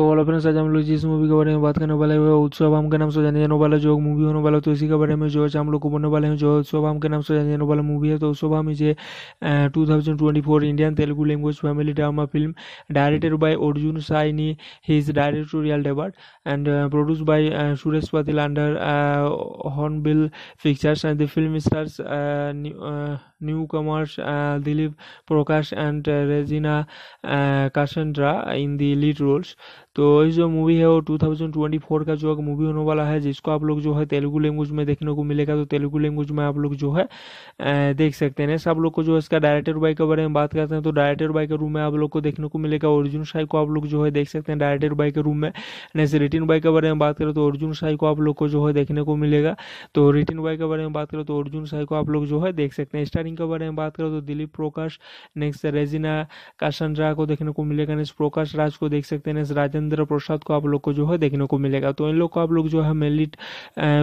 तो वाला फ्रेंड्स आज हम लोग जिस मूवी के बारे में बात करने वाले हैं उत्सव हम के नाम से जाने जाने वाला जो मूवी होने वाला तो इसी के बारे में जो है हम लोग को बोलने वाले हैं जो उत्सव हम के नाम से जाने जाने वाला मूवी है तो उत्सव हम इसे two thousand twenty four Indian Telugu language family drama film directed by Arjun Saini his directorial debut and produce by Suresh Patil under Hornbill pictures and the film stars new commerce Dilip Prakash and Regina कासेंड्रा in the lead roles तो ये जो movie है वो 2024 का जो movie होने वाला है जिसको आप लोग जो है तेलुगु लैंग्वेज में देखने को मिलेगा तो तेलुगु लैंग्वेज में आप लोग जो है देख सकते हैं सब लोग को जो है इसका डायरेक्टर बाई के बारे में बात करते हैं तो डायरेक्टर बाई के रूम में आप लोग को देखने को मिलेगा अर्जुन शाही को आप लोग जो है देख सकते हैं डायरेक्टर बाई के रूम में नेक्स्ट रिटिन बाई के बारे में बात करें तो अर्जुन शाही को आप लोग को जो है देखने को मिलेगा तो रिटिन बाई के बारे में बात करें तो अर्जुन शाही को आप लोग जो है देख सकते हैं स्टारिंग के बारे में बात करें तो Dilip Prakash next Regina caution को देखने को मिलेगा नेक्स्ट प्रकाश राज को देख सकते हैं नेक्स्ट राजन जितेंद्र प्रसाद को आप लोग को जो है देखने को मिलेगा तो इन लोग को आप लोग जो है मेलिट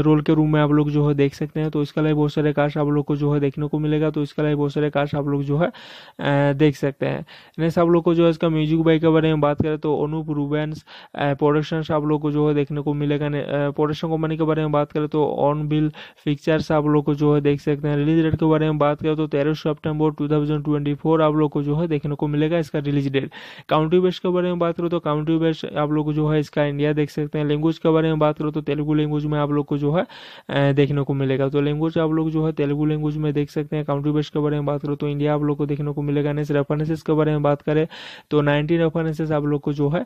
रोल के रूम में आप लोग जो है देख सकते हैं तो इसका लाइव बहुत सारे कास्ट आप लोग को जो है देखने को मिलेगा तो इसका लाइव बहुत सारे कास्ट आप लोग जो है देख सकते हैं नेक्स्ट आप लोग को जो है इसका म्यूजिक बाई के बारे में बात करें तो अनूप रूबेंस प्रोडक्शन आप लोग को जो है देखने को मिलेगा प्रोडक्शन कंपनी के बारे में बात करें तो ऑन बिल पिक्चर्स आप लोग को जो है देख सकते हैं रिलीज डेट के बारे में बात करें तो तेरह सितंबर 2024 आप लोग को जो है देखने को मिलेगा इसका रिलीज डेट काउंटी बेस्ट के बारे में बात करें तो काउंटी बेस्ट आप लोग जो है इसका इंडिया देख सकते हैं लैंग्वेज के बारे में बात करो तो तेलुगु लैंग्वेज में आप लोग को जो है देखने को मिलेगा तो लैंग्वेज आप लोग जो है तेलुगु लैंग्वेज में देख सकते हैं काउंट्री बेस्ट के बारे में बात करो तो इंडिया आप लोग को देखने को मिलेगा नेक्स्ट रेफरेंसेस के बारे में बात करें तो नाइनटी रेफरेंसेस आप लोग को जो है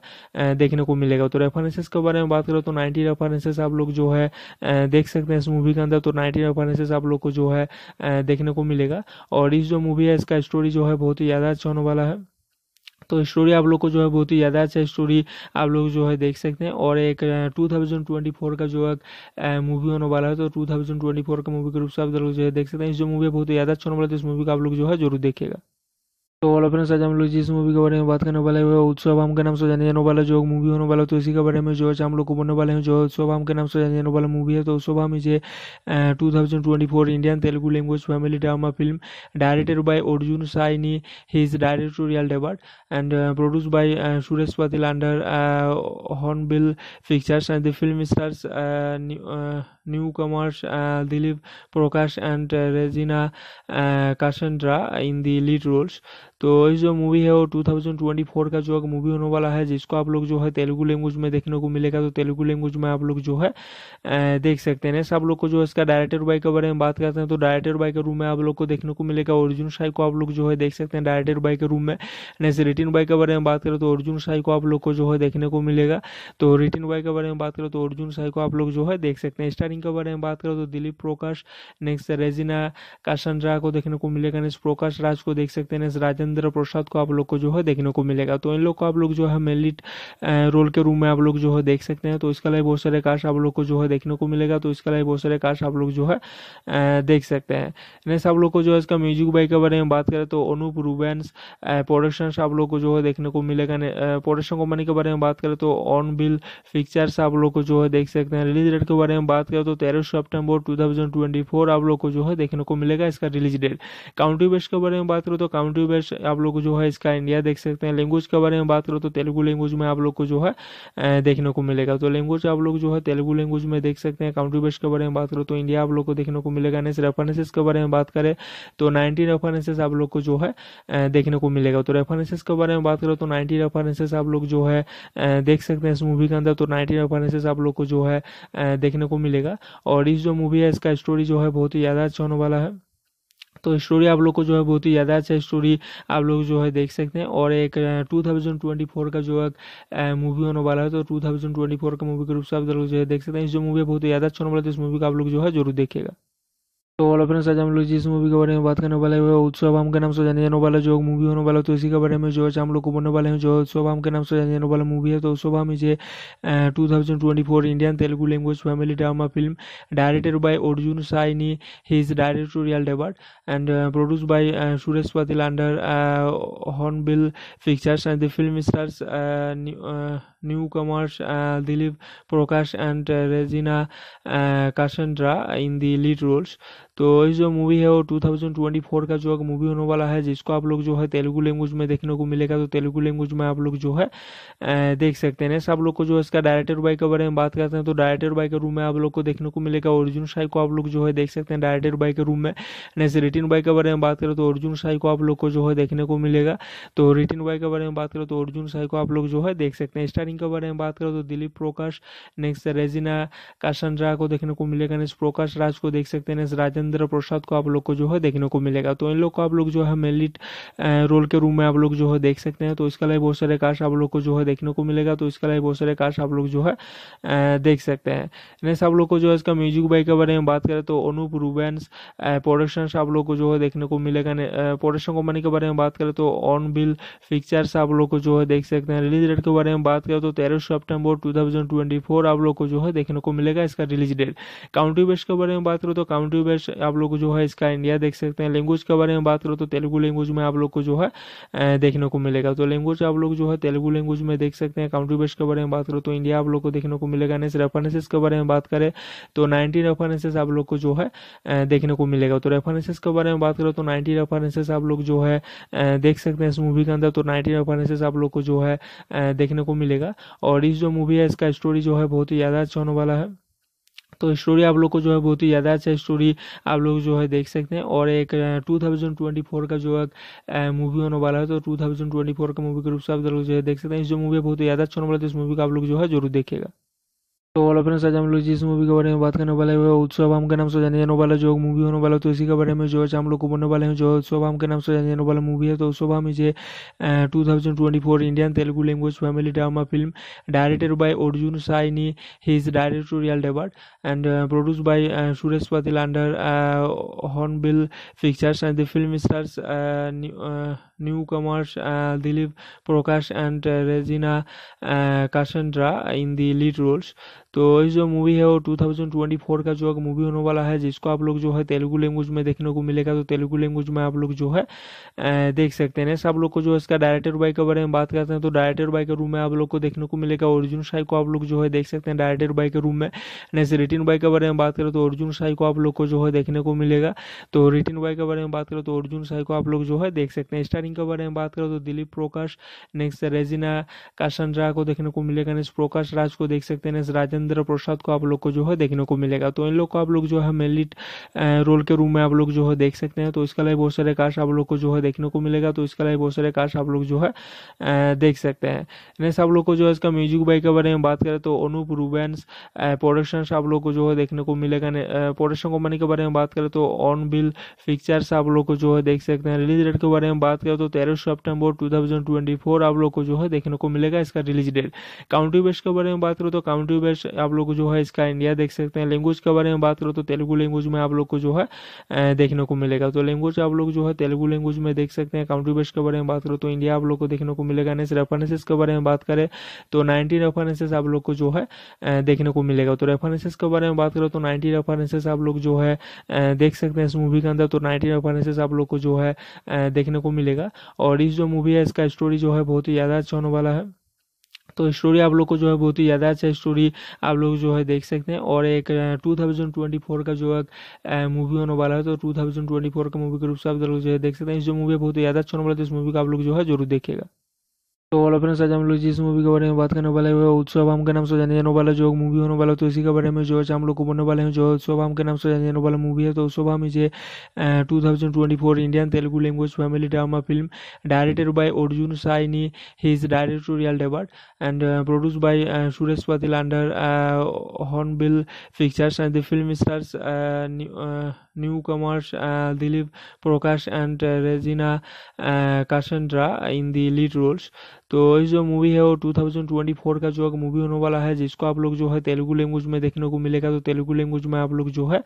देखने को मिलेगा तो रेफरेंसेस के बारे में बात करो तो नाइनटी रेफरेंसेस आप लोग जो है देख सकते हैं इस मूवी के अंदर तो नाइनटी रेफरेंसेस आप लोग को जो है देखने को मिलेगा और इस जो मूवी है इसका स्टोरी जो है बहुत ही ज़्यादा अच्छा होने वाला है तो स्टोरी आप लोग को जो है बहुत ही ज़्यादा अच्छा स्टोरी आप लोग जो है देख सकते हैं और एक 2024 का जो है मूवी होने वाला है तो 2024 का मूवी के रूप से आप लोग जो है देख सकते हैं जो मूवी बहुत ही ज़्यादा अच्छा होने वाला है तो इस मूवी का आप लोग जो है जरूर देखेगा तो ऑल अपने आज हम लोग जिस मूवी के बारे में बात करने वाले हैं वह उत्सव हम के नाम से जाने जाने वाला जो मूवी होने वाला तो इसी के बारे में जो है हम लोग को बोलने वाले हैं जो उत्सव हम के नाम से जाने जाने वाला मूवी है तो उत्सव हम इसे two thousand twenty four Indian Telugu language family drama film directed by Arjun Saini his directorial debut and produce by Suresh Patil under Hornbill pictures and the film stars new commerce Dilip Prakash and Regina कासेंड्रा in the lead roles तो जो movie है वो 2024 का जो एक movie होने वाला है जिसको आप लोग जो है तेलुगु लैंग्वेज में देखने को मिलेगा तो तेलुगु लैंग्वेज में आप लोग जो है देख सकते हैं नेक्स्ट आप लोग को जो है इसका डायरेक्टर बाई के बारे में बात करते हैं तो डायरेक्टर बाई के रूम में आप लोग को देखने को मिलेगा अर्जुन शाही को आप लोग जो है देख सकते हैं डायरेक्टर बाई के रूम में नेक्स्ट रिटिन बाई के बारे में बात करें तो अर्जुन शाही को आप लोग को जो है देखने को मिलेगा तो रिटिन बाई के बारे में बात करें तो अर्जुन शाही को आप लोग जो है देख सकते हैं स्टारिंग के बारे में बात करें तो Dilip Prakash next Regina caution को देखने को मिलेगा नेक्स्ट प्रकाश राज को देख सकते हैं नेक्स्ट राजन राजेंद्र प्रसाद को आप लोग को जो है देखने को मिलेगा तो इन लोग को आप लोग जो है मेनली रोल के रूम में आप लोग जो है देख सकते हैं तो इसका लाइव बहुत सारे कास्ट आप लोग को जो है देखने को मिलेगा तो इसका लाइव बहुत सारे कास्ट आप लोग जो है देख सकते हैं नेक्स्ट आप लोग को जो है इसका म्यूजिक बाई के बारे में बात करें तो अनूप रूबेंस प्रोडक्शन आप लोग को जो है देखने को मिलेगा प्रोडक्शन कंपनी के बारे में बात करें तो ऑन बिल पिक्चर्स आप लोग को जो है देख सकते हैं रिलीज डेट के बारे में बात करें तो तेरह ट्वेंटी फोर आप लोग को जो है देखने को मिलेगा इसका रिलीज डेट काउंटी बेस के बारे में बात करें तो काउंटी बेस आप लोग जो है इसका इंडिया देख सकते हैं लैंग्वेज के बारे में बात करो तो तेलुगु लैंग्वेज में आप लोग को जो है देखने को मिलेगा तो लैंग्वेज आप लोग जो है तेलुगु लैंग्वेज में देख सकते हैं काउंट्री बेस्ट के बारे में बात करो तो इंडिया आप लोग को देखने को मिलेगा नेक्स्ट रेफरेंसेस के बारे में बात करें तो नाइनटी रेफरेंसेस आप लोग को जो है देखने को मिलेगा तो रेफरेंसेस के बारे में बात करो तो नाइनटी रेफरेंसेस आप लोग जो है देख सकते हैं इस मूवी के अंदर तो नाइनटी रेफरेंसेस आप लोग को जो है देखने को मिलेगा और इस जो मूवी है इसका स्टोरी जो है बहुत ही ज़्यादा अच्छा होने वाला है तो स्टोरी आप लोग को जो है बहुत ही ज़्यादा अच्छा स्टोरी आप लोग जो है देख सकते हैं और एक टू थाउजेंड ट्वेंटी फोर का जो है मूवी होने वाला है तो टू थाउजेंड ट्वेंटी फोर का मूवी के रूप से आप लोग जो है देख सकते हैं जो मूवी बहुत ही ज़्यादा अच्छा होने वाला है तो इस मूवी का आप लोग जो है जरूर देखेगा तो वाला फ्रेंड्स आज हम लोग जिस मूवी के बारे में बात करने वाले हैं वह उत्सव हम के नाम से जाने जाने वाला जो मूवी होने वाला तो इसी के बारे में जो है हम लोग को बोलने वाले हैं जो उत्सव हम के नाम से जाने जाने वाला मूवी है तो उत्सव हम इसे two thousand twenty four Indian Telugu language family drama film directed by Arjun Saini his directorial debut and produce by Suresh Patil under Hornbill pictures and the film stars new commerce Dilip Prakash and রেজিনা কাসেন্ড্রা in the lead roles तो ये जो movie है वो 2024 का जो movie होने वाला है जिसको आप लोग जो है तेलुगु लैंग्वेज में देखने को मिलेगा तो तेलुगु लैंग्वेज में आप लोग जो है देख सकते हैं सब लोग को जो है इसका डायरेक्टर बाई के बारे में बात करते हैं तो डायरेक्टर बाई के रूम में आप लोग को देखने को मिलेगा अर्जुन शाही को आप लोग जो है देख सकते हैं डायरेक्टर बाई के रूम में नेक्स्ट रिटिन बाई के बारे में बात करें तो अर्जुन शाही को आप लोग को जो है देखने को मिलेगा तो रिटिन बाई के बारे में बात करें तो अर्जुन शाही को आप लोग जो है देख सकते हैं स्टारिंग के बारे में बात करें तो Dilip Prakash next Regina caution को देखने को मिलेगा नेक्स्ट प्रकाश राज को देख सकते हैं नेक्स्ट जितेंद्र प्रसाद को आप लोग को जो है देखने को मिलेगा तो इन लोग को आप लोग जो है मेलिट रोल के रूम में आप लोग जो है देख सकते हैं तो इसका लाइव बहुत सारे कार्ड्स आप लोग को जो है देखने को मिलेगा तो इसका लाइव बहुत सारे कार्ड्स आप लोग जो है देख सकते हैं नेक्स्ट आप लोग को जो है इसका म्यूजिक बाई के बारे में बात करें तो अनूप रूबेंस प्रोडक्शन आप लोग को जो है देखने को मिलेगा प्रोडक्शन कंपनी के बारे में बात करें तो ऑन बिल पिक्चर्स आप लोग को जो है देख सकते हैं रिलीज डेट के बारे में बात करें तो तेरह सितंबर 2024 आप लोग को जो है देखने को मिलेगा इसका रिलीज डेट काउंटी बेस्ट के बारे में बात करें तो काउंटी बेस्ट आप लोग जो है इसका इंडिया देख सकते हैं लैंग्वेज के बारे में बात करो तो तेलुगु लैंग्वेज में आप लोग को जो है देखने को मिलेगा तो लैंग्वेज आप लोग जो है तेलुगु लैंग्वेज में देख सकते हैं काउंट्री बेस्ट के बारे में बात करो तो इंडिया आप लोग को देखने को मिलेगा नेक्स्ट रेफरेंसेस के बारे में बात करें तो नाइनटी रेफरेंसेस आप लोग को जो है देखने को मिलेगा तो रेफरेंसेस के बारे में बात करो तो नाइन्टी रेफरेंसेस आप लोग जो है देख सकते हैं इस मूवी के अंदर तो नाइनटी रेफरेंसेस आप लोग को जो है देखने को मिलेगा और इस जो मूवी है इसका स्टोरी जो है बहुत ही ज़्यादा अच्छा होने वाला है तो स्टोरी आप लोग को जो है बहुत ही ज़्यादा अच्छा स्टोरी आप लोग जो है देख सकते हैं और एक टू थाउजेंड ट्वेंटी फोर का जो है मूवी होने वाला है तो टू थाउजेंड ट्वेंटी फोर का मूवी के रूप से आप लोग जो है देख सकते हैं जो मूवी बहुत ही ज़्यादा अच्छा होने वाला है तो इस मूवी का आप लोग जो है जरूर देखेगा तो वाला फ्रेंड्स आज हम लोग जिस मूवी के बारे में बात करने वाले हैं उत्सव हम के नाम से जाने जाने वाला जो मूवी होने वाला तो इसी के बारे में जो है हम लोग को बोलने वाले हैं जो उत्सव हम के नाम से जाने जाने वाला मूवी है तो उत्सव हम इसे two thousand twenty four Indian Telugu language family drama film directed by Arjun Saini his directorial debut and produce by Suresh Patil under Hornbill pictures and the film stars newcomers Dilip Prakash and Regina Cassandra in the lead roles. तो ये जो movie है वो 2024 का जो movie होने वाला है जिसको आप लोग जो है तेलुगु लैंग्वेज में देखने को मिलेगा तो तेलुगु लैंग्वेज में आप लोग जो है देख सकते हैं सब लोग को जो है इसका डायरेक्टर बाई के बारे में बात करते हैं तो डायरेक्टर बाई के रूम में आप लोग को देखने को मिलेगा अर्जुन शाही को आप लोग जो है देख सकते हैं डायरेक्टर बाई के रूम में नैसे रिटिन बाई के बारे में बात करें तो अर्जुन शाही को आप लोग को जो है देखने को मिलेगा तो रिटिन बाई के बारे में बात करें तो अर्जुन शाही को आप लोग जो है देख सकते हैं स्टारिंग के बारे में बात करें तो Dilip Prakash next Regina caution को देखने को मिलेगा नेक्स्ट प्रकाश राज को देख सकते हैं नेक्स्ट राजेंद्र प्रसाद को आप लोग को जो है देखने को मिलेगा तो इन लोग को आप लोग जो है मेनली रोल के रूम में आप लोग जो है देख सकते हैं तो इसका लाइव बहुत सारे कास्ट आप लोग को जो है देखने को मिलेगा तो इसका लाइव बहुत सारे कास्ट आप लोग जो है देख सकते हैं नेक्स्ट आप लोग को जो है इसका म्यूजिक बाई के बारे में बात करें तो अनूप रूबेंस प्रोडक्शन आप लोग को जो है देखने को मिलेगा प्रोडक्शन कंपनी के बारे में बात करें तो ऑन बिल पिक्चर्स आप लोग को जो है देख सकते हैं रिलीज डेट के बारे में बात करें तो तेरह ट्वेंटी फोर आप लोग को जो है देखने को मिलेगा इसका रिलीज डेट काउंटी बेस्ट के बारे में बात करें तो काउंटी बेस्ट आप लोग जो है इसका इंडिया देख सकते हैं लैंग्वेज के बारे में बात करो तो तेलुगु लैंग्वेज में आप लोग को जो है देखने को मिलेगा तो लैंग्वेज आप लोग जो है तेलुगु लैंग्वेज में देख सकते हैं काउंट्री बेस्ट के बारे में बात करो तो इंडिया आप लोग को देखने को मिलेगा नेक्स्ट रेफरेंसेस के बारे में बात करें तो नाइनटी रेफरेंसेस आप लोग को जो है देखने को मिलेगा तो रेफरेंसेस के बारे में बात करो तो नाइनटी रेफरेंसेस आप लोग जो है देख सकते हैं इस मूवी के अंदर तो नाइनटी रेफरेंसेस आप लोग को जो है देखने को मिलेगा और इस जो मूवी है इसका स्टोरी जो है बहुत ही ज़्यादा अच्छा होने वाला है तो स्टोरी आप लोग को जो है बहुत ही ज़्यादा अच्छा स्टोरी आप लोग जो है देख सकते हैं और एक टू थाउजेंड ट्वेंटी फोर का जो है मूवी होने वाला है तो टू थाउजेंड ट्वेंटी फोर का मूवी के रूप से आप लोग जो है देख सकते हैं जो मूवी बहुत ही ज़्यादा अच्छा होने वाला है तो इस मूवी का आप लोग जो है जरूर देखेगा तो और फ्रेंड्स आज हम लोग जिस मूवी के बारे में बात करने वाले हैं वह उत्सव हम के नाम से जाने जाने वाला जो मूवी होने वाला तो इसी के बारे में जो है हम लोग को बोलने वाले हैं जो उत्सव हम के नाम से जाने जाने वाला मूवी है तो उत्सव हम इसे two thousand twenty four Indian Telugu language family drama film directed by Arjun Saini his directorial debut and produce by Suresh Patil under Hornbill pictures and the film stars new commerce Dilip Prakash and Regina कासेंड्रा in the lead roles तो जो movie है वो 2024 का जो movie होने वाला है जिसको आप लोग जो है तेलुगु लैंग्वेज में देखने को मिलेगा तो तेलुगु लैंग्वेज में आप लोग जो है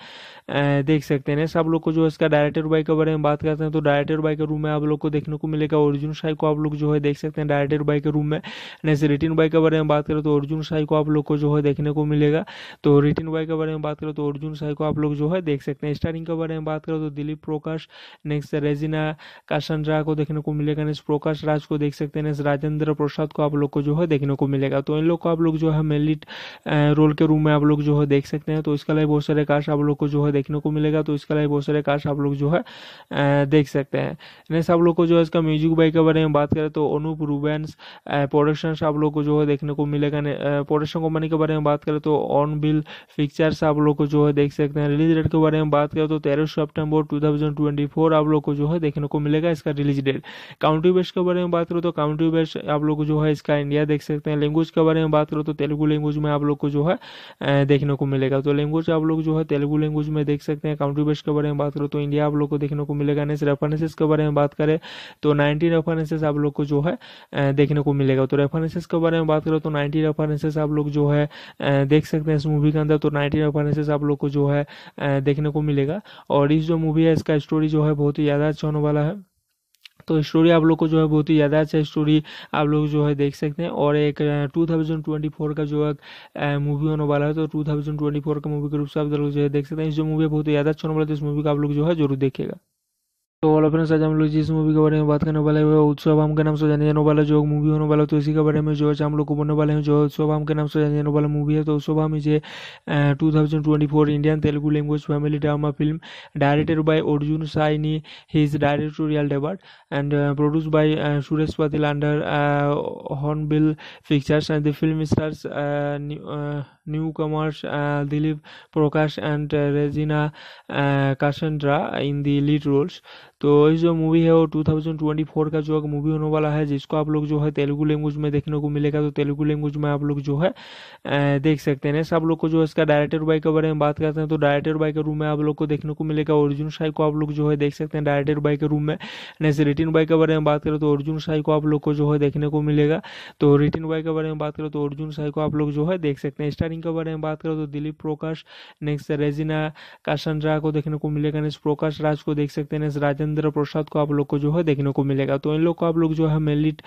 देख सकते हैं नेक्स्ट आप लोग को जो है इसका डायरेक्टर बाई के बारे में बात करते हैं तो डायरेक्टर बाई के रूम में आप लोग को देखने को मिलेगा अर्जुन शाही को आप लोग जो है देख सकते हैं डायरेक्टर बाई के रूम में नेक्स्ट रिटिन बाई के बारे में बात करें तो अर्जुन शाही को आप लोग को जो है देखने को मिलेगा तो रिटिन बाई के बारे में बात करें तो अर्जुन शाही को आप लोग जो है देख सकते हैं स्टारिंग के बारे में बात करें तो Dilip Prakash next Regina caution को देखने को मिलेगा नेक्स्ट प्रकाश राज को देख सकते हैं नेक्स्ट राजन राजेंद्र प्रसाद को आप लोग को जो है देखने को मिलेगा तो इन लोग को आप लोग जो है मेनली रोल के रूम में आप लोग जो है देख सकते हैं तो इसका लिए बहुत सारे कास्ट आप लोग को जो है देखने को मिलेगा तो इसके लिए बहुत सारे कास्ट आप लोग जो है देख सकते हैं नेक्स्ट आप लोग को जो है इसका म्यूजिक बाई के बारे में बात करें तो अनूप रूबेंस प्रोडक्शन आप लोग को जो है देखने को मिलेगा प्रोडक्शन कंपनी के बारे में बात करें तो ऑन बिल पिक्चर्स आप लोग को जो है देख सकते हैं रिलीज डेट के बारे में बात करें तो तेरह सितंबर 2024 आप लोग को जो है देखने को मिलेगा इसका रिलीज डेट काउंटी बेस के बारे में बात करें तो काउंटी बेस आप लोग जो है इसका इंडिया देख सकते हैं लैंग्वेज के बारे में बात करो तो तेलुगु लैंग्वेज में आप लोग को जो है देखने को मिलेगा तो लैंग्वेज आप लोग जो है तेलुगु लैंग्वेज में देख सकते हैं काउंट्री बेस्ट के बारे में बात करो तो इंडिया आप लोग को देखने को मिलेगा नेक्स्ट रेफरेंसेस के बारे में बात करें तो नाइनटी रेफरेंसेस आप लोग को जो है देखने को मिलेगा तो रेफरेंसेस के बारे में बात करो तो नाइन्टी रेफरेंसेस आप लोग जो है देख सकते हैं इस मूवी के अंदर तो नाइनटी रेफरेंसेस आप लोग को जो है देखने को मिलेगा और इस जो मूवी है इसका स्टोरी जो है बहुत ही ज़्यादा अच्छा होने वाला है तो स्टोरी आप लोग को जो है बहुत ही ज़्यादा अच्छा स्टोरी आप लोग जो है देख सकते हैं और एक 2024 का जो है मूवी होने वाला है तो 2024 का मूवी के रूप से आप लोग जो है देख सकते हैं जो मूवी बहुत ही ज़्यादा अच्छा होने वाला है तो इस मूवी का आप लोग जो है जरूर देखेगा तो वाला फ्रेंड्स आज हम लोग जिस मूवी के बारे में बात करने वाले हैं उत्सव हम के नाम से जाने जाने वाला जो मूवी होने वाला तो इसी के बारे में जो है हम लोग को बोलने वाले हैं जो उत्सव हम के नाम से जाने जाने वाला मूवी है तो उत्सव हम इसे two thousand twenty four Indian Telugu language family drama film directed by Arjun Saini his directorial debut and produce by Suresh Patil under Hornbill pictures and the film stars new commerce Dilip Prakash and Regina कासेंड्रा in the lead roles तो ये जो movie है वो 2024 का जो movie होने वाला है जिसको आप लोग जो है तेलुगु लैंग्वेज में देखने को मिलेगा तो तेलुगु लैंग्वेज में आप लोग जो है देख सकते हैं सब लोग को जो है इसका डायरेक्टर बाई के बारे में बात करते हैं तो डायरेक्टर बाई के रूम में आप लोग को देखने को मिलेगा अर्जुन शाही को आप लोग जो है देख सकते हैं डायरेक्टर बाई के रूम में नेक्स्ट रिटिन बाई के बारे में बात करें तो अर्जुन शाही को आप लोग को जो है देखने को मिलेगा तो रिटिन बाई के बारे में बात करें तो अर्जुन शाही को आप लोग जो है देख सकते हैं स्टारिंग के बारे में बात करें तो Dilip Prakash next Regina caution को देखने को मिलेगा नेक्स्ट प्रकाश राज को देख सकते हैं नेक्स्ट जितेंद्र प्रसाद को आप लोग को जो है देखने को मिलेगा तो इन लोग को आप लोग जो है मेलिट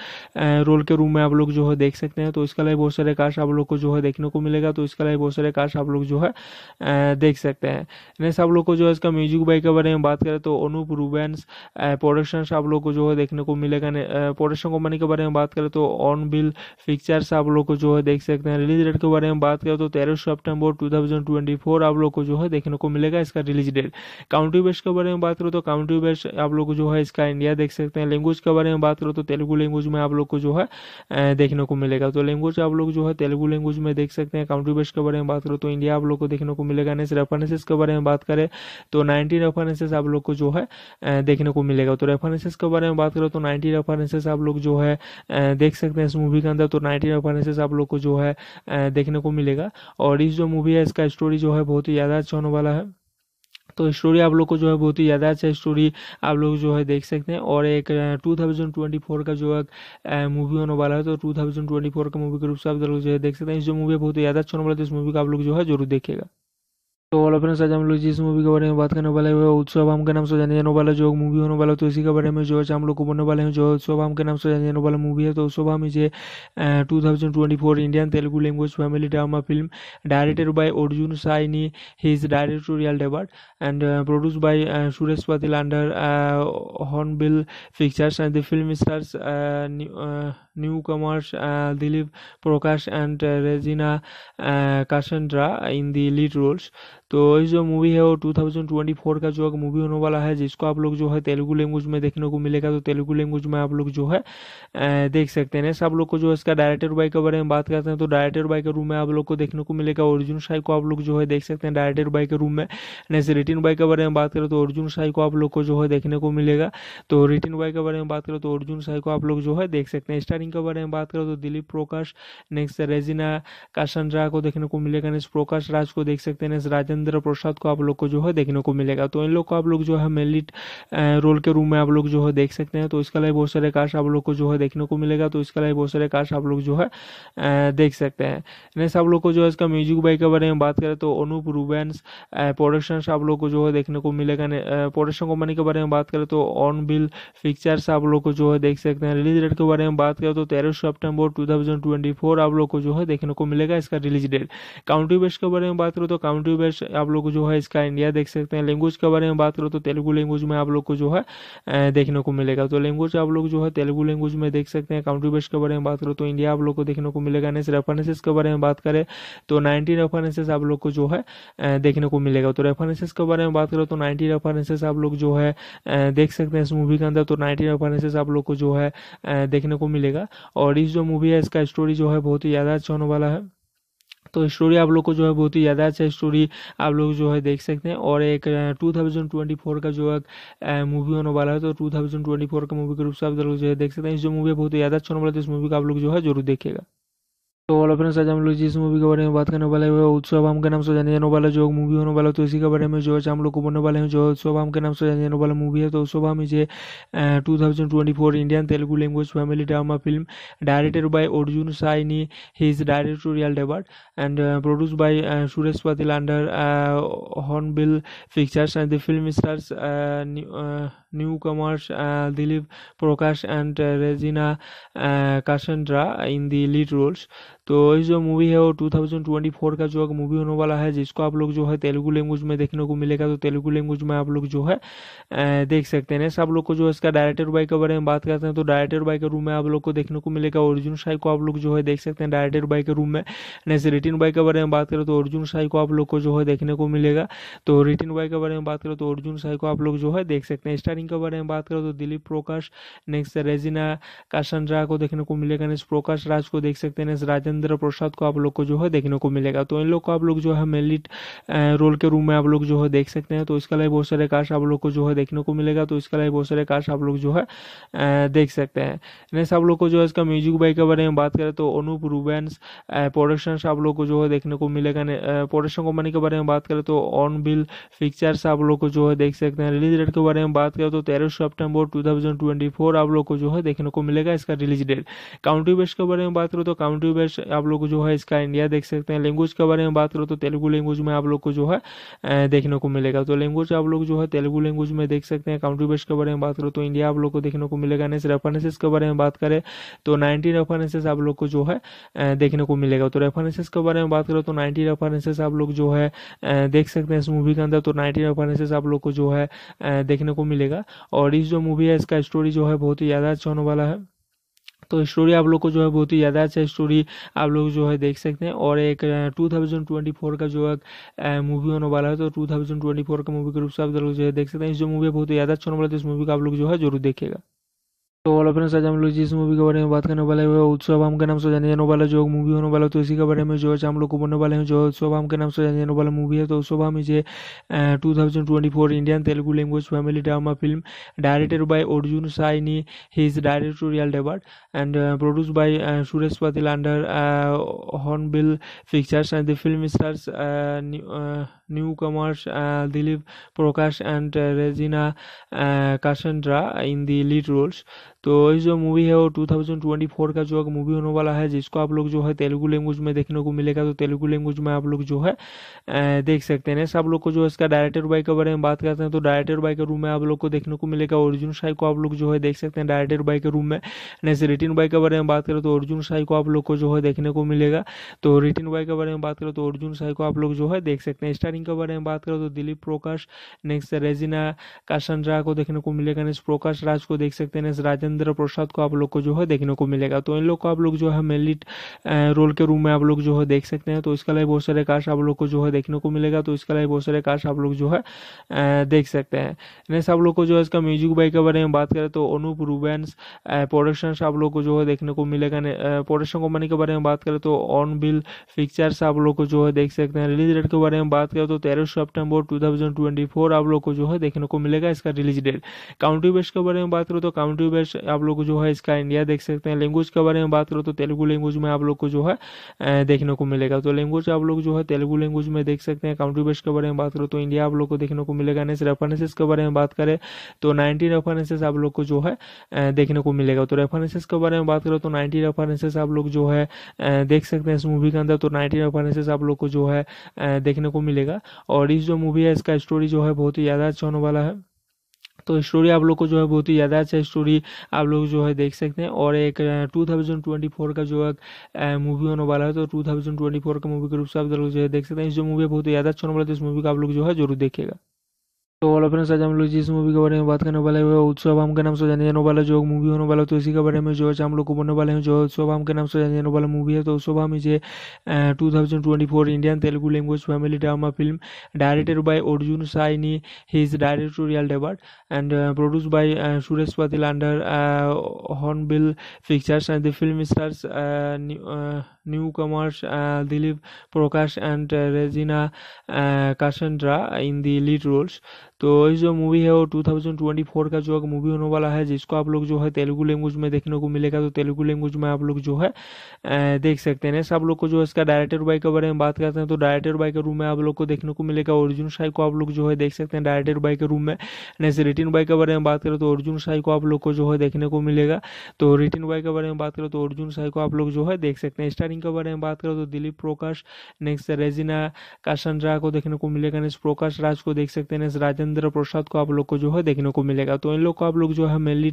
रोल के रूम में आप लोग जो है देख सकते हैं तो इसका लाइव बहुत सारे कास्ट आप लोग को जो है देखने को मिलेगा तो इसका लाइव बहुत सारे कास्ट आप लोग जो है देख सकते हैं नेक्स्ट आप लोग को जो है इसका म्यूजिक बाई के बारे में बात करें तो अनूप रूबेन्स प्रोडक्शन आप लोग को जो है देखने को मिलेगा प्रोडक्शन कंपनी के बारे में बात करें तो ऑन बिल पिक्चर्स आप लोग को जो है देख सकते हैं रिलीज डेट के बारे में बात करें तो तेरह सितंबर 2024 आप लोग को जो है देखने को मिलेगा इसका रिलीज डेट काउंटी बेस्ट के बारे में बात करें तो काउंटी बेस्ट आप लोग जो है इसका इंडिया देख सकते हैं लैंग्वेज के बारे में बात करो तो तेलुगु लैंग्वेज में आप लोग को जो है देखने को मिलेगा तो लैंग्वेज आप लोग जो है तेलुगु लैंग्वेज में देख सकते हैं काउंट्री बेस्ट के बारे में बात करो तो इंडिया आप लोग को देखने को मिलेगा नेक्स्ट रेफरेंसेस के बारे में बात करें तो नाइनटी रेफरेंसेस आप लोग को जो है देखने को मिलेगा तो रेफरेंसेस के बारे में बात करो तो नाइनटी रेफरेंसेस आप लोग जो है देख सकते हैं इस मूवी के अंदर तो नाइनटी रेफरेंसेस आप लोग को जो है देखने को मिलेगा और इस जो मूवी है इसका स्टोरी जो है बहुत ही ज़्यादा अच्छा होने वाला है तो स्टोरी आप लोग को जो है बहुत ही ज़्यादा अच्छा स्टोरी आप लोग जो है देख सकते हैं और एक टू थाउजेंड ट्वेंटी फोर का जो है मूवी होने वाला है तो टू थाउजेंड ट्वेंटी फोर का मूवी के रूप से आप लोग जो है देख सकते हैं इस जो मूवी बहुत ही ज़्यादा अच्छा होने वाला है तो इस मूवी का आप लोग जो है जरूर देखेगा तो हेलो फ्रेंड्स आज हम लोग जिस मूवी के बारे में बात करने वाले हैं उत्सव आम के नाम से जाने जाने वाला जो मूवी होने वाला तो इसी के बारे में जो है हम लोग को बोलने वाले हैं जो उत्सव आम के नाम से जाने जाने वाला मूवी है तो उत्सव आम इसे two thousand twenty four Indian Telugu language family drama film directed by Arjun Saini his directorial debut and produce by Suresh Patil under Hornbill pictures and the film stars new commerce Dilip Prakash and Regina कासेंड्रा in the lead roles तो जो movie है वो 2024 का जो movie होने वाला है जिसको आप लोग जो है तेलुगु लैंग्वेज में देखने को मिलेगा तो तेलुगु लैंग्वेज में आप लोग जो है देख सकते हैं सब लोग को जो है इसका डायरेक्टर बाई के बारे में बात करते हैं तो डायरेक्टर बाई के रूम में आप लोग को देखने को मिलेगा अर्जुन शाही को आप लोग जो है देख सकते हैं डायरेक्टर बाई के रूम में जैसे रिटिन बाई के बारे में बात करें तो अर्जुन शाही को आप लोग को जो है देखने को मिलेगा तो रिटिन बाई के बारे में बात करें तो अर्जुन शाही को आप लोग जो है देख सकते हैं स्टारिंग के बारे में बात करें तो Dilip Prakash next Regina caution को देखने को मिलेगा नेक्स्ट प्रकाश राज को देख सकते हैं नेक्स्ट राजेंद्र प्रसाद को आप लोग को जो है देखने को मिलेगा तो इन लोग को आप लोग जो है मेनली रोल के रूम में आप लोग जो है देख सकते हैं तो इसका लाइव बहुत सारे कास्ट आप लोग को जो है देखने को मिलेगा तो इसका लाइव बहुत सारे कास्ट आप लोग जो है देख सकते हैं नेक्स्ट आप लोग को जो है इसका म्यूजिक बाई के बारे में बात करें तो अनूप रूबेंस प्रोडक्शन आप लोग को जो है देखने को मिलेगा प्रोडक्शन कंपनी के बारे में बात करें तो ऑन बिल पिक्चर्स आप लोग को जो है देख सकते हैं रिलीज डेट के बारे में बात करें तो तेरह ट्वेंटी फोर आप लोग को जो है देखने को मिलेगा इसका रिलीज डेट काउंटी बेस्ट के बारे में बात करें तो काउंटी बेस्ट आप लोग जो है इसका इंडिया देख सकते हैं लैंग्वेज के बारे में बात करो तो तेलुगु लैंग्वेज में आप लोग को जो है देखने को मिलेगा तो लैंग्वेज आप लोग जो है तेलुगु लैंग्वेज में देख सकते हैं काउंट्री बेस्ट के बारे में बात करो तो इंडिया आप लोग को देखने को मिलेगा नेक्स्ट रेफरेंसेस के बारे में बात करें तो नाइनटी रेफरेंसेस आप लोग को जो है देखने को मिलेगा तो रेफरेंसेस के बारे में बात करो तो नाइनटी रेफरेंसेस आप लोग जो है देख सकते हैं इस मूवी के अंदर तो नाइनटी रेफरेंसेस आप लोग को जो है देखने को मिलेगा और इस जो मूवी है इसका स्टोरी जो है बहुत ही ज़्यादा अच्छा होने वाला है तो स्टोरी आप लोग को जो है बहुत ही ज़्यादा अच्छा स्टोरी आप लोग जो है देख सकते हैं और एक 2024 का जो है मूवी होने वाला है तो 2024 का मूवी के रूप से आप लोग जो है देख सकते हैं जो मूवी बहुत ही ज़्यादा अच्छा होने वाला है तो इस मूवी का आप लोग जो है जरूर देखेगा तो वाला फ्रेंड्स आज हम लोग जिस मूवी के बारे में बात करने वाले हैं उत्सव हम के नाम से जाने जाने वाला जो मूवी होने वाला तो इसी के बारे में जो है हम लोग को बोलने वाले हैं जो उत्सव हम के नाम से जाने जाने वाला मूवी है तो उत्सव हम इसे two thousand twenty four Indian Telugu language family drama film directed by Arjun Saini is directorial debut and produce by Suresh Patil under Hornbill pictures and the film stars newcomers uh, Dilip Prakash and uh, Regina uh, Cassandra in the lead roles तो ये जो movie है वो 2024 का जो movie होने वाला है जिसको आप लोग जो है तेलुगु लैंग्वेज में देखने को मिलेगा तो तेलुगु लैंग्वेज में आप लोग जो है uh, देख सकते हैं सब लोग को जो है इसका डायरेक्टर बाई के बारे में बात करते हैं तो डायरेक्टर बाई के रूम में आप लोग को देखने को मिलेगा अर्जुन शाही को आप लोग जो है देख सकते हैं डायरेक्टर बाई के रूम में नेक्स्ट रिटिन बाई के बारे में बात करें तो अर्जुन शाही को आप लोग को जो है देखने को मिलेगा तो रिटिन बाई के बारे में बात करें तो अर्जुन शाही को आप लोग जो है देख सकते हैं स्टारिंग के बारे में बात करो तो दिलीप प्रकाश नेक्स्ट रेजिना काशनरा को देखने को मिलेगा नेक्स्ट प्रकाश राज को देख सकते हैं नेक्स्ट राजेंद्र प्रसाद को आप लोग को जो है देखने को मिलेगा तो इन लोग को आप लोग जो है मेलिट रोल के रूम में आप लोग जो है देख सकते हैं तो इसके लिए बहुत सारे काश आप लोग को जो है देखने को मिलेगा तो इसके लिए बहुत सारे काश आप लोग जो है देख सकते हैं नेक्स्ट आप लोग को जो है इसका म्यूजिक बाई के बारे में बात करें तो अनूप रूबेंस प्रोडक्शन आप लोग को जो है देखने को मिलेगा प्रोडक्शन कंपनी के बारे में बात करें तो ऑन बिल पिक्चर्स आप लोग को जो है देख सकते हैं रिलीज डेट के बारे में बात करें हो तो तेरह ट्वेंटी फोर आप लोग को जो है देखने को मिलेगा इसका रिलीज डेट काउंटी बेस के बारे में बात करो तो काउंटी बेस आप लोग जो है इसका इंडिया देख सकते हैं लैंग्वेज के बारे में बात करो तो तेलुगु लैंग्वेज में आप लोग को जो है देखने को मिलेगा तो लैंग्वेज आप लोग जो है तेलुगु लैंग्वेज में देख सकते हैं काउंटी बेस के बारे में बात करो तो इंडिया आप लोग को देखने को मिलेगा नेक्स्ट रेफरेंसेस के बारे में बात करें तो नाइनटी रेफरेंसेस आप लोग को जो है देखने को मिलेगा तो रेफरेंसेस के बारे में बात करो तो नाइनटी रेफरेंसेस आप लोग जो है देख सकते हैं इस मूवी के अंदर तो नाइन्टी रेफरेंसेस आप लोग को जो है देखने को मिलेगा जाएगा और इस जो मूवी है इसका स्टोरी जो है बहुत ही ज़्यादा अच्छा होने वाला है तो स्टोरी आप लोग को जो है बहुत ही ज़्यादा अच्छा स्टोरी आप लोग जो है देख सकते हैं और एक टू थाउजेंड ट्वेंटी फोर का जो है मूवी होने वाला है तो टू ट्वेंटी फोर का मूवी के रूप से आप लोग जो है देख सकते हैं इस जो मूवी बहुत ही ज़्यादा अच्छा होने वाला है तो इस मूवी का आप लोग जो है जरूर देखेगा तो वाला फ्रेंड्स आज हम लोग जिस मूवी के बारे में बात करने वाले हैं वह उत्सव हम के नाम से जाने जाने वाला जो मूवी होने वाला तो इसी के बारे में जो है हम लोग को बोलने वाले हैं जो उत्सव हम के नाम से जाने जाने वाला मूवी है तो उत्सव हम इसे two thousand twenty four Indian Telugu language family drama film directed by Arjun Saini his directorial debut and produce by Suresh Patil under Hornbill pictures and the film stars new commerce Dilip Prakash and রেজিনা কাসেন্ড্রা in the lead roles तो ये जो movie है वो 2024 का जो movie होने वाला है जिसको आप लोग जो है तेलुगु लैंग्वेज में देखने को मिलेगा तो तेलुगु लैंग्वेज में आप लोग जो है देख सकते हैं सब लोग को जो है इसका डायरेक्टर बाई के बारे में बात करते हैं तो डायरेक्टर बाई के रूम में आप लोग को देखने को मिलेगा अर्जुन शाही को आप लोग जो है देख सकते हैं डायरेक्टर बाई के रूम में नेक्स्ट रिटिन बाई के बारे में बात करें तो अर्जुन शाही को आप लोग को जो है देखने को मिलेगा तो रिटिन बाई के बारे में बात करें तो अर्जुन शाही को आप लोग जो है देख सकते हैं स्टारिंग के बारे में बात करें तो Dilip Prakash next Regina caution को देखने को मिलेगा नेक्स्ट प्रकाश राज को देख सकते हैं नेक्स्ट राजन राजेंद्र प्रसाद को आप लोग को जो है देखने को मिलेगा तो इन लोग को आप लोग जो है मेलिट रोल के रूम में आप लोग जो है देख सकते हैं तो इसका लाइव बहुत सारे कार्ड्स आप लोग को जो है देखने को मिलेगा तो इसका लाइव बहुत सारे कार्ड्स आप लोग जो है देख सकते हैं नेक्स्ट आप लोग को जो है इसका म्यूजिक बाई के बारे में बात करें तो अनूप रूबेंस प्रोडक्शन आप लोग को जो है देखने को मिलेगा प्रोडक्शन कंपनी के बारे में बात करें तो ऑन बिल पिक्चर्स आप लोग को जो है देख सकते हैं रिलीज डेट के बारे में बात करें तो तेरह ट्वेंटी फोर आप लोग को जो है देखने को मिलेगा इसका रिलीज डेट काउंटी बेस्ट के बारे में बात करें तो काउंटी बेस्ट आप लोग जो है इसका इंडिया देख सकते हैं लैंग्वेज के बारे में बात करो तो तेलुगु लैंग्वेज में आप लोग को जो है देखने को मिलेगा तो लैंग्वेज आप लोग जो है तेलुगु लैंग्वेज में देख सकते हैं काउंट्री बेस्ट के बारे में बात करो तो इंडिया आप लोग को देखने को मिलेगा नेक्स्ट रेफरेंसेस के बारे में बात करें तो नाइनटी रेफरेंसेस आप लोग को जो है देखने को मिलेगा तो रेफरेंसेस के बारे में बात करो तो नाइनटी रेफरेंसेस आप लोग जो है देख सकते हैं इस मूवी के अंदर तो नाइनटी रेफरेंसेस आप लोग को जो है देखने को मिलेगा और इस जो मूवी है इसका स्टोरी जो है बहुत ही ज़्यादा अच्छा होने वाला है तो स्टोरी आप लोग को जो है बहुत ही ज़्यादा अच्छा स्टोरी आप लोग जो है देख सकते हैं और एक टू थाउजेंड ट्वेंटी फोर का जो है मूवी होने वाला है तो टू थाउजेंड ट्वेंटी फोर का मूवी के रूप से आप लोग जो है देख सकते हैं जो मूवी बहुत ही ज़्यादा अच्छा होने वाला है तो इस मूवी का आप लोग जो है जरूर देखेगा तो वाला फ्रेंड्स आज हम लोग जिस मूवी के बारे में बात करने वाले हैं वह उत्सव आम के नाम से जाने जाने वाला जो मूवी होने वाला तो इसी के बारे में जो है हम लोग को बोलने वाले हैं जो उत्सव आम के नाम से जाने जाने वाला मूवी है तो उत्सव आम इसे two thousand twenty four Indian Telugu language family drama film directed by Arjun Saini his directorial debut and produce by Suresh Patil under Hornbill pictures and the film stars newcomers uh, Dilip Prakash and uh, Regina uh, Cassandra in the lead roles. तो ये जो movie है वो 2024 का जो movie होने वाला है जिसको आप लोग जो है तेलुगु लैंग्वेज में देखने को मिलेगा तो तेलुगु लैंग्वेज में आप लोग जो है देख सकते हैं सब लोग को जो है इसका डायरेक्टर बाई के बारे में बात करते हैं तो डायरेक्टर बाई के रूम में आप लोग को देखने को मिलेगा अर्जुन शाही को आप लोग जो है देख सकते हैं डायरेक्टर बाई के रूम में जैसे रिटिन बाई के बारे में बात करें तो अर्जुन शाही को आप लोग को जो है देखने को मिलेगा तो रिटिन बाई के बारे में बात करें तो अर्जुन शाही को आप लोग जो है देख सकते हैं स्टारिंग के बारे में बात करें तो Dilip Prakash next Regina caution को देखने को मिलेगा नेक्स्ट प्रकाश राज को देख सकते हैं नेक्स्ट राजन राजेंद्र प्रसाद को आप लोग को जो है देखने को मिलेगा तो इन लोग को आप लोग जो है मेनली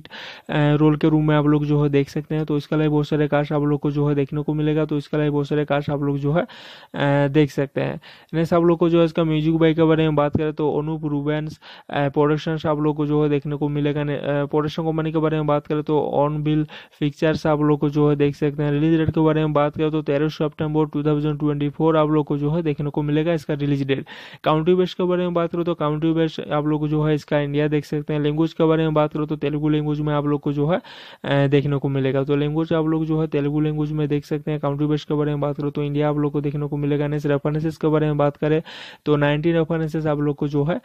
रोल के रूम में आप लोग जो है देख सकते हैं तो इसका लाइव बहुत सारे कास्ट आप लोग को जो है देखने को मिलेगा तो इसका लाइव बहुत सारे कास्ट आप लोग जो है देख सकते हैं नेक्स्ट आप लोग को जो है इसका म्यूजिक बाई के बारे में बात करें तो अनूप रूबेंस प्रोडक्शन आप लोग को जो है देखने को मिलेगा प्रोडक्शन कंपनी के बारे में बात करें तो ऑन बिल पिक्चर्स आप लोग को जो है देख सकते हैं रिलीज डेट के बारे में बात करें तो तेरह ट्वेंटी फोर आप लोग को जो है देखने को मिलेगा इसका रिलीज डेट काउंटी बेस्ट के बारे में बात करें तो काउंटी बेस्ट आप लोग जो है इसका इंडिया देख सकते हैं लैंग्वेज के बारे में बात करो तो तेलुगु लैंग्वेज में आप लोग को जो है देखने को मिलेगा तो लैंग्वेज आप लोग जो है तेलुगु लैंग्वेज में देख सकते हैं काउंट्री बेस्ट के बारे में बात करो तो इंडिया आप लोग को देखने को मिलेगा नेक्स्ट रेफरेंसेस के बारे में बात करें तो नाइनटी रेफरेंसेस आप लोग को जो है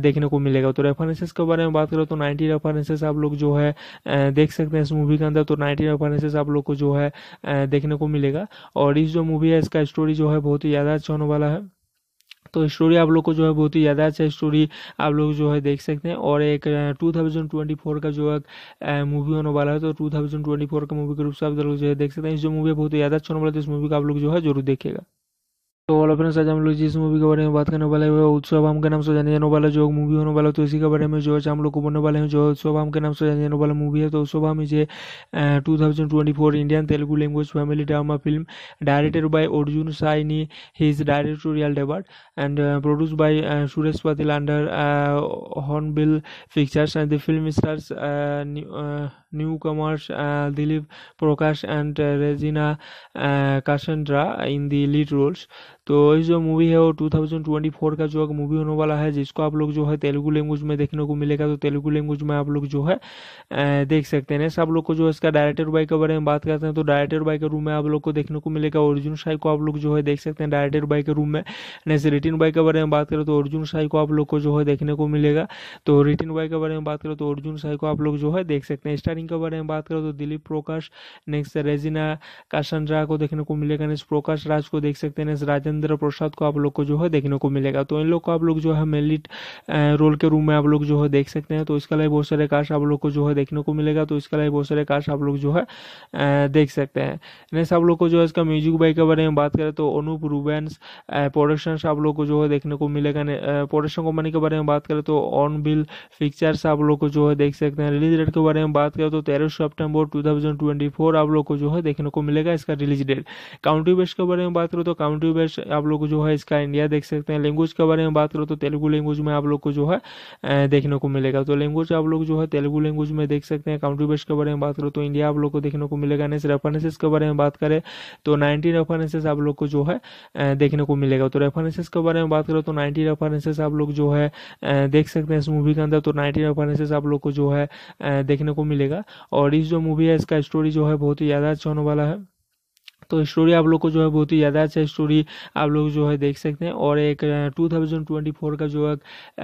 देखने को मिलेगा तो रेफरेंसेस के बारे में बात करो तो नाइनटी रेफरेंसेस आप लोग जो है देख सकते हैं इस मूवी के अंदर तो नाइनटी रेफरेंसेस आप लोग को जो है देखने को मिलेगा और इस जो मूवी है इसका स्टोरी जो है बहुत ही ज़्यादा अच्छा होने वाला है तो स्टोरी आप लोग को जो है बहुत ही ज़्यादा अच्छा स्टोरी आप लोग जो है देख सकते हैं और एक टू थाउजेंड ट्वेंटी फोर का जो है मूवी होने वाला है तो टू थाउजेंड ट्वेंटी फोर का मूवी के रूप से आप लोग जो है देख सकते हैं जो मूवी बहुत ही ज़्यादा अच्छा होने वाला है तो इस मूवी का आप लोग जो है जरूर देखेगा तो ऑल अपने आज हम लोग जिस मूवी के बारे में बात करने वाले हैं वह उत्सव हम के नाम से जाने जाने वाला जो मूवी होने वाला तो इसी के बारे में जो है हम लोग को बोलने वाले हैं जो उत्सव हम के नाम से जाने जाने वाला मूवी है तो उत्सव हम इसे two thousand twenty four Indian Telugu language family drama film directed by Arjun Saini his directorial debut and produce by Suresh Patil under Hornbill pictures and the film stars new commerce Dilip Prakash and Regina कासेंड्रा in uh, lead roles तो वही जो movie है वो 2024 का जो movie होने वाला है जिसको आप लोग जो है तेलुगु लैंग्वेज में देखने को मिलेगा तो तेलुगु लैंग्वेज में आप लोग जो है देख सकते हैं नेक्स्ट आप लोग को जो है इसका डायरेक्टर बाई के बारे में बात करते हैं तो डायरेक्टर बाई के रूम में आप लोग को देखने को मिलेगा अर्जुन शाही को आप लोग जो है देख सकते हैं डायरेक्टर बाई के रूम में नेक्स्ट रिटिन बाई के बारे में बात करें तो अर्जुन शाही को आप लोग को जो है देखने को मिलेगा तो रिटिन बाई के बारे में बात करें तो अर्जुन शाही को आप लोग जो है देख सकते हैं स्टारिंग के बारे में बात करें तो Dilip Prakash next Regina caution को देखने को मिलेगा नेक्स्ट प्रकाश राज को देख सकते हैं नेक्स्ट राजन राजेंद्र प्रसाद को आप लोग को जो है देखने को मिलेगा तो इन लोग को आप लोग जो है मेनली रोल के रूम में आप लोग जो है देख सकते हैं तो इसका लिए बहुत सारे कास्ट आप लोग को जो है देखने को मिलेगा तो इसके लिए बहुत सारे कास्ट आप लोग जो है देख सकते हैं नेक्स्ट आप लोग को जो है इसका म्यूजिक बाई के बारे में बात करें तो अनूप रूबेंस प्रोडक्शन आप लोग को जो है देखने को मिलेगा प्रोडक्शन कंपनी के बारे में बात करें तो ऑन बिल पिक्चर्स आप लोग को जो है देख सकते हैं रिलीज डेट के बारे में बात करें तो तेरह ट्वेंटी फोर आप लोग को जो है देखने को मिलेगा इसका रिलीज डेट काउंटी बेस के बारे में बात करें तो काउंटी बेस आप लोग जो है इसका इंडिया देख सकते हैं लैंग्वेज के बारे में बात करो तो तेलुगु लैंग्वेज में आप लोग को जो है देखने को मिलेगा तो लैंग्वेज आप लोग जो है तेलुगु लैंग्वेज में देख सकते हैं काउंट्री बेस्ट के बारे में बात करो तो इंडिया आप लोग को देखने को मिलेगा नेक्स्ट रेफरेंसेस के बारे में बात करें तो नाइन्टी रेफरेंसेस आप लोग को जो है देखने को मिलेगा तो रेफरेंसेस के बारे में बात करो तो नाइन्टी रेफरेंसेस आप लोग जो है देख सकते हैं इस मूवी के अंदर तो नाइनटी रेफरेंसेस आप लोग को जो है देखने को मिलेगा और इस जो मूवी है इसका स्टोरी जो है बहुत ही ज़्यादा अच्छा होने वाला है तो स्टोरी आप लोग को जो है बहुत ही ज़्यादा अच्छा स्टोरी आप लोग जो है देख सकते हैं और एक टू थाउजेंड ट्वेंटी फोर का जो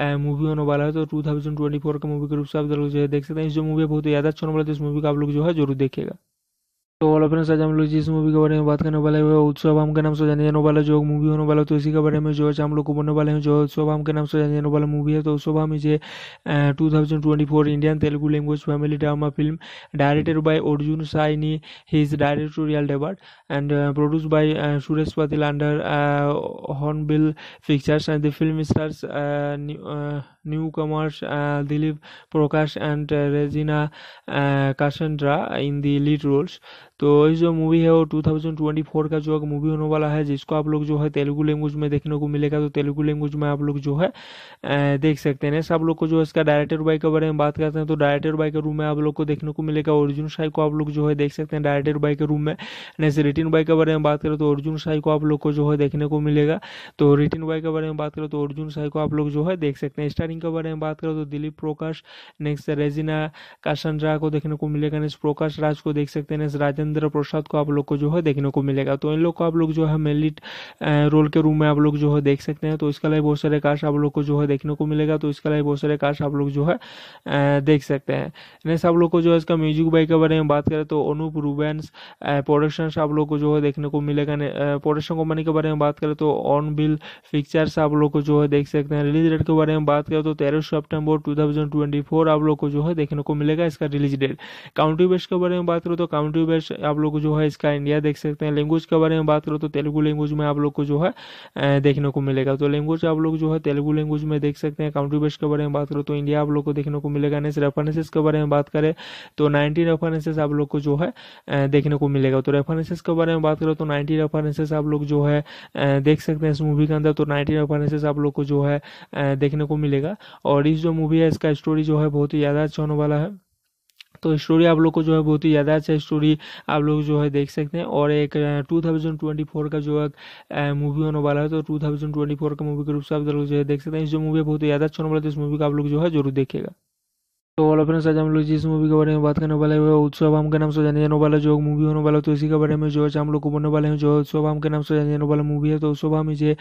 है मूवी होने वाला है तो टू थाउजेंड ट्वेंटी फोर का मूवी के रूप से आप लोग जो है देख सकते हैं जो मूवी बहुत ही ज़्यादा अच्छा होने वाला है तो इस मूवी का आप लोग जो है जरूर देखेगा तो वाला फ्रेंड्स आज हम लोग जिस मूवी के बारे में बात करने वाले हैं उत्सव हम के नाम से जाने जाने वाला जो मूवी होने वाला तो इसी के बारे में जो है हम लोग को बोलने वाले हैं जो उत्सव हम के नाम से जाने जाने वाला मूवी है तो उत्सव हम इसे two thousand twenty four Indian Telugu language family drama film directed by Arjun Saini his directorial debut and produce by Suresh Patil under Hornbill pictures and the film stars new commerce Dilip Prakash and Regina कासेंड्रा in the lead roles तो ये जो movie है वो 2024 का जो movie होने वाला है जिसको आप लोग जो है तेलुगु लैंग्वेज में देखने को मिलेगा तो तेलुगु लैंग्वेज में आप लोग जो है देख सकते हैं सब लोग को जो है इसका डायरेक्टर बाई के बारे में बात करते हैं तो डायरेक्टर बाई के रूम में आप लोग को देखने को मिलेगा अर्जुन शाही को आप लोग जो है देख सकते हैं डायरेक्टर बाई के रूम में नेक्स्ट रिटिन बाई के बारे में बात करें तो अर्जुन शाही को आप लोग को जो है देखने को मिलेगा तो रिटिन बाई के बारे में बात करें तो अर्जुन शाही को आप लोग जो है देख सकते हैं स्टारिंग के बारे में बात करें तो Dilip Prakash next Regina caution को देखने को मिलेगा नेक्स्ट प्रकाश राज को देख सकते हैं नेक्स्ट राजन जितेंद्र प्रसाद को आप लोग को जो है देखने को मिलेगा तो इन लोग को आप लोग जो है मेलिट रोल के रूम में आप लोग जो है देख सकते हैं तो इसका लाइव बहुत सारे कास्ट आप लोग को जो है देखने को मिलेगा तो इसका लाइव बहुत सारे कास्ट आप लोग जो है देख सकते हैं नेक्स्ट आप लोग को जो है इसका म्यूजिक बाई के बारे में बात करें तो अनूप रूबेंस प्रोडक्शन आप लोग को जो है देखने को मिलेगा प्रोडक्शन कंपनी के बारे में बात करें तो ऑन बिल पिक्चर्स आप लोग को जो है देख सकते हैं रिलीज डेट के बारे में बात करें तो तेरह सितंबर 2024 आप लोग को जो है देखने को मिलेगा इसका रिलीज डेट काउंटी बेस्ट के बारे में बात करें तो काउंटी बेस्ट आप लोग जो है इसका इंडिया देख सकते हैं लैंग्वेज के बारे में बात करो तो तेलुगु लैंग्वेज में आप लोग को जो है देखने को मिलेगा तो लैंग्वेज आप लोग जो है तेलुगु लैंग्वेज में देख सकते हैं काउंट्री बेस्ट के बारे में बात करो तो इंडिया आप लोग को देखने को मिलेगा नेक्स्ट रेफरेंसेस के बारे में बात करें तो नाइनटी रेफरेंसेस आप लोग को जो है देखने को मिलेगा तो रेफरेंसेस के बारे में बात करो तो नाइनटी रेफरेंसेस आप लोग जो है देख सकते हैं इस मूवी के अंदर तो नाइनटी रेफरेंसेस आप लोग को जो है देखने को मिलेगा और इस जो मूवी है इसका स्टोरी जो है बहुत ही ज़्यादा अच्छा होने वाला है तो स्टोरी आप लोग को जो है बहुत ही ज़्यादा अच्छा स्टोरी आप लोग जो है देख सकते हैं और एक टू थाउजेंड ट्वेंटी फोर का जो है मूवी होने वाला है तो टू थाउजेंड ट्वेंटी फोर का मूवी के रूप से आप लोग जो है देख सकते हैं जो मूवी बहुत ही ज़्यादा अच्छा होने वाला है तो इस मूवी का आप लोग जो है जरूर देखेगा तो वाला फ्रेंड्स आज हम लोग जिस मूवी के बारे में बात करने वाले हैं वह उत्सव हम के नाम से जाने जाने वाला जो मूवी होने वाला तो इसी के बारे में जो है हम लोग को बोलने वाले हैं जो उत्सव हम के नाम से जाने जाने वाला मूवी है तो उत्सव हम इसे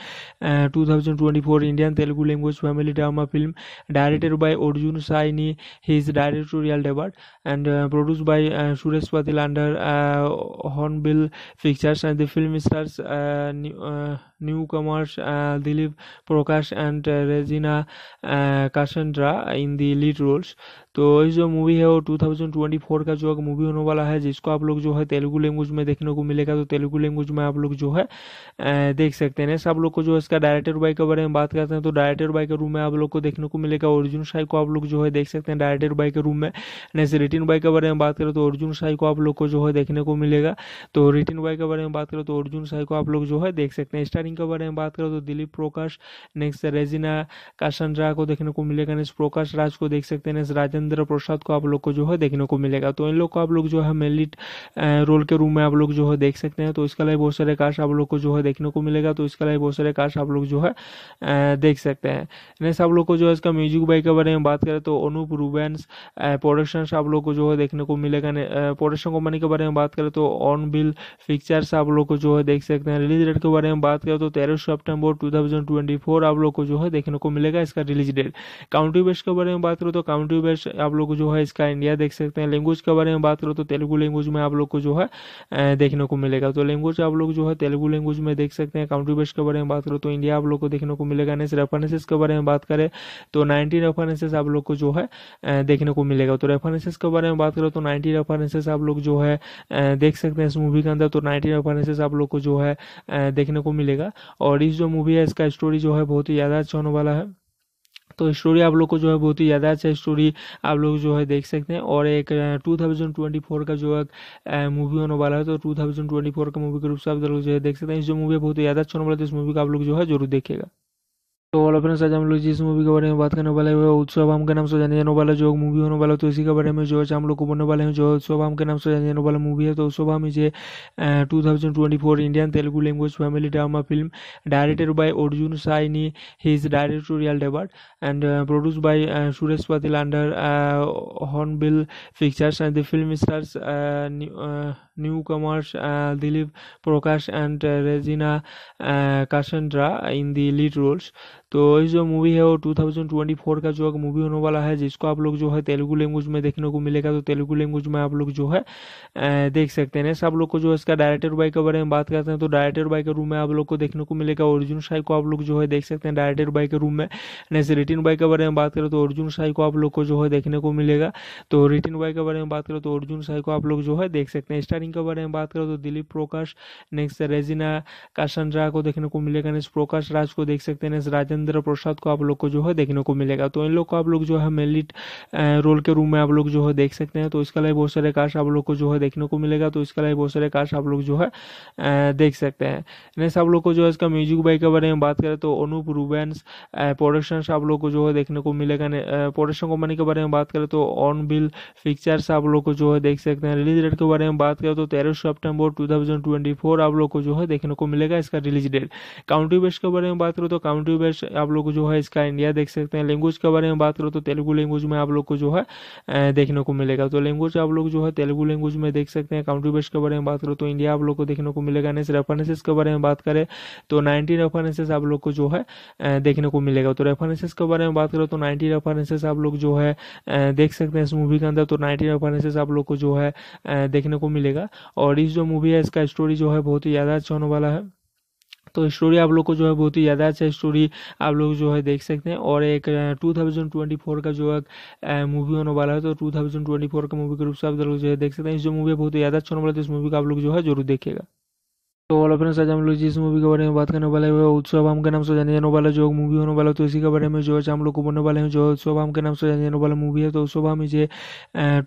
two thousand twenty four Indian Telugu language family drama film directed by Arjun Saini his directorial debut and produce by Suresh Patil under Hornbill pictures and the film stars new comers uh, Dilip Prakash and uh, Regina uh, Cassandra in तो जो movie है वो 2024 का जो movie होने वाला है जिसको आप लोग जो है तेलुगु लैंग्वेज में देखने को मिलेगा तो तेलुगु लैंग्वेज में आप लोग जो है देख सकते हैं सब लोग को जो है इसका डायरेक्टर बाई के बारे में बात करते हैं तो डायरेक्टर बाई के रूम में आप लोग को देखने को मिलेगा अर्जुन शाही को आप लोग जो है देख सकते हैं डायरेक्टर बाई के रूम में रिटिन बाई के बारे में बात करें तो अर्जुन शाही को आप लोग को जो है देखने को मिलेगा तो रिटिन बाई के बारे में बात करें तो अर्जुन शाही को आप लोग जो है देख सकते हैं स्टारिंग के बारे में बात करें तो Dilip Prakash next Regina caution को देखने को मिलेगा नेक्स्ट प्रकाश राज को देख सकते हैं नेक्स्ट राजेंद्र प्रसाद को आप लोग को जो है देखने को मिलेगा तो इन लोग को आप लोग जो है मेनली रोल के रूम में आप लोग जो है देख सकते हैं तो इसका लाइव बहुत सारे कास्ट आप लोग को जो है देखने को मिलेगा तो इसका लाइव बहुत सारे कास्ट आप लोग जो है देख सकते हैं नेक्स्ट आप लोग को जो है इसका म्यूजिक बाई के बारे में बात करें तो अनूप रूबेंस प्रोडक्शन आप लोग को जो है देखने को मिलेगा प्रोडक्शन कंपनी के बारे में बात करें तो ऑन बिल पिक्चर्स आप लोग को जो है देख सकते हैं रिलीज डेट के बारे में बात करें तो तेरह ट्वेंटी फोर आप लोग को जो है देखने को मिलेगा इसका रिलीज डेट काउंटी बेस्ट के बारे में बात करें तो काउंटी बेस्ट आप लोग जो है इसका इंडिया देख सकते हैं लैंग्वेज के बारे में बात करो तो तेलुगु लैंग्वेज में आप लोग को जो है देखने को मिलेगा तो लैंग्वेज आप लोग जो है तेलुगु लैंग्वेज में देख सकते हैं काउंट्री बेस्ट के बारे में बात करो तो इंडिया आप लोग को देखने को मिलेगा नेक्स्ट रेफरेंसेस के बारे में बात करें तो नाइनटी रेफरेंसेस आप लोग को जो है देखने को मिलेगा तो रेफरेंसेस के बारे में बात करो तो नाइनटी रेफरेंसेस आप लोग जो है देख सकते हैं इस मूवी के अंदर तो नाइनटी रेफरेंसेस आप लोग को जो है देखने को मिलेगा और इस जो मूवी है इसका स्टोरी जो है बहुत ही ज़्यादा अच्छा होने वाला है तो स्टोरी आप लोग को जो है बहुत ही ज़्यादा अच्छा स्टोरी आप लोग जो है देख सकते हैं और एक 2024 का जो है मूवी होने वाला है तो 2024 का मूवी के रूप से आप लोग जो है देख सकते हैं जो मूवी बहुत ही ज़्यादा अच्छा होने वाला है तो इस मूवी का आप लोग जो है जरूर देखेगा तो ऑल अपने साथ हम लोग जिस मूवी के बारे में बात करने वाले हैं वह उत्सव हम के नाम से जाने जाने वाला जो मूवी होने वाला तो इसी के बारे में जो है हम लोग को बोलने वाले हैं जो उत्सव हम के नाम से जाने जाने वाला मूवी है तो उत्सव हम इसे two thousand twenty four Indian Telugu language family drama film directed by Arjun Saini his directorial debut and produce by Suresh Patil under Hornbill pictures and the film stars new commerce Dilip Prakash and Regina कासेंड्रा in the lead roles तो वही जो movie है वो 2024 का जो movie होने वाला है जिसको आप लोग जो है तेलुगु लैंग्वेज में देखने को मिलेगा तो तेलुगु लैंग्वेज में आप लोग जो है देख सकते हैं नेक्स्ट आप लोग को जो है इसका डायरेक्टर बाई के बारे में बात करते हैं तो डायरेक्टर बाई के रूम में आप लोग को देखने को मिलेगा अर्जुन शाही को आप लोग जो है देख सकते हैं डायरेक्टर बाई के रूम में नेक्स्ट रिटिन बाई के बारे में बात करें तो अर्जुन शाही को आप लोग को जो है देखने को मिलेगा तो रिटिन बाई के बारे में बात करें तो अर्जुन शाही को आप लोग जो है देख सकते हैं स्टारिंग के बारे में बात करें तो Dilip Prakash next Regina caution को देखने को मिलेगा नेक्स्ट प्रकाश राज को देख सकते हैं नेक्स्ट राजन महेंद्र प्रसाद को आप लोग को जो है देखने को मिलेगा तो इन लोग को आप लोग जो है मेनली रोल के रूम में आप लोग जो है देख सकते हैं तो इसका लिए बहुत सारे कास्ट आप लोग को जो है देखने को मिलेगा तो इसका लिए बहुत सारे कास्ट आप लोग जो है देख सकते हैं नेक्स्ट आप लोग को जो है इसका म्यूजिक बाई के बारे में बात करें तो अनूप रूबेंस प्रोडक्शन आप लोग को जो है देखने को मिलेगा प्रोडक्शन कंपनी के बारे में बात करें तो ऑन बिल पिक्चर्स आप लोग को जो है देख सकते हैं रिलीज डेट के बारे में बात करें तो तेरह ट्वेंटी फोर आप लोग को जो है देखने को मिलेगा इसका रिलीज डेट काउंटी बेस्ट के बारे में बात करें तो काउंटी बेस्ट आप लोग जो है इसका इंडिया देख सकते हैं लैंग्वेज के बारे में बात करो तो तेलुगु लैंग्वेज में आप लोग को जो है देखने को मिलेगा तो लैंग्वेज आप लोग जो है तेलुगु लैंग्वेज में देख सकते हैं काउंट्री बेस्ट के बारे में बात करो तो इंडिया आप लोग को देखने को मिलेगा नेक्स्ट रेफरेंसेस के बारे में बात करें तो नाइनटी रेफरेंसेस आप लोग को जो है देखने को मिलेगा तो रेफरेंसेस के बारे में बात करो तो नाइनटी रेफरेंसेस आप लोग जो है देख सकते हैं इस मूवी के अंदर तो नाइनटी रेफरेंसेस आप लोग को जो है देखने को मिलेगा और इस जो मूवी है इसका स्टोरी जो है बहुत ही ज़्यादा अच्छा होने वाला है तो स्टोरी आप लोग को जो है बहुत ही ज़्यादा अच्छा स्टोरी आप लोग जो है देख सकते हैं और एक टू थाउजेंड ट्वेंटी फोर का जो है मूवी होने वाला है तो टू थाउजेंड ट्वेंटी फोर का मूवी के रूप से आप लोग जो है देख सकते हैं जो मूवी बहुत ही ज़्यादा अच्छा होने वाला है तो इस मूवी का आप लोग जो है जरूर देखेगा तो हेलो फ्रेंड्स आज हम लोग जिस मूवी के बारे में बात करने वाले हैं उत्सव हम के नाम से जाने जाने वाला जो मूवी होने वाला तो इसी के बारे में जो है हम लोग को बोलने वाले हैं जो उत्सव हम के नाम से जाने जाने वाला मूवी है तो उत्सव हम इसे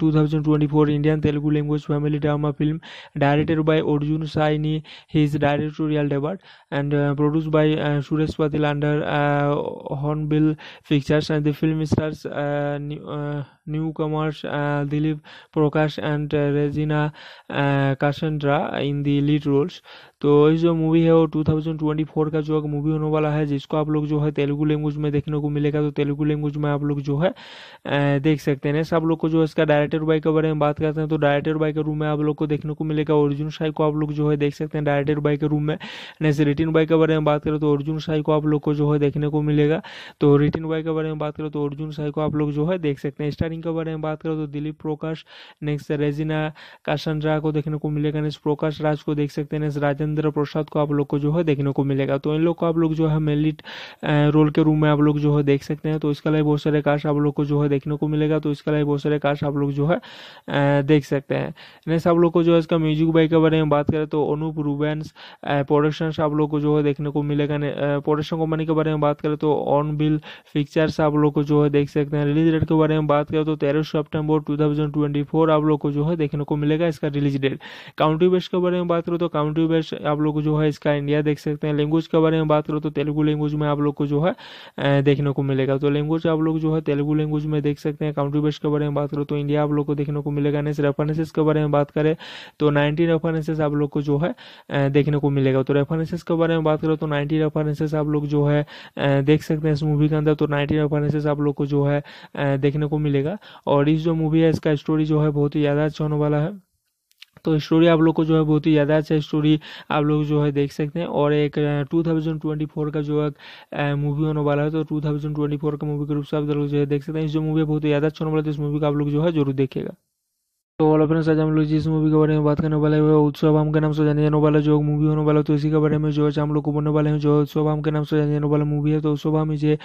two thousand twenty four Indian Telugu language family drama film directed by Arjun Saini his directorial debut and produce by Suresh Patil under Hornbill pictures and the film stars new commerce Dilip Prakash and রেজিনা কাসেন্ড্রা in the lead roles तो वही जो movie है वो 2024 का जो movie होने वाला है जिसको आप लोग जो है तेलुगु लैंग्वेज में देखने को मिलेगा तो तेलुगु लैंग्वेज में आप लोग जो है देख सकते हैं सब लोग को जो इसका डायरेक्टर बाई के बारे में बात करते हैं तो डायरेक्टर बाई के रूम में आप लोग को देखने को मिलेगा अर्जुन शाही को आप लोग जो है देख सकते हैं डायरेक्टर बाई के रूम में नेक्स्ट रिटिन बाई के बारे में बात करें तो अर्जुन शाही को आप लोग को जो है देखने को मिलेगा तो रिटिन बाई के बारे में बात करें तो अर्जुन शाही को आप लोग जो है देख सकते हैं स्टारिंग के बारे में बात करें तो Dilip Prakash next Regina caution को देखने को मिलेगा नेक्स्ट प्रकाश राज को देख सकते हैं नेक्स्ट राजेंद्र राजेंद्र प्रसाद को आप लोग को जो है देखने को मिलेगा तो इन लोग को आप लोग जो है मेलिट रोल के रूम में आप लोग जो है देख सकते हैं तो इसका लाइव बहुत सारे कास्ट आप लोग को जो है देखने को मिलेगा तो इसका लाइव बहुत सारे कास्ट आप लोग जो है देख सकते हैं नेक्स्ट आप लोग को जो है इसका म्यूजिक बाई के बारे में बात करें तो अनूप रूबेंस प्रोडक्शन आप लोग को जो है देखने को मिलेगा प्रोडक्शन कंपनी के बारे में बात करें तो ऑन बिल पिक्चर्स आप लोग को जो है देख सकते हैं रिलीज डेट के बारे में बात करें तो तेरह ट्वेंटी फोर आप लोग को जो है देखने को मिलेगा इसका रिलीज डेट काउंटी बेस्ट के बारे में बात करें तो काउंटी बेस्ट आप लोग जो है इसका इंडिया देख सकते हैं लैंग्वेज के बारे में बात करो तो तेलुगु लैंग्वेज में आप लोग को जो है देखने को मिलेगा तो लैंग्वेज आप लोग जो है तेलुगु लैंग्वेज में देख सकते हैं काउंट्री बेस्ट के बारे में बात करो तो इंडिया आप लोग को देखने को मिलेगा नेक्स्ट रेफरेंसेस के बारे में बात करें तो नाइनटी रेफरेंसेस आप लोग को जो है देखने को मिलेगा तो रेफरेंसेस के बारे में बात करो तो नाइनटी रेफरेंसेस आप लोग जो है देख सकते हैं इस मूवी के अंदर तो नाइनटी रेफरेंसेस आप लोग को जो है देखने को मिलेगा और इस जो मूवी है इसका स्टोरी जो है बहुत ही ज़्यादा अच्छा होने वाला है तो स्टोरी आप लोग को जो है बहुत ही ज़्यादा अच्छा स्टोरी आप लोग जो है देख सकते हैं और एक टू थाउजेंड ट्वेंटी फोर का जो है मूवी होने वाला है तो टू थाउजेंड ट्वेंटी फोर का मूवी के रूप से आप लोग जो है देख सकते हैं जो मूवी बहुत ही ज़्यादा अच्छा होने वाला है तो इस मूवी का आप लोग जो है जरूर देखेगा तो वाला फ्रेंड्स आज हम लोग जिस मूवी के बारे में बात करने वाले हैं उत्सव हम के नाम से जाने जाने वाला जो मूवी होने वाला तो इसी के बारे में जो है हम लोग को बोलने वाले हैं जो उत्सव हम के नाम से जाने जाने वाला मूवी है तो उत्सव हम इसे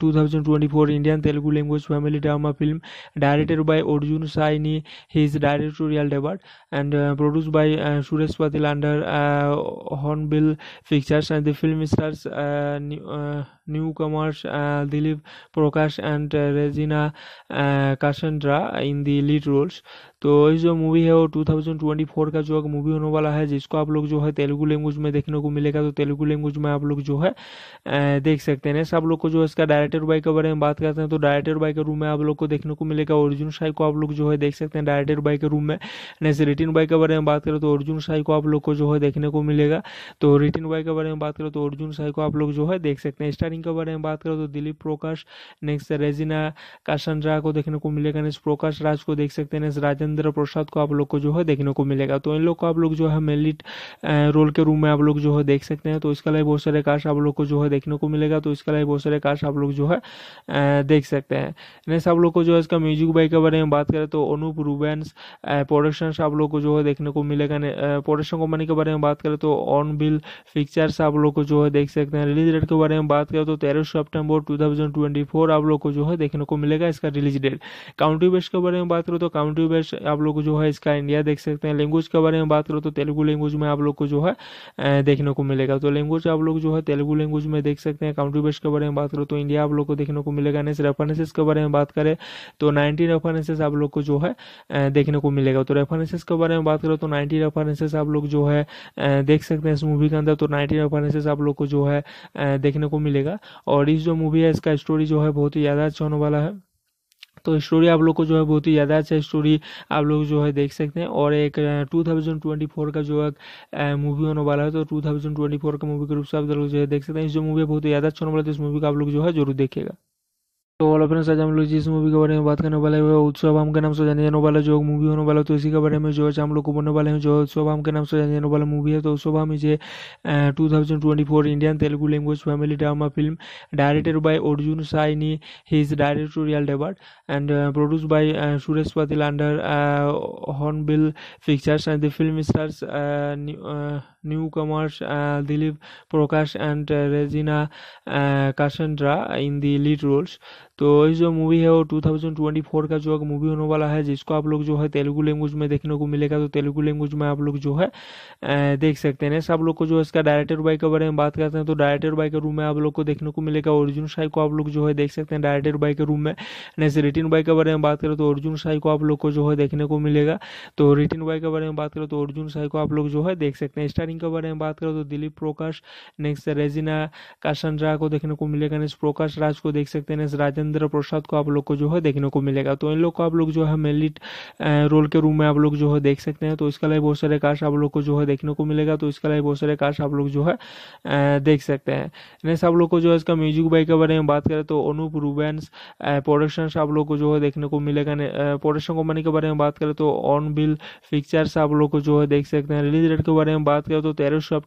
two thousand twenty four Indian Telugu language family drama film directed by Arjun Saini his directorial debut and produce by Suresh Patil under Hornbill pictures and the film stars new commerce Dilip Prakash and Regina कासेंड्रा in the lead roles तो जो movie है वो 2024 का जो movie होने वाला है जिसको आप लोग जो है तेलुगु लैंग्वेज में देखने को मिलेगा तो तेलुगु लैंग्वेज में आप लोग जो है देख सकते हैं सब लोग को जो है इसका डायरेक्टर बाई के बारे में बात करते हैं तो डायरेक्टर बाई के रूम में आप लोग को देखने को मिलेगा अर्जुन शाही को आप लोग जो है देख सकते हैं डायरेक्टर बाई के रूम में जैसे रिटिन बाई के बारे में बात करें तो अर्जुन शाही को आप लोग को जो है देखने को मिलेगा तो रिटिन बाई के बारे में बात करें तो अर्जुन शाही को आप लोग जो है देख सकते हैं स्टारिंग के बारे में बात करें तो Dilip Prakash next Regina caution को देखने को मिलेगा नेक्स्ट प्रकाश राज को देख सकते हैं नेक्स्ट राजेंद्र प्रसाद को आप लोग को जो है देखने को मिलेगा तो इन लोग को आप लोग जो है मेनली रोल के रूम में आप लोग जो है देख सकते हैं तो इसका लाइव बहुत सारे कास्ट आप लोग को जो है देखने को मिलेगा तो इसका लाइव बहुत सारे कास्ट आप लोग जो है देख सकते हैं नेक्स्ट आप लोग को जो है इसका म्यूजिक बाई के बारे में बात करें तो अनूप रूबेन्स प्रोडक्शन आप लोग को जो है देखने को मिलेगा प्रोडक्शन कंपनी के बारे में बात करें तो ऑन बिल पिक्चर्स आप लोग को जो है देख सकते हैं रिलीज डेट के बारे में बात करें तो तेरह ट्वेंटी फोर आप लोग को जो है देखने को मिलेगा इसका रिलीज डेट काउंटी बेस्ट के बारे में बात करें तो काउंटी बेस्ट आप लोग जो है इसका इंडिया देख सकते हैं लैंग्वेज के बारे में बात करो तो तेलुगु लैंग्वेज में आप लोग को जो है देखने को मिलेगा तो लैंग्वेज आप लोग जो है तेलुगु लैंग्वेज में देख सकते हैं काउंट्री बेस्ट के बारे में बात करो तो इंडिया आप लोग को देखने को मिलेगा नेक्स्ट रेफरेंसेस के बारे में बात करें तो नाइनटी रेफरेंसेस आप लोग को जो है देखने को मिलेगा तो रेफरेंसेस के बारे में बात करो तो नाइनटी रेफरेंसेस आप लोग जो है देख सकते हैं इस मूवी के अंदर तो नाइनटी रेफरेंसेस आप लोग को जो है देखने को मिलेगा और इस जो मूवी है इसका स्टोरी जो है बहुत ही ज़्यादा अच्छा होने वाला है तो स्टोरी आप लोग को जो है बहुत ही ज़्यादा अच्छा स्टोरी आप लोग जो है देख सकते हैं और एक 2024 का जो है मूवी होने वाला है तो 2024 का मूवी के रूप से आप लोग जो है देख सकते हैं जो मूवी बहुत ही ज़्यादा अच्छा होने वाला है तो इस मूवी का आप लोग जो है जरूर देखेगा तो ऑल फ्रेंड्स आज हम लोग जिस मूवी के बारे में बात करने वाले हैं वह उत्सव हम के नाम से जाने जाने वाला जो मूवी होने वाला तो इसी के बारे में जो है हम लोग को बोलने वाले हैं जो उत्सव हम के नाम से जाने जाने वाला मूवी है तो उत्सव हम इसे two thousand twenty four Indian Telugu language family drama film directed by Arjun Saini his directorial debut and produce by Suresh Patil under Hornbill pictures and the film stars new commerce Dilip Prakash and Regina कासेंड्रा in the lead roles तो वही जो movie है वो 2024 का जो movie होने वाला है जिसको आप लोग जो है तेलुगु लैंग्वेज में देखने को मिलेगा तो तेलुगु लैंग्वेज में आप लोग जो है देख सकते हैं सब लोग को जो है इसका डायरेक्टर बाई के बारे में बात करते हैं तो डायरेक्टर बाई के रूम में आप लोग को देखने को मिलेगा अर्जुन शाही को आप लोग जो है देख सकते हैं डायरेक्टर बाई के रूम में नेक्स्ट रिटिन बाई के बारे में बात करें तो अर्जुन शाही को आप लोग को जो है देखने को मिलेगा तो रिटिन बाई के बारे में बात करें तो अर्जुन शाही को आप लोग जो है देख सकते हैं स्टारिंग के बारे में बात करें तो Dilip Prakash next Regina caution को देखने को मिलेगा नेक्स्ट प्रकाश राज को देख सकते हैं नेक्स्ट राजन राजेंद्र प्रसाद को आप लोग को जो है देखने को मिलेगा तो इन लोग को आप लोग जो है मेलिट रोल के रूम में आप लोग जो है देख सकते हैं तो इसका लिए बहुत सारे कास्ट आप लोग को जो है देखने को मिलेगा तो इसका लिए बहुत सारे कास्ट आप लोग जो है देख सकते हैं नेक्स्ट आप लोग को जो है इसका म्यूजिक बाई के बारे में बात करें तो अनूप रूबेंस प्रोडक्शन आप लोग को जो है देखने को मिलेगा प्रोडक्शन कंपनी के बारे में बात करें तो ऑन बिल पिक्चर्स आप लोग को जो है देख सकते हैं रिलीज डेट के बारे में बात करें तो तेरह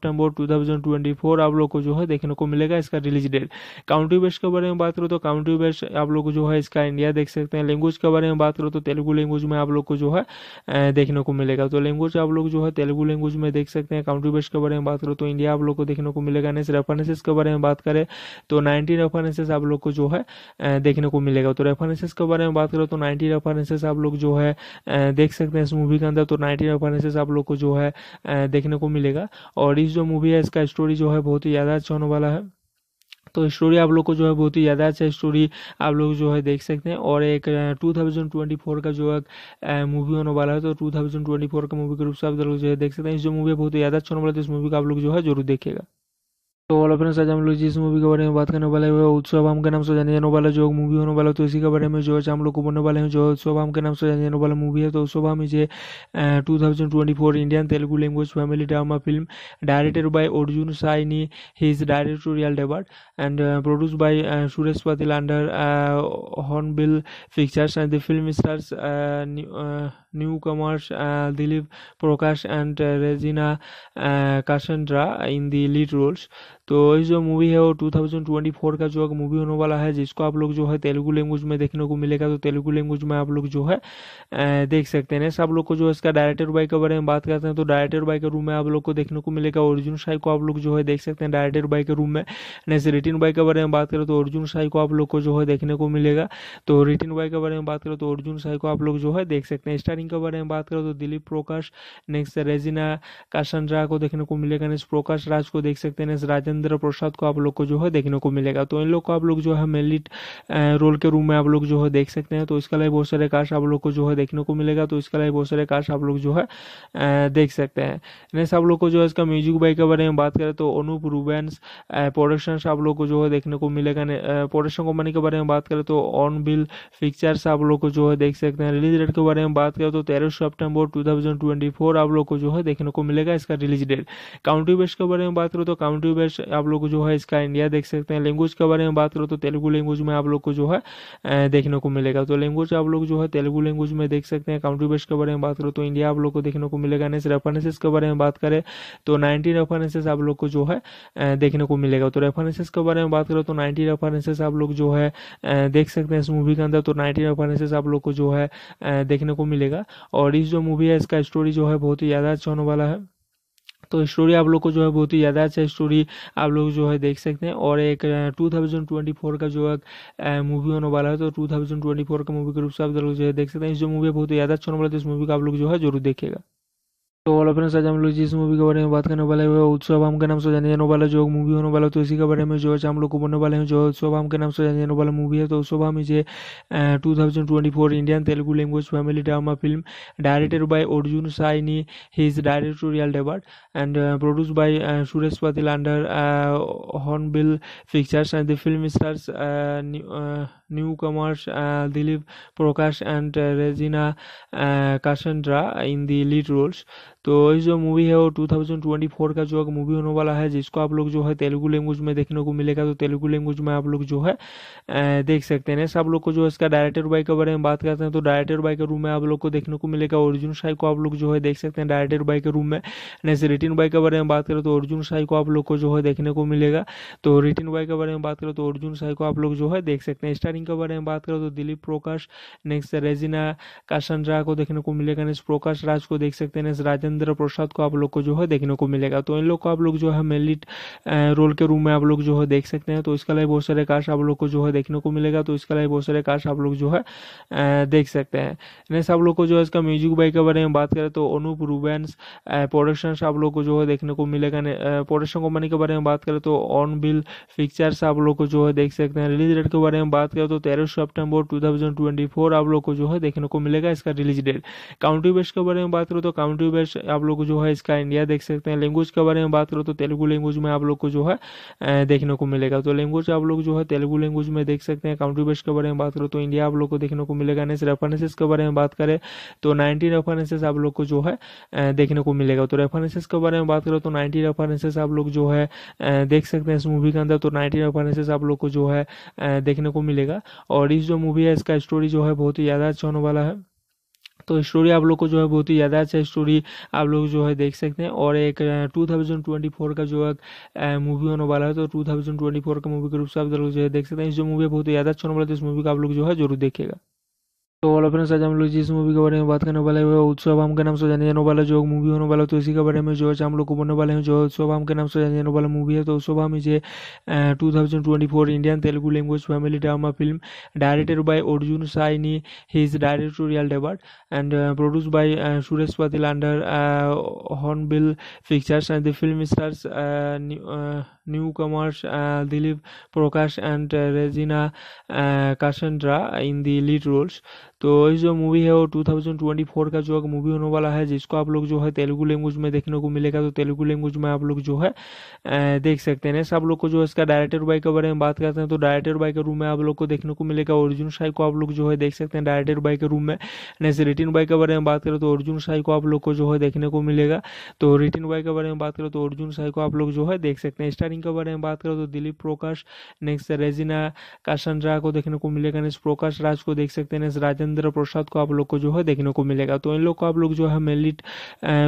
ट्वेंटी फोर आप लोग को जो है देखने को मिलेगा इसका रिलीज डेट काउंटी बेस के बारे में बात करें तो काउंटी बेस आप लोग जो है इसका इंडिया देख सकते हैं लैंग्वेज के बारे में बात करो तो तेलुगु लैंग्वेज में आप लोग को जो है देखने को मिलेगा तो लैंग्वेज आप लोग जो है तेलुगु लैंग्वेज में देख सकते हैं काउंट्री बेस्ट के बारे में बात करो तो इंडिया आप लोग को देखने को मिलेगा नेक्स्ट रेफरेंसेस के बारे में बात करें तो नाइन्टी रेफरेंसेस आप लोग को जो है देखने को मिलेगा तो रेफरेंसेस के बारे में बात करो तो नाइन्टी रेफरेंसेस आप लोग जो है देख सकते हैं इस मूवी के अंदर तो नाइनटी रेफरेंसेस आप लोग को जो है देखने को मिलेगा और इस जो मूवी है इसका स्टोरी जो है बहुत ही ज़्यादा अच्छा होने वाला है तो स्टोरी आप लोग को जो है बहुत ही ज़्यादा अच्छा स्टोरी आप लोग जो है देख सकते हैं और एक टू थाउजेंड ट्वेंटी फोर का जो है मूवी होने वाला है तो टू थाउजेंड ट्वेंटी फोर का मूवी के रूप से आप लोग जो है देख सकते हैं जो मूवी बहुत ही ज़्यादा अच्छा होने वाला है तो इस मूवी का आप लोग जो है जरूर देखेगा तो वाला फ्रेंड्स आज हम लोग जिस मूवी के बारे में बात करने वाले हैं उत्सव हम के नाम से जाने जाने वाला जो मूवी होने वाला तो इसी के बारे में जो है हम लोग को बोलने वाले हैं जो उत्सव हम के नाम से जाने जाने वाला मूवी है तो उत्सव हम इसे two thousand twenty four Indian Telugu language family drama film directed by Arjun Saini his directorial debut and produce by Suresh Patil under Hornbill pictures and the film stars new commerce Dilip Prakash and রেজিনা কাসেন্ড্রা in the lead roles तो ये जो movie है वो 2024 का जो movie होने वाला है जिसको आप लोग जो है तेलुगु लैंग्वेज में देखने को मिलेगा तो तेलुगु लैंग्वेज में आप लोग जो है देख सकते हैं सब लोग को जो है इसका डायरेक्टर बाई के बारे में बात करते हैं तो डायरेक्टर बाई के रूम में आप लोग को देखने को मिलेगा अर्जुन शाही को आप लोग जो है देख सकते हैं डायरेक्टर बाई के रूम में नेक्स्ट रिटिन बाई के बारे में बात करें तो अर्जुन शाही को आप लोग को जो है देखने को मिलेगा तो रिटिन बाई के बारे में बात करें तो अर्जुन शाही को आप लोग जो है देख सकते हैं स्टारिंग के बारे में बात करें तो Dilip Prakash next Regina caution को देखने को मिलेगा नेक्स्ट प्रकाश राज को देख सकते हैं नेक्स्ट राजन सत्येंद्र प्रसाद को आप लोग को जो है देखने को मिलेगा तो इन लोग को आप लोग जो है मेनली रोल के रूम में आप लोग जो है देख सकते हैं तो इसका लाइव बहुत सारे कास्ट आप लोग को जो है देखने को मिलेगा तो इसका लाइव बहुत सारे कास्ट आप लोग जो है देख सकते हैं नेक्स्ट आप लोग को जो है इसका म्यूजिक बाई के बारे में बात करें तो अनूप रूबेंस प्रोडक्शन आप लोग को जो है देखने को मिलेगा प्रोडक्शन कंपनी के बारे में बात करें तो ऑन बिल पिक्चर्स आप लोग को जो है देख सकते हैं रिलीज डेट के बारे में बात करें तो तेरह सितंबर 2024 आप लोग को जो है देखने को मिलेगा इसका रिलीज डेट काउंटी बेस्ट के बारे में बात करें तो काउंटी बेस्ट आप लोग जो है इसका इंडिया देख सकते हैं लैंग्वेज के बारे में बात करो तो तेलुगु लैंग्वेज में आप लोग को जो है देखने को मिलेगा तो लैंग्वेज आप लोग जो है तेलुगु लैंग्वेज में देख सकते हैं काउंट्री बेस्ट के बारे में बात करो तो इंडिया आप लोग को देखने को मिलेगा नेक्स्ट रेफरेंसेस के बारे में बात करें तो नाइनटी रेफरेंसेस आप लोग को जो है देखने को मिलेगा तो रेफरेंसेस के बारे में बात करो तो नाइनटी रेफरेंसेस आप लोग जो है देख सकते हैं इस मूवी के अंदर तो नाइनटी रेफरेंसेस आप लोग को जो है देखने को मिलेगा और इस जो मूवी है इसका स्टोरी जो है बहुत ही ज़्यादा अच्छा होने वाला है तो स्टोरी आप लोग को जो है बहुत ही ज़्यादा अच्छा स्टोरी आप लोग जो है देख सकते हैं और एक टू थाउजेंड ट्वेंटी फोर का जो है मूवी होने वाला है तो टू थाउजेंड ट्वेंटी फोर का मूवी के रूप से आप लोग जो है देख सकते हैं जो मूवी बहुत ही ज़्यादा अच्छा होने वाला है तो इस मूवी का आप लोग जो है जरूर देखेगा तो वाला फ्रेंड्स आज हम लोग जिस मूवी के बारे में बात करने वाले हैं उत्सव हम के नाम से जाने जाने वाला जो मूवी होने वाला तो इसी के बारे में जो है हम लोग को बोलने वाले हैं जो उत्सव हम के नाम से जाने जाने वाला मूवी है तो उत्सव हम इसे two thousand twenty four Indian Telugu language family drama film directed by Arjun Saini his directorial debut and produce by Suresh Patil under Hornbill pictures and the film stars new commerce Dilip Prakash and Regina कासेंड्रा in the lead roles तो जो movie है वो 2024 का जो movie होने वाला है जिसको आप लोग जो है तेलुगु लैंग्वेज में देखने को मिलेगा तो तेलुगु लैंग्वेज में आप लोग जो है देख सकते हैं नेक्स्ट आप लोग को जो है इसका डायरेक्टर बाई के बारे में बात करते हैं तो डायरेक्टर बाई के रूम में आप लोग को देखने को मिलेगा अर्जुन शाही को आप लोग जो है देख सकते हैं डायरेक्टर बाई के रूम में नेक्स्ट रिटिन बाई के बारे में बात करें तो अर्जुन शाही को आप लोग को जो है देखने को मिलेगा तो रिटिन बाई के बारे में बात करें तो अर्जुन शाही को आप लोग जो है देख सकते हैं स्टारिंग के बारे में बात करें तो Dilip Prakash next Regina caution को देखने को मिलेगा नेक्स्ट प्रकाश राज को देख सकते हैं नेक्स्ट राजेंद्र प्रसाद को आप लोग को जो है देखने को मिलेगा तो इन लोग को आप लोग जो है मेनली रोल के रूम में आप लोग जो है देख सकते हैं तो इसका लाइव बहुत सारे कास्ट आप लोग को जो है देखने को मिलेगा तो इसका लाइव बहुत सारे कास्ट आप लोग जो है देख सकते हैं नेक्स्ट आप लोग को जो है इसका म्यूजिक बाई के बारे में बात करें तो अनूप रूबेन्स प्रोडक्शन आप लोग को जो है देखने को मिलेगा प्रोडक्शन कंपनी के बारे में बात करें तो ऑन बिल पिक्चर्स आप लोग को जो है देख सकते हैं रिलीज डेट के बारे में बात करें तो तेरह ट्वेंटी फोर आप लोग को जो है देखने को मिलेगा इसका रिलीज डेट काउंटी बेस्ट के बारे में बात करें तो काउंटी बेस्ट आप लोग जो है इसका इंडिया देख सकते हैं लैंग्वेज के बारे में बात करो तो तेलुगु लैंग्वेज में आप लोग को जो है देखने को मिलेगा तो लैंग्वेज आप लोग जो है तेलुगु लैंग्वेज में देख सकते हैं काउंट्री बेस्ट के बारे में बात करो तो इंडिया आप लोग को देखने को मिलेगा नेक्स्ट रेफरेंसेस के बारे में बात करें तो नाइनटी रेफरेंसेस आप लोग को जो है देखने को मिलेगा तो रेफरेंसेस के बारे में बात करो तो नाइनटी रेफरेंसेस आप लोग जो है देख सकते हैं इस मूवी के अंदर तो नाइन्टी रेफरेंसेस आप लोग को जो है देखने को मिलेगा और इस जो मूवी है इसका स्टोरी जो है बहुत ही ज़्यादा अच्छा होने वाला है तो स्टोरी आप लोग को जो है बहुत ही ज़्यादा अच्छा स्टोरी आप लोग जो है देख सकते हैं और एक 2024 का जो है मूवी होने वाला है तो 2024 का मूवी के रूप से आप लोग जो है देख सकते हैं जो मूवी बहुत ही ज़्यादा अच्छा होने वाला है तो इस मूवी का आप लोग जो है जरूर देखेगा तो ऑल फ्रेंड्स आज हम लोग जिस मूवी के बारे में बात करने वाले हैं वह उत्सव हम के नाम से जाने जाने वाला जो मूवी होने वाला तो इसी के बारे में जो है हम लोग को बोलने वाले हैं जो उत्सव हम के नाम से जाने जाने वाला मूवी है तो उत्सव हम इसे two thousand twenty four Indian Telugu language family drama film directed by Arjun Saini his directorial debut and produce by Suresh Patil under Hornbill pictures and the film stars new commerce Dilip Prakash and Regina कासेंड्रा in the lead roles तो वही जो movie है वो 2024 का जो movie होने वाला है जिसको आप लोग जो है तेलुगु लैंग्वेज में देखने को मिलेगा तो तेलुगु लैंग्वेज में आप लोग जो है देख सकते हैं सब लोग को जो है इसका डायरेक्टर बाई के बारे में बात करते हैं तो डायरेक्टर बाई के रूम में आप लोग को देखने को मिलेगा अर्जुन शाही को आप लोग जो है देख सकते हैं डायरेक्टर बाई के रूम में नेक्स्ट रिटिन बाई के बारे में बात करें तो अर्जुन शाही को आप लोग को जो है देखने को मिलेगा तो रिटिन बाई के बारे में बात करें तो अर्जुन शाही को आप लोग जो है देख सकते हैं स्टारिंग के बारे में बात करें तो Dilip Prakash next Regina caution को देखने को मिलेगा नेक्स्ट प्रकाश राज को देख सकते हैं नेक्स्ट राजन राजेंद्र प्रसाद को आप लोग को जो है देखने को मिलेगा तो इन लोग को आप लोग जो है मेलिट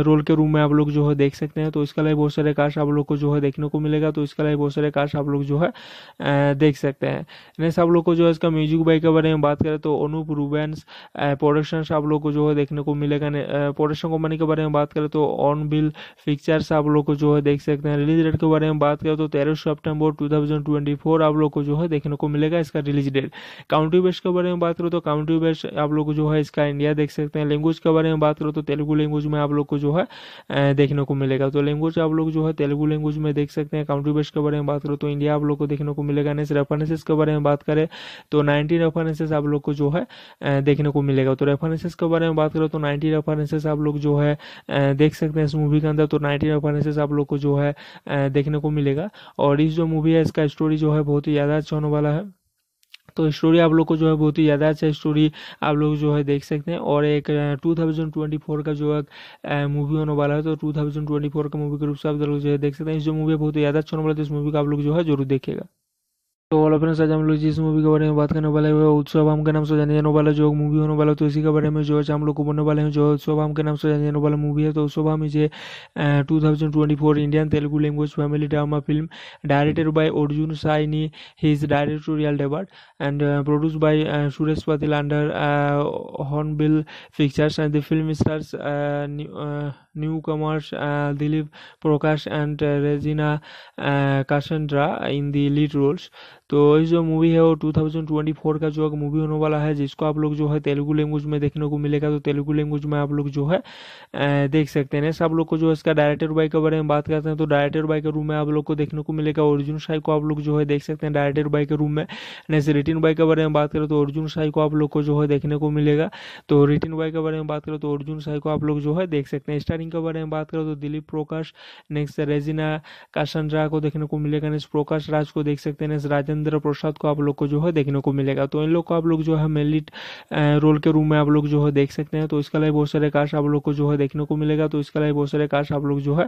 रोल के रूम में आप लोग जो है देख सकते हैं तो इसका लिए बहुत सारे कास्ट आप लोग को जो है देखने को मिलेगा तो इसका लिए बहुत सारे कास्ट आप लोग जो है देख सकते हैं नेक्स्ट आप लोग को जो है इसका म्यूजिक बाई के बारे में बात करें तो अनूप रूबेंस प्रोडक्शन आप लोग को जो है देखने को मिलेगा प्रोडक्शन कंपनी के बारे में बात करें तो ऑन बिल पिक्चर्स आप लोग को जो है देख सकते हैं रिलीज डेट के बारे में बात करें तो तेरह ट्वेंटी फोर आप लोग को जो है देखने को मिलेगा इसका रिलीज डेट काउंटी बेस्ट के बारे में बात करें तो काउंटी बेस्ट आप लोग जो है इसका इंडिया देख सकते हैं लैंग्वेज के बारे में बात करो तो तेलुगु लैंग्वेज में आप लोग को जो है देखने को मिलेगा तो लैंग्वेज आप लोग जो है तेलुगु लैंग्वेज में देख सकते हैं काउंट्री बेस्ट के बारे में बात करो तो इंडिया आप लोग को देखने को मिलेगा नेक्स्ट रेफरेंसेस के बारे में बात करें तो नाइन्टी रेफरेंसेस आप लोग को जो है देखने को मिलेगा तो रेफरेंसेस के बारे में बात करो तो नाइन्टी रेफरेंसेस आप लोग जो है देख सकते हैं इस मूवी के अंदर तो नाइनटी रेफरेंसेस आप लोग को जो है देखने को मिलेगा और इस जो मूवी है इसका स्टोरी जो है बहुत ही ज़्यादा अच्छा होने वाला है तो स्टोरी आप लोग को जो है बहुत ही ज़्यादा अच्छा स्टोरी आप लोग जो है देख सकते हैं और एक टू थाउजेंड ट्वेंटी फोर का जो है मूवी होने वाला है तो टू थाउजेंड ट्वेंटी फोर का मूवी के रूप से आप लोग जो है देख सकते हैं जो मूवी बहुत ही ज़्यादा अच्छा होने वाला है तो इस मूवी का आप लोग जो है जरूर देखेगा तो वाला फ्रेंड्स आज हम लोग जिस मूवी के बारे में बात करने वाले हैं उत्सव हम के नाम से जाने जाने वाला जो मूवी होने वाला तो इसी के बारे में जो है हम लोग को बोलने वाले हैं जो उत्सव हम के नाम से जाने जाने वाला मूवी है तो उत्सव हम इसे two thousand twenty four Indian Telugu language family drama film directed by Arjun Saini is directorial debut and produce by Suresh Patil under Hornbill pictures and the film stars new commerce Dilip Prakash and Regina कासेंड्रा in the lead roles तो ये जो movie है वो 2024 का जो movie होने वाला है जिसको आप लोग जो है तेलुगु लैंग्वेज में देखने को मिलेगा तो तेलुगु लैंग्वेज में आप लोग जो है देख सकते हैं सब लोग को जो है इसका डायरेक्टर बाई के बारे में बात करते हैं तो डायरेक्टर बाई के रूम में आप लोग को देखने को मिलेगा अर्जुन शाही को आप लोग जो है देख सकते हैं डायरेक्टर बाई के रूम में जैसे रिटिन बाई के बारे में बात करें तो अर्जुन शाही को आप लोग को जो है देखने को मिलेगा तो रिटिन बाई के बारे में बात करें तो अर्जुन शाही को आप लोग जो है देख सकते हैं स्टारिंग के बारे में बात करें तो Dilip Prakash next Regina caution को देखने को मिलेगा नेक्स्ट प्रकाश राज को देख सकते हैं नेक्स्ट सत्येंद्र प्रसाद को आप लोग को जो है देखने को मिलेगा तो इन लोग को आप लोग जो है मेनली रोल के रूम में आप लोग जो है देख सकते हैं तो इसका लाइव बहुत सारे कास्ट आप लोग को जो है देखने को मिलेगा तो इसका लाइव बहुत सारे कास्ट आप लोग जो है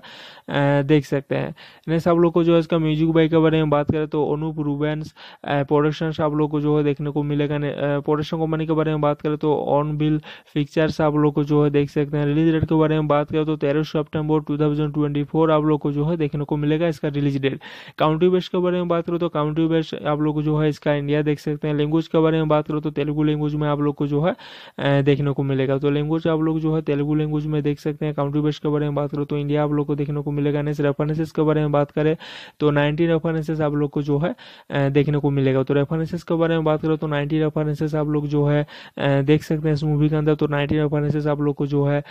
देख सकते हैं नेक्स्ट आप लोग को जो है इसका म्यूजिक बाई के बारे में बात करें तो अनूप रूबेंस प्रोडक्शन आप लोग को जो है देखने को मिलेगा प्रोडक्शन कंपनी के बारे में बात करें तो ऑन बिल पिक्चर्स आप लोग को जो है देख सकते हैं रिलीज डेट के बारे में बात करें तो तेरह सितंबर 2024 आप लोग को जो है देखने को मिलेगा इसका रिलीज डेट काउंटी बेस्ट के बारे में बात करें तो काउंटी बेस्ट आप लोग जो है इसका इंडिया देख सकते हैं लैंग्वेज के बारे में बात करो तो तेलुगु लैंग्वेज में आप लोग को जो है देखने को मिलेगा तो लैंग्वेज आप लोग जो है तेलुगु लैंग्वेज में देख सकते हैं काउंट्री बेस्ट के बारे में बात करो तो इंडिया आप लोग को देखने को मिलेगा नेक्स्ट रेफरेंसेस के बारे में बात करें तो नाइनटी रेफरेंसेस आप लोग को जो है देखने को मिलेगा तो रेफरेंसेस के बारे में बात करो तो नाइनटी रेफरेंसेस आप लोग जो है देख सकते हैं इस मूवी के अंदर तो नाइनटी रेफरेंसेस आप लोग को जो है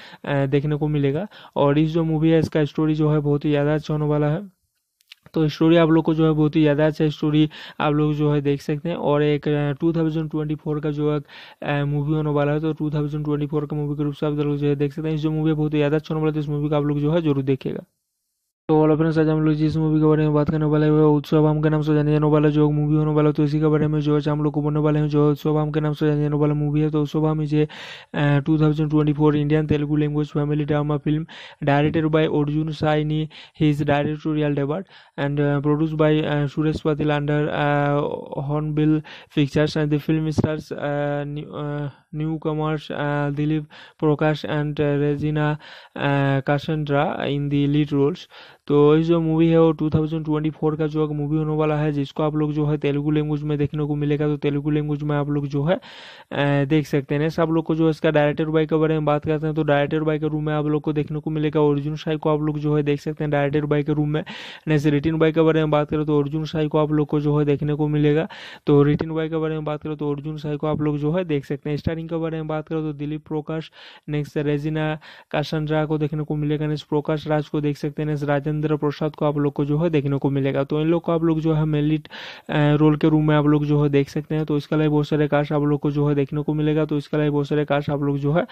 देखने को मिलेगा और इस जो मूवी है इसका स्टोरी जो है बहुत ही ज़्यादा अच्छा होने वाला है तो स्टोरी आप लोग को जो है बहुत ही ज़्यादा अच्छा स्टोरी आप लोग जो है देख सकते हैं और एक टू थाउजेंड ट्वेंटी फोर का जो है मूवी होने वाला है तो टू थाउजेंड ट्वेंटी फोर का मूवी के रूप से आप लोग जो है देख सकते हैं जो मूवी बहुत ही ज़्यादा अच्छा होने वाला है तो इस मूवी का आप लोग जो है जरूर देखेगा तो वाला फ्रेंड्स आज हम लोग जिस मूवी के बारे में बात करने वाले हैं उत्सव हम के नाम से जाने जाने वाला जो मूवी होने वाला तो इसी के बारे में जो है हम लोग को बोलने वाले हैं जो उत्सव हम के नाम से जाने जाने वाला मूवी है तो उत्सव हम इसे two thousand twenty four Indian Telugu language family drama film directed by Arjun Saini his directorial debut and produce by Suresh Patil under Hornbill pictures and the film stars new commerce Dilip Prakash and Regina कासेंड्रा in the lead roles तो जो movie है वो 2024 का जो movie होने वाला है जिसको आप लोग जो है तेलुगु लैंग्वेज में देखने को मिलेगा तो तेलुगु लैंग्वेज में आप लोग जो है देख सकते हैं सब लोग को जो है इसका डायरेक्टर बाई के बारे में बात करते हैं तो डायरेक्टर बाई के रूम में आप लोग को देखने को मिलेगा अर्जुन शाही को आप लोग जो है देख सकते हैं डायरेक्टर बाई के रूम में नेक्स्ट रिटिन बाई के बारे में बात करें तो अर्जुन शाही को आप लोग को जो है देखने को मिलेगा तो रिटिन बाई के बारे में बात करें तो अर्जुन शाही को आप लोग जो है देख सकते हैं स्टारिंग के बारे में बात करें तो Dilip Prakash next Regina caution को देखने को मिलेगा नेक्स्ट प्रकाश राज को देख सकते हैं नेक्स्ट राजन राजेंद्र प्रसाद को आप लोग को जो है देखने को मिलेगा तो इन लोग को आप लोग जो है मेनली रोल के रूम में आप लोग जो है देख सकते हैं तो इसका लाइव बहुत सारे कास्ट आप लोग को जो है देखने को मिलेगा तो इसका लाइव बहुत सारे कास्ट आप लोग जो है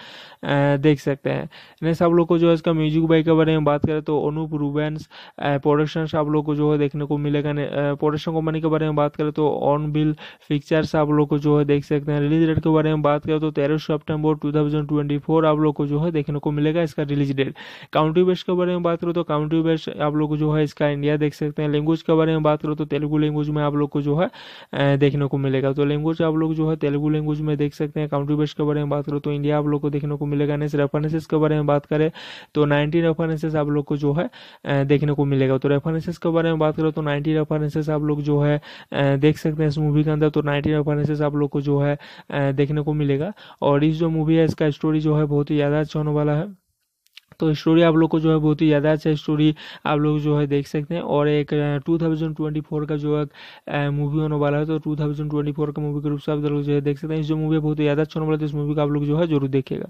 देख सकते हैं नेक्स्ट आप लोग को जो है इसका म्यूजिक बाई के बारे में बात करें तो अनूप रूबेन्स प्रोडक्शन आप लोग को जो है देखने को मिलेगा प्रोडक्शन कंपनी के बारे में बात करें तो ऑन बिल पिक्चर्स आप लोग को जो है देख सकते हैं रिलीज डेट के बारे में बात करें तो तेरह ट्वेंटी फोर आप लोग को जो है देखने को मिलेगा इसका रिलीज डेट काउंटी बेस के बारे में बात करें तो काउंटी बेस आप लोग जो है इसका इंडिया देख सकते हैं लैंग्वेज के बारे में बात करो तो तेलुगु लैंग्वेज में आप लोग को जो है देखने को मिलेगा तो लैंग्वेज आप लोग जो है तेलुगु लैंग्वेज में देख सकते हैं काउंट्री बेस्ट के बारे में बात करो तो इंडिया आप लोग को देखने को मिलेगा नेक्स्ट रेफरेंसेस के बारे में बात करें तो नाइनटी रेफरेंसेस आप लोग को जो है देखने को मिलेगा तो रेफरेंसेस के बारे में बात करो तो नाइनटी रेफरेंसेस आप लोग जो है देख सकते हैं इस मूवी के अंदर तो नाइन्टी रेफरेंसेस आप लोग को जो है देखने को मिलेगा और इस जो मूवी है इसका स्टोरी जो है बहुत ही ज़्यादा अच्छा होने वाला है तो स्टोरी आप लोग को जो है बहुत ही ज़्यादा अच्छा स्टोरी आप लोग जो है देख सकते हैं और एक 2024 का जो है मूवी होने वाला है तो 2024 का मूवी के रूप से आप लोग जो है देख सकते हैं जो मूवी बहुत ही ज़्यादा अच्छा होने वाला है तो इस मूवी का आप लोग जो है जरूर देखेगा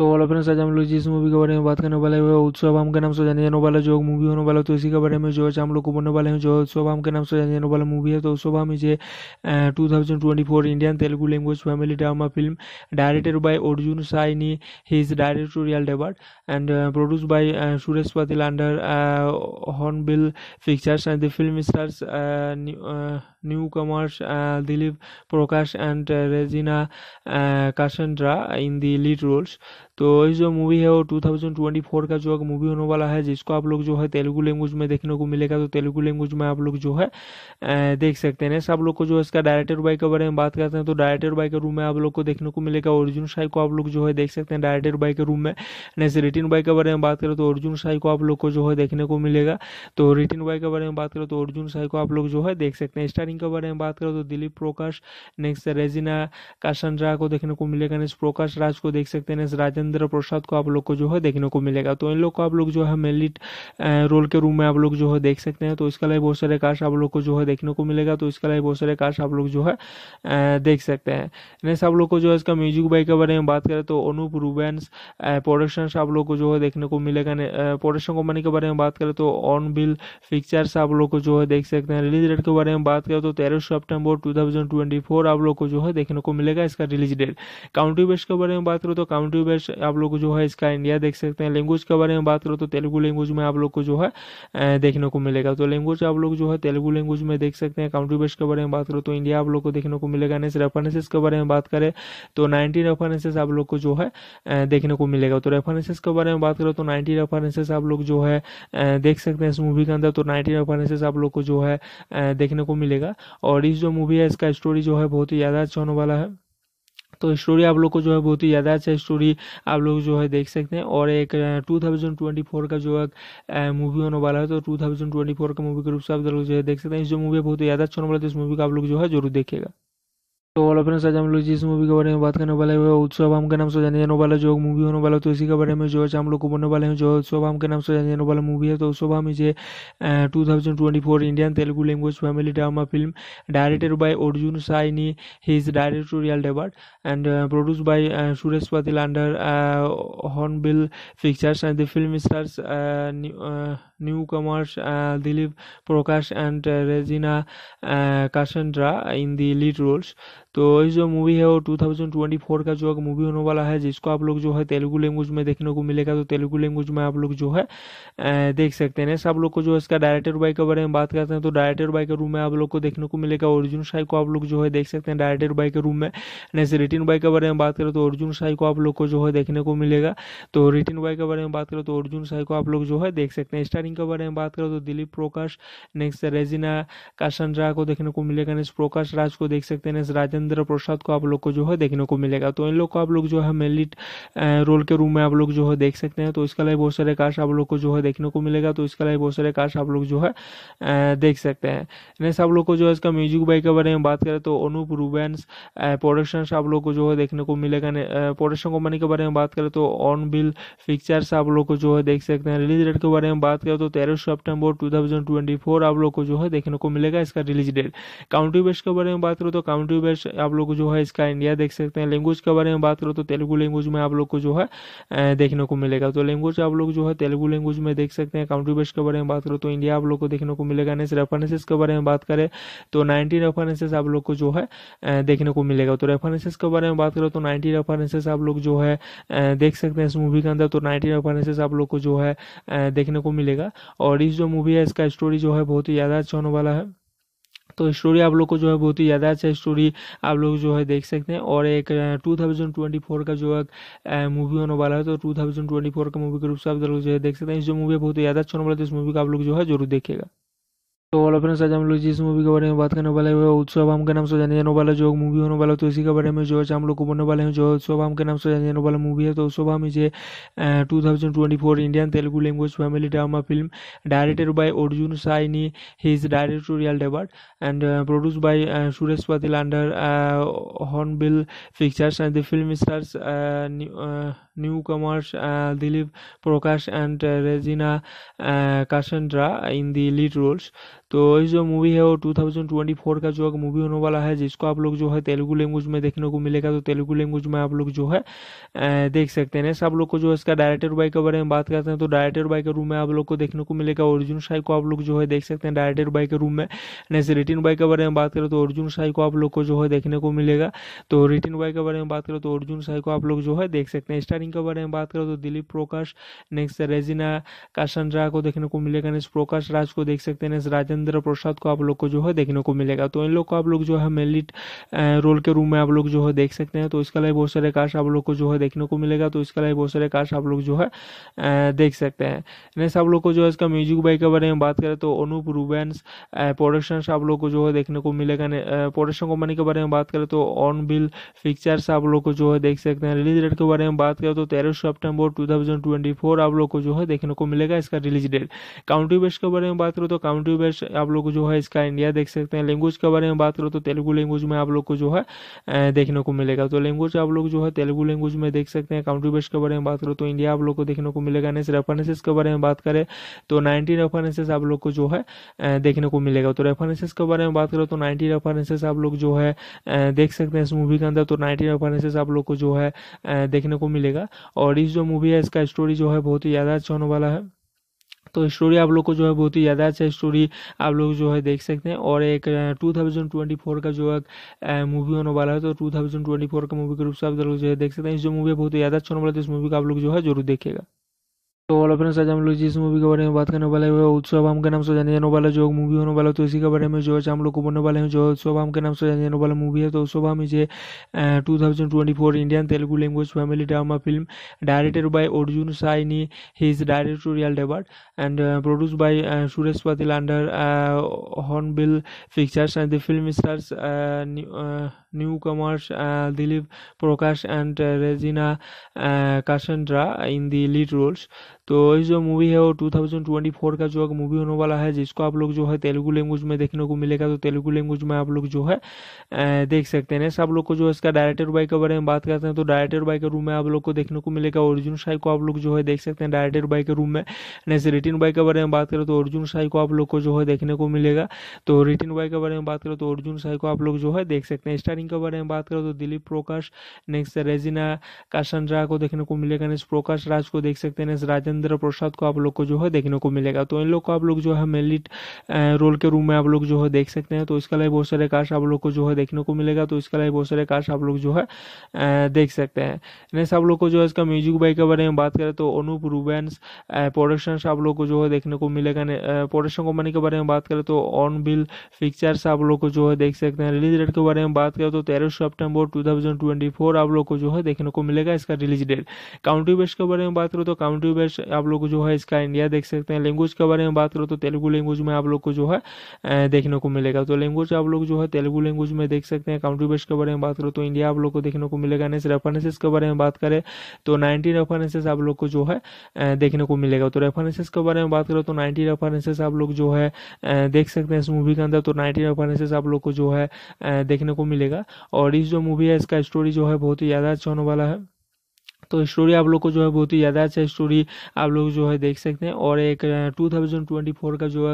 तो ऑल फ्रेंड्स आज हम लोग जिस मूवी के बारे में बात करने वाले हैं वह उत्सव हम के नाम से जाने जाने वाला जो मूवी होने वाला तो इसी के बारे में जो है हम लोग को बोलने वाले हैं जो उत्सव हम के नाम से जाने जाने वाला मूवी है तो उत्सव हम इसे two thousand twenty four Indian Telugu language family drama film directed by Arjun Saini his directorial debut and produce by Suresh Patil under Hornbill pictures and the film stars new commerce Dilip Prakash and Regina कासेंड्रा in the lead roles तो वही जो movie है वो 2024 का जो movie होने वाला है जिसको आप लोग जो है तेलुगु लैंग्वेज में देखने को मिलेगा तो तेलुगु लैंग्वेज में आप लोग जो है देख सकते हैं सब लोग को जो है इसका डायरेक्टर बाई के बारे में बात करते हैं तो डायरेक्टर बाई के रूम में आप लोग को देखने को मिलेगा अर्जुन शाही को आप लोग जो है देख सकते हैं डायरेक्टर बाई के रूम में नेक्स्ट रिटिन बाई के बारे में बात करें तो अर्जुन शाही को आप लोग को जो है देखने को मिलेगा तो रिटिन बाई के बारे में बात करें तो अर्जुन शाही को आप लोग जो है देख सकते हैं स्टारिंग के बारे में बात करें तो Dilip Prakash next Regina caution को देखने को मिलेगा नेक्स्ट प्रकाश राज को देख सकते हैं नेक्स्ट राजन महेंद्र प्रसाद को आप लोग को जो है देखने को मिलेगा तो इन लोग को आप लोग जो है मेलिट रोल के रूम में आप लोग जो है देख सकते हैं तो इसका लाइव बहुत सारे कास्ट आप लोग को जो है देखने को मिलेगा तो इसका लाइव बहुत सारे कास्ट आप लोग जो है देख सकते हैं नेक्स्ट आप लोग को जो है इसका म्यूजिक बाई के बारे में बात करें तो अनूप रूबेंस प्रोडक्शन आप लोग को जो है देखने को मिलेगा प्रोडक्शन कंपनी के बारे में बात करें तो ऑन बिल पिक्चर्स आप लोग को जो है देख सकते हैं रिलीज डेट के बारे में बात करें तो तेरह ट्वेंटी फोर आप लोग को जो है देखने को मिलेगा इसका रिलीज डेट काउंटी बेस्ट के बारे में बात करें तो काउंटी बेस्ट आप लोग जो है इसका इंडिया देख सकते हैं लैंग्वेज के बारे में बात करो तो तेलुगु लैंग्वेज में आप लोग को जो है देखने को मिलेगा तो लैंग्वेज आप लोग जो है तेलुगु लैंग्वेज में देख सकते हैं काउंट्री बेस्ट के बारे में बात करो तो इंडिया आप लोग को देखने को मिलेगा नेक्स्ट रेफरेंसेस के बारे में बात करें तो नाइनटी रेफरेंसेस आप लोग को जो है देखने को मिलेगा तो रेफरेंसेस के बारे में बात करो तो नाइन्टी रेफरेंसेस आप लोग जो है देख सकते हैं इस मूवी के अंदर तो नाइनटी रेफरेंसेस आप लोग को जो है देखने को मिलेगा और इस जो मूवी है इसका स्टोरी जो है बहुत ही ज़्यादा अच्छा होने वाला है तो स्टोरी आप लोग को जो है बहुत ही ज़्यादा अच्छा स्टोरी आप लोग जो है देख सकते हैं और एक टू थाउजेंड ट्वेंटी फोर का जो है मूवी होने वाला है तो टू थाउजेंड ट्वेंटी फोर का मूवी के रूप से आप लोग जो है देख सकते हैं जो मूवी बहुत ही ज़्यादा अच्छा होने वाला है तो इस मूवी का आप लोग जो है जरूर देखेगा तो ऑल फ्रेंड्स आज हम लोग जिस मूवी के बारे में बात करने वाले हैं उत्सव आम के नाम से जाने जाने वाला जो मूवी होने वाला तो इसी के बारे में जो है हम लोग को बोलने वाले हैं जो उत्सव आम के नाम से जाने जाने वाला मूवी है तो उत्सव आम इसे two thousand twenty four Indian Telugu language family drama film directed by Arjun Saini his directorial debut and produce by Suresh Patil under Hornbill pictures and the film stars new commerce Dilip Prakash and রেজিনা কাসেন্ড্রা in the lead roles तो ये जो movie है वो 2024 का जो movie होने वाला है जिसको आप लोग जो है तेलुगु लैंग्वेज में देखने को मिलेगा तो तेलुगु लैंग्वेज में आप लोग जो है देख सकते हैं सब लोग को जो है इसका डायरेक्टर बाई के बारे में बात करते हैं तो डायरेक्टर बाई के रूम में आप लोग को देखने को मिलेगा अर्जुन शाही को आप लोग जो है देख सकते हैं डायरेक्टर बाई के रूम में जैसे रिटिन बाई के बारे में बात करें तो अर्जुन शाही को आप लोग को जो है देखने को मिलेगा तो रिटिन बाई के बारे में बात करें तो अर्जुन शाही को आप लोग जो है देख सकते हैं स्टारिंग के बारे में बात करें तो Dilip Prakash next Regina caution को देखने को मिलेगा नेक्स्ट प्रकाश राज को देख सकते हैं नेक्स्ट राजेंद्र प्रसाद को आप लोग को जो है देखने को मिलेगा तो इन लोग को आप लोग जो है मेनली रोल के रूम में आप लोग जो है देख सकते हैं तो इसका लाइव बहुत सारे कास्ट आप लोग को जो है देखने को मिलेगा तो इसका लाइव बहुत सारे कास्ट आप लोग जो है देख सकते हैं नेक्स्ट आप लोग को जो है इसका म्यूजिक बाई के बारे में बात करें तो अनूप रूबेंस प्रोडक्शन आप लोग को जो है देखने को मिलेगा प्रोडक्शन कंपनी के बारे में बात करें तो ऑन बिल पिक्चर्स आप लोग को जो है देख सकते हैं रिलीज डेट के बारे में बात करें तो तेरह सितंबर 2024 आप लोग को जो है देखने को मिलेगा इसका रिलीज डेट काउंटी बेस्ट के बारे में बात करें तो काउंटी बेस्ट आप लोग जो है इसका इंडिया देख सकते हैं लैंग्वेज के बारे में बात करो तो तेलुगु लैंग्वेज में आप लोग को जो है देखने को मिलेगा तो लैंग्वेज आप लोग जो है तेलुगु लैंग्वेज में देख सकते हैं काउंट्री बेस्ट के बारे में बात करो तो इंडिया आप लोग को देखने को मिलेगा नेक्स्ट रेफरेंसेस के बारे में बात करें तो नाइन्टी रेफरेंसेस आप लोग को जो है देखने को मिलेगा तो रेफरेंसेस के बारे में बात करो तो नाइनटी रेफरेंसेस आप लोग जो है देख सकते हैं इस मूवी के अंदर तो नाइनटी रेफरेंसेस आप लोग को जो है देखने को मिलेगा और इस जो मूवी है इसका स्टोरी जो है बहुत ही ज़्यादा अच्छा होने वाला है तो स्टोरी आप लोग को जो है बहुत ही ज़्यादा अच्छा स्टोरी आप लोग जो है देख सकते हैं और एक टू थाउजेंड ट्वेंटी फोर का जो है मूवी होने वाला है तो टू थाउजेंड ट्वेंटी फोर का मूवी के रूप से आप लोग जो है देख सकते हैं जो मूवी बहुत ही ज़्यादा अच्छा होने वाला है तो इस मूवी का आप लोग जो है जरूर देखेगा तो वाला फ्रेंड्स आज हम लोग जिस मूवी के बारे में बात करने वाले हैं वह उत्सव हम के नाम से जाने जाने वाला जो मूवी होने वाला तो इसी के बारे में जो है हम लोग को बोलने वाले हैं जो उत्सव हम के नाम से जाने जाने वाला मूवी है तो उत्सव हम इसे two thousand twenty four Indian Telugu language family drama film directed by Arjun Saini his directorial debut and produce by Suresh Patil under Hornbill pictures and the film stars new commerce Dilip Prakash and Regina कासेंड्रा in Cassandra lead roles तो जो movie है वो 2024 का जो movie होने वाला है जिसको आप लोग जो है तेलुगु लैंग्वेज में देखने को मिलेगा तो तेलुगु लैंग्वेज में आप लोग जो है देख सकते हैं नेक्स्ट आप लोग को जो है इसका डायरेक्टर बाई के बारे में बात करते हैं तो डायरेक्टर बाई के रूम में आप लोग को देखने को मिलेगा अर्जुन शाही को आप लोग जो है देख सकते हैं डायरेक्टर बाई के रूम में नेक्स्ट रिटिन बाई के बारे में बात करें तो अर्जुन शाही को आप लोग को जो है देखने को मिलेगा तो रिटिन बाई के बारे में बात करें तो अर्जुन शाही को आप लोग जो है देख सकते हैं स्टारिंग के बारे में बात करें तो Dilip Prakash next Regina caution को देखने को मिलेगा नेक्स्ट प्रकाश राज को देख सकते हैं नेक्स्ट राजन राजेंद्र प्रसाद को आप लोग को जो है देखने को मिलेगा तो इन लोग को आप लोग जो है मेनली रोल के रूम में आप लोग जो है देख सकते हैं तो इसका लिए बहुत सारे कास्ट आप लोग को जो है देखने को मिलेगा तो इसके लिए बहुत सारे कास्ट आप लोग जो है देख सकते हैं नेक्स्ट आप लोग को जो है इसका म्यूजिक बाई के बारे में बात करें तो अनूप रूबेन्स प्रोडक्शन आप लोग को जो है देखने को मिलेगा प्रोडक्शन कंपनी के बारे में बात करें तो ऑन बिल पिक्चर्स आप लोग को जो है देख सकते हैं रिलीज डेट के बारे में बात करें तो तेरह ट्वेंटी फोर आप लोग को जो है देखने को मिलेगा इसका रिलीज डेट काउंटी बेस के बारे में बात करें तो काउंटी बेस आप लोग जो है इसका इंडिया देख सकते हैं लैंग्वेज के बारे में बात करो तो तेलुगु लैंग्वेज में आप लोग को जो है देखने को मिलेगा तो लैंग्वेज आप लोग जो है तेलुगु लैंग्वेज में देख सकते हैं काउंट्री बेस्ट के बारे में बात करो तो इंडिया आप लोग को देखने को मिलेगा नेक्स्ट रेफरेंसेस के बारे में बात करें तो नाइनटी रेफरेंसेस आप लोग को जो है देखने को मिलेगा तो रेफरेंसेस के बारे में बात करो तो नाइनटी रेफरेंसेस आप लोग जो है देख सकते हैं इस मूवी के अंदर तो नाइनटी रेफरेंसेस आप लोग को जो है देखने को मिलेगा और इस जो मूवी है इसका स्टोरी जो है बहुत ही ज़्यादा अच्छा होने वाला है तो स्टोरी आप लोग को जो है बहुत ही ज़्यादा अच्छा स्टोरी आप लोग जो है देख सकते हैं और एक टू थाउजेंड ट्वेंटी फोर का जो है मूवी होने वाला है तो टू थाउजेंड ट्वेंटी फोर का मूवी के रूप से आप लोग जो है देख सकते हैं जो मूवी बहुत ही ज़्यादा अच्छा होने वाला है तो इस मूवी का आप लोग जो है जरूर देखेगा तो ऑल फ्रेंड्स आज हम लोग जिस मूवी के बारे में बात करने वाले हैं वह उत्सव हम के नाम से जाने जाने वाला जो मूवी होने वाला तो इसी के बारे में जो है हम लोग को बोलने वाले हैं जो उत्सव हम के नाम से जाने जाने वाला मूवी है तो उत्सव हम इसे two thousand twenty four Indian Telugu language family drama film directed by Arjun Saini his directorial debut and produce by Suresh Patil under Hornbill pictures and the film stars new commerce Dilip Prakash and Regina कासेंड्रा in the lead roles तो वही जो movie है वो 2024 का जो movie होने वाला है जिसको आप लोग जो है तेलुगु लैंग्वेज में देखने को मिलेगा तो तेलुगु लैंग्वेज में आप लोग जो है देख सकते हैं सब लोग को जो है इसका डायरेक्टर बाई के बारे में बात करते हैं तो डायरेक्टर बाई के रूम में आप लोग को देखने को मिलेगा अर्जुन शाही को आप लोग जो है देख सकते हैं डायरेक्टर बाई के रूम में नेक्स्ट रिटिन बाई के बारे में बात करें तो अर्जुन शाही को आप लोग को जो है देखने को मिलेगा तो रिटिन बाई के बारे में बात करें तो अर्जुन शाही को आप लोग जो है देख सकते हैं स्टारिंग के बारे में बात करें तो Dilip Prakash next Regina caution को देखने को मिलेगा नेक्स्ट प्रकाश राज को देख सकते हैं नेक्स्ट राजन राजेंद्र प्रसाद को आप लोग को जो है देखने को मिलेगा तो इन लोग को आप लोग जो है मेलिट रोल के रूम में आप लोग जो है देख सकते हैं तो इसका लाइव बहुत सारे कास्ट आप लोग को जो है देखने को मिलेगा तो इसका लाइव बहुत सारे कास्ट आप लोग जो है देख सकते हैं नेक्स्ट आप लोग को जो है इसका म्यूजिक बाई के बारे में बात करें तो अनूप रूबेंस प्रोडक्शन आप लोग को जो है देखने को मिलेगा प्रोडक्शन कंपनी के बारे में बात करें तो ऑन बिल पिक्चर्स आप लोग को जो है देख सकते हैं रिलीज डेट के बारे में बात करें तो तेरह ट्वेंटी फोर आप लोग को जो है देखने को मिलेगा इसका रिलीज डेट काउंटी बेस्ट के बारे में बात करें तो काउंटी बेस्ट आप लोग जो है इसका इंडिया देख सकते हैं लैंग्वेज के बारे में बात करो तो तेलुगु लैंग्वेज में आप लोग को जो है देखने को मिलेगा तो लैंग्वेज आप लोग जो है तेलुगु लैंग्वेज में देख सकते हैं काउंट्री बेस्ट के बारे में बात करो तो इंडिया आप लोग को देखने को मिलेगा नेक्स्ट रेफरेंसेस के बारे में बात करें तो नाइन्टी रेफरेंसेस आप लोग को जो है देखने को मिलेगा तो रेफरेंसेस के बारे में बात करो तो नाइन्टी रेफरेंसेस आप लोग जो है देख सकते हैं इस मूवी के अंदर तो नाइन्टी रेफरेंसेस आप लोग को जो है देखने को मिलेगा और इस जो मूवी है इसका स्टोरी जो है बहुत ही ज़्यादा अच्छा होने वाला है तो स्टोरी आप लोग को जो है बहुत ही ज़्यादा अच्छा स्टोरी आप लोग जो है देख सकते हैं और एक टू थाउजेंड ट्वेंटी फोर का जो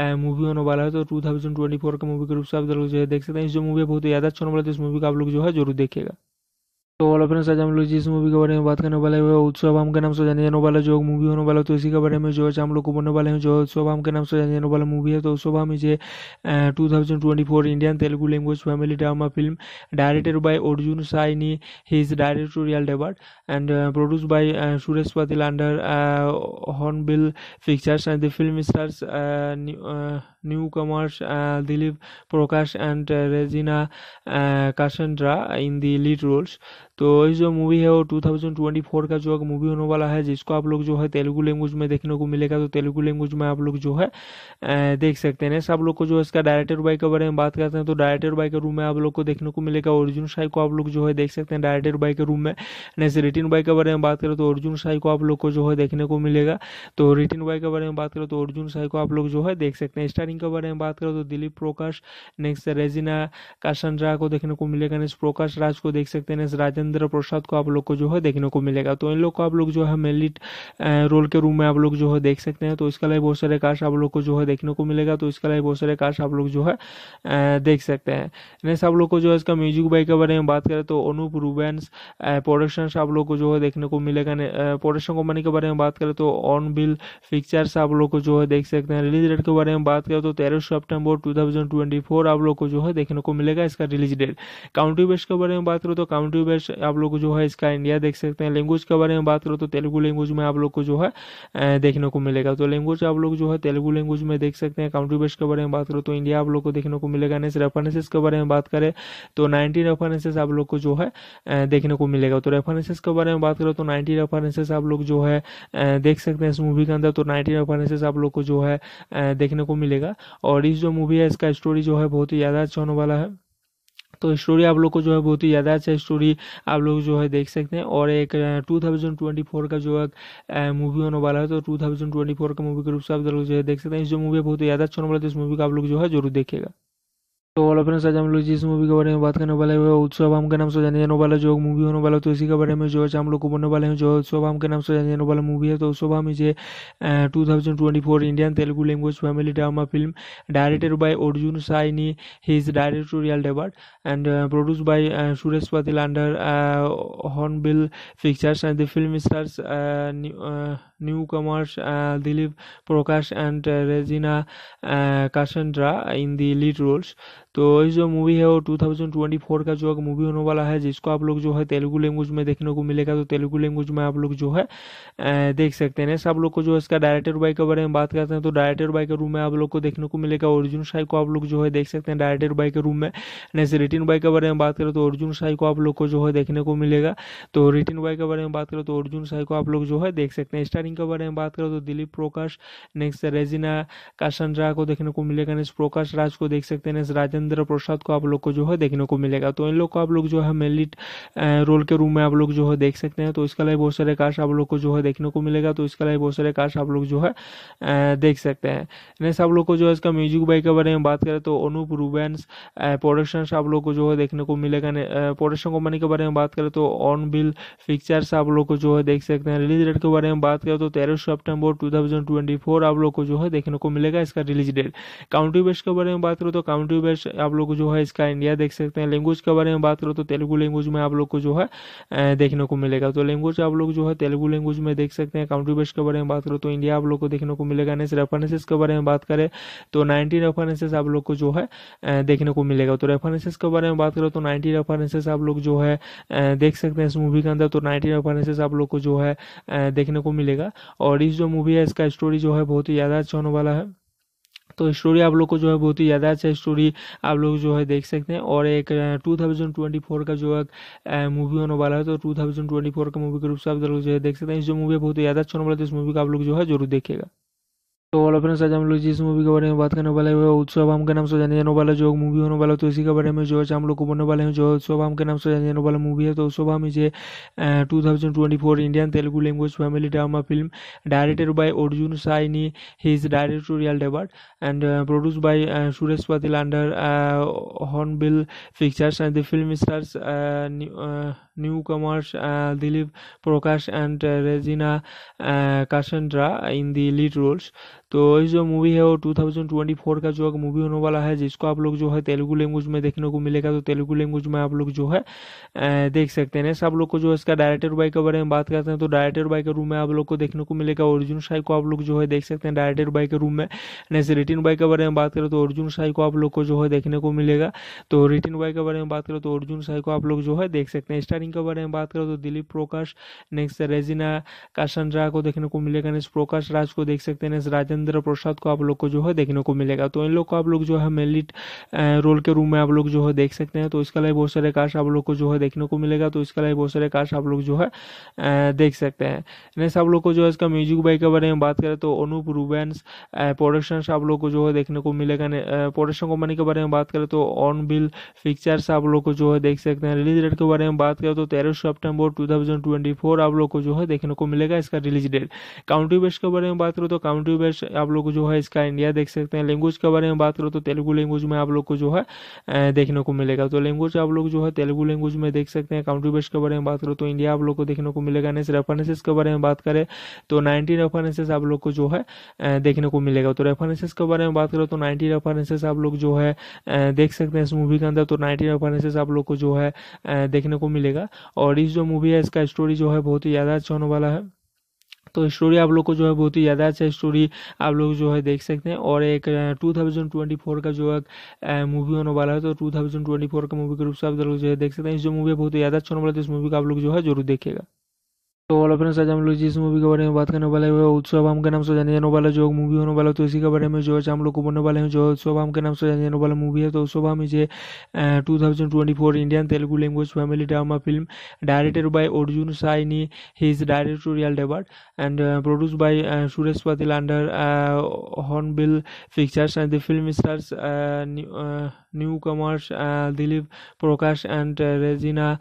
है मूवी होने वाला है तो टू थाउजेंड ट्वेंटी फोर का मूवी के रूप से आप लोग जो है देख सकते हैं जो मूवी बहुत ही ज़्यादा अच्छा होने वाला है तो इस मूवी का आप लोग जो है जरूर देखेगा तो ऑल फ्रेंड्स आज हम लोग जिस मूवी के बारे में बात करने वाले हैं उत्सव आम के नाम से जाने जाने वाला जो मूवी होने वाला तो इसी के बारे में जो है हम लोग को बोलने वाले हैं जो उत्सव आम के नाम से जाने जाने वाला मूवी है तो उत्सव आम इसे two thousand twenty four Indian Telugu language family drama film directed by Arjun Saini his directorial debut and produce by Suresh Patil under Hornbill pictures and the film stars new commerce Dilip Prakash and Regina कासेंड्रा in the lead roles तो ये जो movie है वो 2024 का जो movie होने वाला है जिसको आप लोग जो है तेलुगु लैंग्वेज में देखने को मिलेगा तो तेलुगु लैंग्वेज में आप लोग जो है देख सकते हैं सब लोग को जो है इसका डायरेक्टर बाई के बारे में बात करते हैं तो डायरेक्टर बाई के रूम में आप लोग को देखने को मिलेगा अर्जुन शाही को आप लोग जो है देख सकते हैं डायरेक्टर बाई के रूम में जैसे रिटिन बाई के बारे में बात करें तो अर्जुन शाही को आप लोग को जो है देखने को मिलेगा तो रिटिन बाई के बारे में बात करें तो अर्जुन शाही को आप लोग जो है देख सकते हैं स्टारिंग के बारे में बात करें तो Dilip Prakash next Regina caution को देखने को मिलेगा नेक्स्ट प्रकाश राज को देख सकते हैं नेक्स्ट राजन राजेंद्र प्रसाद को आप लोग को जो है देखने को मिलेगा तो इन लोग को आप लोग जो है मेनली रोल के रूम में आप लोग जो है देख सकते हैं तो इसका लाइव बहुत सारे कास्ट आप लोग को जो है देखने को मिलेगा तो इसका लाइव बहुत सारे कास्ट आप लोग जो है देख सकते हैं नेक्स्ट आप लोग को जो है इसका म्यूजिक बाई के बारे में बात करें तो अनूप रूबेन्स प्रोडक्शन आप लोग को जो है देखने को मिलेगा प्रोडक्शन कंपनी के बारे में बात करें तो ऑन बिल पिक्चर्स आप लोग को जो है देख सकते हैं रिलीज डेट के बारे में बात करें तो तेरह सितंबर 2024 आप लोग को जो है देखने को मिलेगा इसका रिलीज डेट काउंटी बेस्ट के बारे में बात करें तो काउंटी बेस्ट आप लोग जो है इसका इंडिया देख सकते हैं लैंग्वेज के बारे में बात करो तो तेलुगु लैंग्वेज में आप लोग को जो है देखने को मिलेगा तो लैंग्वेज आप लोग जो है तेलुगु लैंग्वेज में देख सकते हैं काउंट्री बेस्ट के बारे में बात करो तो इंडिया आप लोग को देखने को मिलेगा नेक्स्ट रेफरेंसेस के बारे में बात करें तो नाइन्टी रेफरेंसेस आप लोग को जो है देखने को मिलेगा तो रेफरेंसेस के बारे में बात करो तो नाइनटी रेफरेंसेस आप लोग जो है देख सकते हैं इस मूवी के अंदर तो नाइनटी रेफरेंसेस आप लोग को जो है देखने को मिलेगा और इस जो मूवी है इसका स्टोरी जो है बहुत ही ज़्यादा अच्छा होने वाला है तो स्टोरी आप लोग को जो है बहुत ही ज़्यादा अच्छा स्टोरी आप लोग जो है देख सकते हैं और एक 2024 का जो है मूवी होने वाला है तो 2024 का मूवी के रूप से आप लोग जो है देख सकते हैं जो मूवी बहुत ही ज़्यादा अच्छा होने वाला है तो इस मूवी का आप लोग जो है जरूर देखेगा तो वाला फ्रेंड्स आज हम लोग जिस मूवी के बारे में बात करने वाले हैं उत्सव हम के नाम से जाने जाने वाला जो मूवी होने वाला तो इसी के बारे में जो है हम लोग को बोलने वाले हैं जो उत्सव हम के नाम से जाने जाने वाला मूवी है तो उत्सव हम इसे two thousand twenty four Indian Telugu language family drama film directed by Arjun Saini his directorial debut and produce by Suresh Patil under Hornbill pictures and the film stars new commerce Dilip Prakash and Regina कासेंड्रा in the lead roles तो जो movie है वो 2024 का जो movie होने वाला है जिसको आप लोग जो है तेलुगु लैंग्वेज में देखने को मिलेगा तो तेलुगु लैंग्वेज में आप लोग जो है देख सकते हैं नेक्स्ट आप लोग को जो इसका डायरेक्टर बाई के बारे में बात करते हैं तो डायरेक्टर बाई के रूम में आप लोग को देखने को मिलेगा अर्जुन शाही को आप लोग जो है देख सकते हैं डायरेक्टर बाई के रूम में नेक्स्ट रिटिन बाई के बारे में बात करें तो अर्जुन शाही को आप लोग को जो है देखने को मिलेगा तो रिटिन बाई के बारे में बात करें तो अर्जुन शाही को आप लोग जो है देख सकते हैं स्टारिंग के बारे में बात करें तो Dilip Prakash next Regina caution को देखने को मिलेगा नेक्स्ट प्रकाश राज को देख सकते हैं नेक्स्ट राजन राजेंद्र प्रसाद को आप लोग को जो है देखने को मिलेगा तो इन लोग को आप लोग जो है मेनली रोल के रूम में आप लोग जो है देख सकते हैं तो इसका लाइव बहुत सारे कास्ट आप लोग को जो है देखने को मिलेगा तो इसका लाइव बहुत सारे कास्ट आप लोग जो है देख सकते हैं नेक्स्ट आप लोग को जो है इसका म्यूजिक बाई के बारे में बात करें तो अनूप रूबेन्स प्रोडक्शन आप लोग को जो है देखने को मिलेगा प्रोडक्शन कंपनी के बारे में बात करें तो ऑन बिल पिक्चर्स आप लोग को जो है देख सकते हैं रिलीज डेट के बारे में बात करें तो तेरह ट्वेंटी फोर आप लोग को जो है देखने को मिलेगा इसका रिलीज डेट काउंटी बेस के बारे में बात करें तो काउंटी बेस आप लोग जो है इसका इंडिया देख सकते हैं लैंग्वेज के बारे में बात करो तो तेलुगु लैंग्वेज में आप लोग को जो है देखने को मिलेगा तो लैंग्वेज आप लोग जो है तेलुगु लैंग्वेज में देख सकते हैं काउंट्री बेस्ट के बारे में बात करो तो इंडिया आप लोग को देखने को मिलेगा नेक्स्ट रेफरेंसेस के बारे में बात करें तो नाइनटी रेफरेंसेस आप लोग को जो है देखने को मिलेगा तो रेफरेंसेस के बारे में बात करो तो नाइनटी रेफरेंसेस आप लोग जो है देख सकते हैं इस मूवी के अंदर तो नाइनटी रेफरेंसेस आप लोग को जो है देखने को मिलेगा और इस जो मूवी है इसका स्टोरी जो है बहुत ही ज़्यादा अच्छा होने वाला है तो स्टोरी आप लोग को जो है बहुत ही ज़्यादा अच्छा स्टोरी आप लोग जो है देख सकते हैं और एक 2024 का जो है मूवी होने वाला है तो 2024 का मूवी के रूप से आप लोग जो है देख सकते हैं जो मूवी बहुत ही ज़्यादा अच्छा होने वाला है तो इस मूवी का आप लोग जो है जरूर देखेगा तो वाला फ्रेंड्स आज हम लोग जिस मूवी के बारे में बात करने वाले हैं उत्सव हम के नाम से जाने जाने वाला जो मूवी होने वाला तो इसी के बारे में जो है हम लोग को बोलने वाले हैं जो उत्सव हम के नाम से जाने जाने वाला मूवी है तो उत्सव हम इसे two thousand twenty four Indian Telugu language family drama film directed by Arjun Saini his directorial debut and produce by Suresh Patil under Hornbill pictures and the film stars new commerce Dilip Prakash and Regina कासेंड्रा in the lead roles तो वही जो movie है वो 2024 का जो movie होने वाला है जिसको आप लोग जो है तेलुगु लैंग्वेज में देखने को मिलेगा तो तेलुगु लैंग्वेज में आप लोग जो है देख सकते हैं सब लोग को जो है इसका डायरेक्टर बाई के बारे में बात करते हैं तो डायरेक्टर बाई के रूम में आप लोग को देखने को मिलेगा अर्जुन शाही को आप लोग जो है देख सकते हैं डायरेक्टर बाई के रूम में नेक्स्ट रिटिन बाई के बारे में बात करें तो अर्जुन शाही को आप लोग को जो है देखने को मिलेगा तो रिटिन बाई के बारे में बात करें तो अर्जुन शाही को आप लोग जो है देख सकते हैं स्टारिंग के बारे में बात करें तो Dilip Prakash next Regina caution को देखने को मिलेगा नेक्स्ट प्रकाश राज को देख सकते हैं नेक्स्ट राजन राजेंद्र प्रसाद को आप लोग को जो है देखने को मिलेगा तो इन लोग को आप लोग जो है मेलिट रोल के रूम में आप लोग जो है देख सकते हैं तो इसका लाइव बहुत सारे कास्ट आप लोग को जो है देखने को मिलेगा तो इसका लाइव बहुत सारे कास्ट आप लोग जो है देख सकते हैं नेक्स्ट आप लोग को जो है इसका म्यूजिक बाई के बारे में बात करें तो अनूप रूबेंस प्रोडक्शन आप लोग को जो है देखने को मिलेगा प्रोडक्शन कंपनी के बारे में बात करें तो ऑन बिल पिक्चर्स आप लोग को जो है देख सकते हैं रिलीज डेट के बारे में बात करें तो तेरह सितंबर 2024 आप लोग को जो है देखने को मिलेगा इसका रिलीज डेट काउंटी बेस्ट के बारे में बात करें तो काउंटी बेस्ट आप लोग जो है इसका इंडिया देख सकते हैं लैंग्वेज के बारे में बात करो तो तेलुगु लैंग्वेज में आप लोग को जो है देखने को मिलेगा तो लैंग्वेज आप लोग जो है तेलुगु लैंग्वेज में देख सकते हैं काउंट्री बेस्ट के बारे में बात करो तो इंडिया आप लोग को देखने को मिलेगा नेक्स्ट रेफरेंसेस के बारे में बात करें तो नाइनटी रेफरेंसेस आप लोग को जो है देखने को मिलेगा तो रेफरेंसेस के बारे में बात करो तो नाइनटी रेफरेंसेस आप लोग जो है देख सकते हैं इस मूवी के अंदर तो नाइनटी रेफरेंसेस आप लोग को जो है देखने को मिलेगा और इस जो मूवी है इसका स्टोरी जो है बहुत ही ज़्यादा अच्छा होने वाला है तो स्टोरी आप लोग को जो है बहुत ही ज़्यादा अच्छा स्टोरी आप लोग जो है देख सकते हैं और एक टू थाउजेंड ट्वेंटी फोर का जो है मूवी होने वाला है तो टू थाउजेंड ट्वेंटी फोर का मूवी के रूप से आप लोग जो है देख सकते हैं जो मूवी बहुत ही ज़्यादा अच्छा होने वाला है तो इस मूवी का आप लोग जो है जरूर देखेगा तो हेलो फ्रेंड्स आज हम लोग जिस मूवी के बारे में बात करने वाले हैं उत्सव हम के नाम से जाने जाने वाला जो मूवी होने वाला तो इसी के बारे में जो है हम लोग को बोलने वाले हैं जो उत्सव हम के नाम से जाने जाने वाला मूवी है तो उत्सव हम इसे two thousand twenty four Indian Telugu language family drama film directed by Arjun Saini his directorial debut and produce by Suresh Patil under Hornbill pictures and the film stars new commerce Dilip Prakash and Regina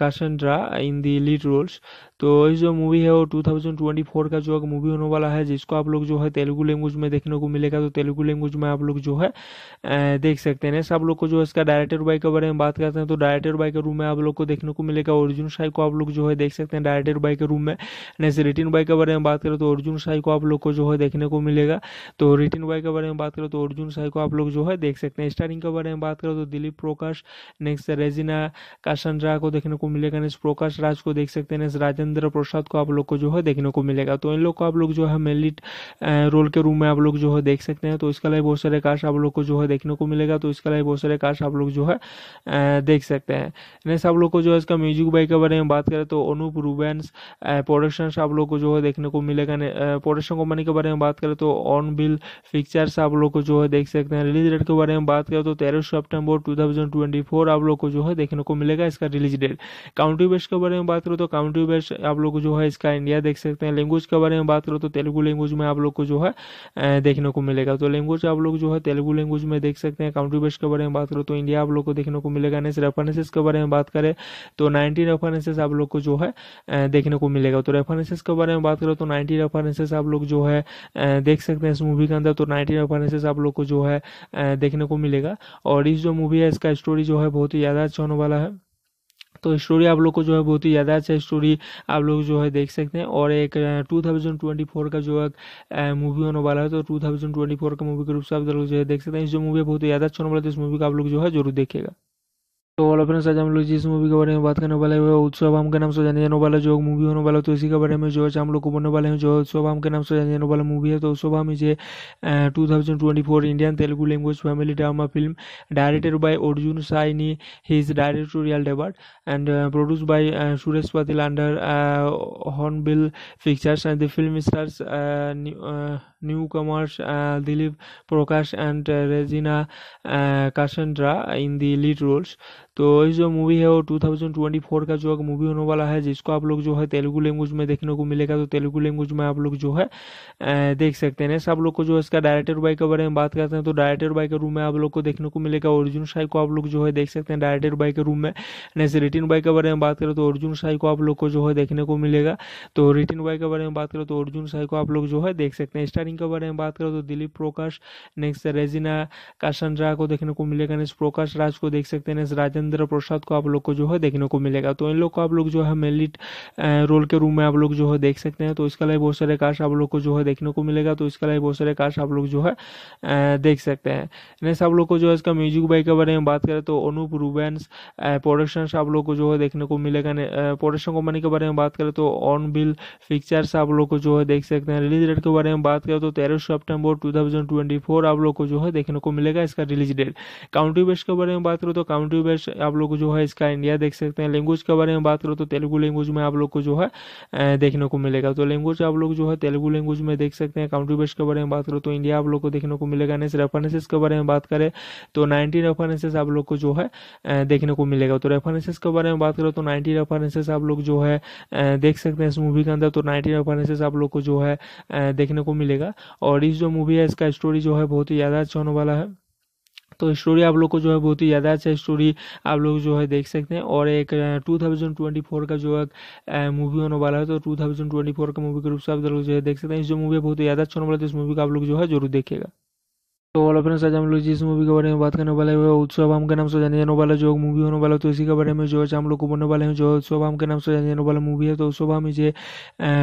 कासेंड्रा in the lead roles तो ये जो movie है वो 2024 का जो movie होने वाला है जिसको आप लोग जो है तेलुगु लैंग्वेज में देखने को मिलेगा तो तेलुगु लैंग्वेज में आप लोग जो है देख सकते हैं सब लोग को जो है इसका डायरेक्टर बाई के बारे में बात करते हैं तो डायरेक्टर बाई के रूम में आप लोग को देखने को मिलेगा अर्जुन शाही को आप लोग जो है देख सकते हैं डायरेक्टर बाई के रूम में जैसे रिटिन बाई के बारे में बात करें तो अर्जुन शाही को आप लोग को जो है देखने को मिलेगा तो रिटिन बाई के बारे में बात करें तो अर्जुन शाही को आप लोग जो है देख सकते हैं स्टारिंग के बारे में बात करें तो Dilip Prakash next Regina caution को देखने को मिलेगा नेक्स्ट प्रकाश राज को देख सकते हैं नेक्स्ट राजन राजेंद्र प्रसाद को आप लोग को जो है देखने को मिलेगा तो इन लोग को आप लोग जो है मेनली रोल के रूम में आप लोग जो है देख सकते हैं तो इसका लाइव बहुत सारे कास्ट आप लोग को जो है देखने को मिलेगा तो इसका लाइव बहुत सारे कास्ट आप लोग जो है देख सकते हैं नेक्स्ट आप लोग को जो है इसका म्यूजिक बाई के बारे में बात करें तो अनूप रूबेन्स प्रोडक्शन आप लोग को जो है देखने को मिलेगा प्रोडक्शन कंपनी के बारे में बात करें तो ऑन बिल पिक्चर्स आप लोग को जो है देख सकते हैं रिलीज डेट के बारे में बात करें तो तेरह सितंबर 2024 आप लोग को जो है देखने को मिलेगा इसका रिलीज डेट काउंटी बेस्ट के बारे में बात करें तो काउंटी बेस्ट आप लोग जो है इसका इंडिया देख सकते हैं लैंग्वेज के बारे में बात करो तो तेलुगु लैंग्वेज में आप लोग को जो है देखने को मिलेगा तो लैंग्वेज आप लोग जो है तेलुगु लैंग्वेज में देख सकते हैं काउंट्री बेस के बारे में बात करो तो इंडिया आप लोग को देखने को मिलेगा नेक्स्ट रेफरेंसेस के बारे में बात करें तो नाइन्टी रेफरेंसेस आप लोग को जो है देखने को मिलेगा तो रेफरेंसेस के बारे में बात करो तो नाइनटी रेफरेंसेस आप लोग जो है देख सकते हैं इस मूवी के अंदर तो नाइनटी रेफरेंसेस आप लोग को जो है देखने को मिलेगा और इस जो मूवी है इसका स्टोरी जो है बहुत ही ज़्यादा अच्छा होने वाला है तो स्टोरी आप लोग को जो है बहुत ही ज़्यादा अच्छा स्टोरी आप लोग जो है देख सकते हैं और एक 2024 का जो है मूवी होने वाला है तो 2024 का मूवी के रूप से आप लोग जो है देख सकते हैं जो मूवी बहुत ही ज़्यादा अच्छा होने वाला है तो इस मूवी का आप लोग जो है जरूर देखेगा तो वाला फ्रेंड्स आज हम लोग जिस मूवी के बारे में बात करने वाले हैं वो उत्सव हम के नाम से जाने जाने वाला जो मूवी होने वाला तो इसी के बारे में जो है हम लोग को बोलने वाले हैं जो उत्सव हम के नाम से जाने जाने वाला मूवी है तो उत्सव हम इसे two thousand twenty four Indian Telugu language family drama film directed by Arjun Saini his directorial debut and produce by Suresh Patil under Hornbill pictures and the film stars new commerce Dilip Prakash and Regina कासेंड्रा in the lead roles तो जो movie है वो 2024 का जो movie होने वाला है जिसको आप लोग जो है तेलुगु लैंग्वेज में देखने को मिलेगा तो तेलुगु लैंग्वेज में आप लोग जो है देख सकते हैं नेक्स्ट आप लोग को जो इसका डायरेक्टर बाई के बारे में बात करते हैं तो डायरेक्टर बाई के रूम में आप लोग को देखने को मिलेगा अर्जुन शाही को आप लोग जो है देख सकते हैं डायरेक्टर बाई के रूम में नेक्स्ट रिटिन बाई के बारे में बात करें तो अर्जुन शाही को आप लोग को जो है देखने को मिलेगा तो रिटिन बाई के बारे में बात करें तो अर्जुन शाही को आप लोग जो है देख सकते हैं स्टारिंग के बारे में बात करें तो Dilip Prakash next Regina caution को देखने को मिलेगा नेक्स्ट प्रकाश राज को देख सकते हैं नेक्स्ट राजन राजेंद्र प्रसाद को आप लोग को जो है देखने को मिलेगा तो इन लोग को आप लोग जो है मेनली रोल के रूम में आप लोग जो है देख सकते हैं तो इसका लाइव बहुत सारे कास्ट आप लोग को जो है देखने को मिलेगा तो इसका लाइव बहुत सारे कास्ट आप लोग जो है देख सकते हैं नेक्स्ट आप लोग को जो है इसका म्यूजिक बाई के बारे में बात करें तो अनूप रूबेंस प्रोडक्शन आप लोग को जो है देखने को मिलेगा प्रोडक्शन कंपनी के बारे में बात करें तो ऑन बिल पिक्चर्स आप लोग को जो है देख सकते हैं रिलीज डेट के बारे में बात करें तो तेरह ट्वेंटी फोर आप लोग को जो है देखने को मिलेगा इसका रिलीज डेट काउंटी बेस के बारे में बात करें तो काउंटी बेस आप लोग जो है इसका इंडिया देख सकते हैं लैंग्वेज के बारे में बात करो तो तेलुगु लैंग्वेज में आप लोग को जो है देखने को मिलेगा तो लैंग्वेज आप लोग जो है तेलुगु लैंग्वेज में देख सकते हैं काउंट्री बेस्ट के बारे में बात करो तो इंडिया आप लोग को देखने को मिलेगा नेक्स्ट रेफरेंसेस के बारे में बात करें तो नाइनटी रेफरेंसेस आप लोग को जो है देखने को मिलेगा तो रेफरेंसेस के बारे में बात करो तो नाइनटी रेफरेंसेस आप लोग जो है देख सकते हैं इस मूवी के अंदर तो नाइनटी रेफरेंसेस आप लोग को जो है देखने को मिलेगा और इस जो मूवी है इसका स्टोरी जो है बहुत ही ज़्यादा अच्छा होने वाला है तो स्टोरी आप लोग को जो है बहुत ही ज़्यादा अच्छा स्टोरी आप लोग जो है देख सकते हैं और एक टू थाउजेंड ट्वेंटी फोर का जो है मूवी होने वाला है तो टू थाउजेंड ट्वेंटी फोर का मूवी के रूप से आप लोग जो है देख सकते हैं जो मूवी बहुत ही ज़्यादा अच्छा होने वाला है तो इस मूवी का आप लोग जो है जरूर देखेगा तो वाला फ्रेंड्स आज हम लोग जिस मूवी के बारे में बात करने वाले हैं उत्सव हम के नाम से जाने जाने वाला जो मूवी होने वाला तो इसी के बारे में जो है हम लोग को बोलने वाले हैं जो उत्सव हम के नाम से जाने जाने वाला मूवी है तो उत्सव हम इसे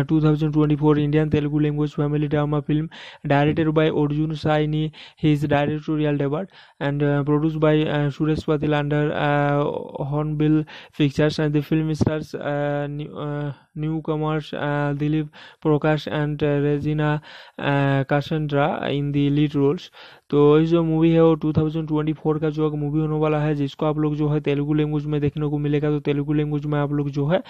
two thousand twenty four Indian Telugu language family drama film directed by Arjun Saini his directorial debut and produce by Suresh Patil under Hornbill pictures and the film stars new commerce Dilip Prakash and Regina कासेंड्रा in the lead roles तो वही जो movie है वो 2024 का जो movie होने वाला है जिसको आप लोग जो है तेलुगु लैंग्वेज में देखने को मिलेगा तो तेलुगु लैंग्वेज में आप लोग जो है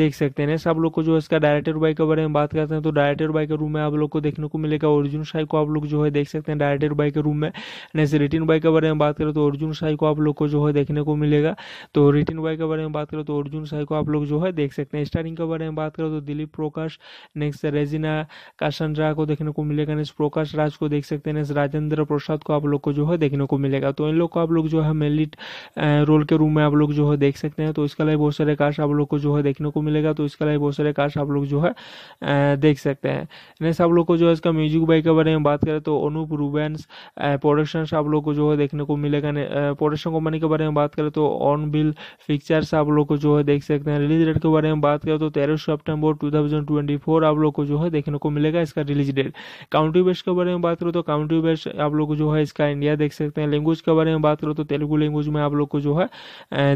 देख सकते हैं सब लोग को जो है इसका डायरेक्टर बाई के बारे में बात करते हैं तो डायरेक्टर बाई के रूम में आप लोग को देखने को मिलेगा अर्जुन शाही को आप लोग जो है देख सकते हैं डायरेक्टर बाई के रूम में नेक्स्ट रिटिन बाई के बारे में बात करें तो अर्जुन शाही को आप लोग को जो है देखने को मिलेगा तो रिटिन बाई के बारे में बात करें तो अर्जुन शाही को आप लोग जो है देख सकते हैं स्टारिंग के बारे में बात करें तो Dilip Prakash next Regina caution को देखने को मिलेगा नेक्स्ट प्रकाश राज को देख सकते हैं नेक्स्ट राजन राजेंद्र प्रसाद को आप लोग को जो है देखने को मिलेगा तो इन लोग को आप लोग जो है मेलिट रोल के रूम में आप लोग जो है देख सकते हैं तो इसका लाइव बहुत सारे कास्ट आप लोग को जो है देखने को मिलेगा तो इसका लाइव बहुत सारे कास्ट आप लोग जो है देख सकते हैं नेक्स्ट आप लोग को जो है इसका म्यूजिक बाई के बारे में बात करें तो अनूप रूबेंस प्रोडक्शन आप लोग को जो है देखने को मिलेगा प्रोडक्शन कंपनी के बारे में बात करें तो ऑन बिल पिक्चर्स आप लोग को जो है देख सकते हैं रिलीज डेट के बारे में बात करें तो तेरह ट्वेंटी फोर आप लोग को जो है देखने को मिलेगा इसका रिलीज डेट काउंटी बेस्ट के बारे में बात करें तो काउंटी बेस्ट आप लोग जो है इसका इंडिया देख सकते हैं लैंग्वेज के बारे में बात करो तो तेलुगु लैंग्वेज में आप लोग को जो है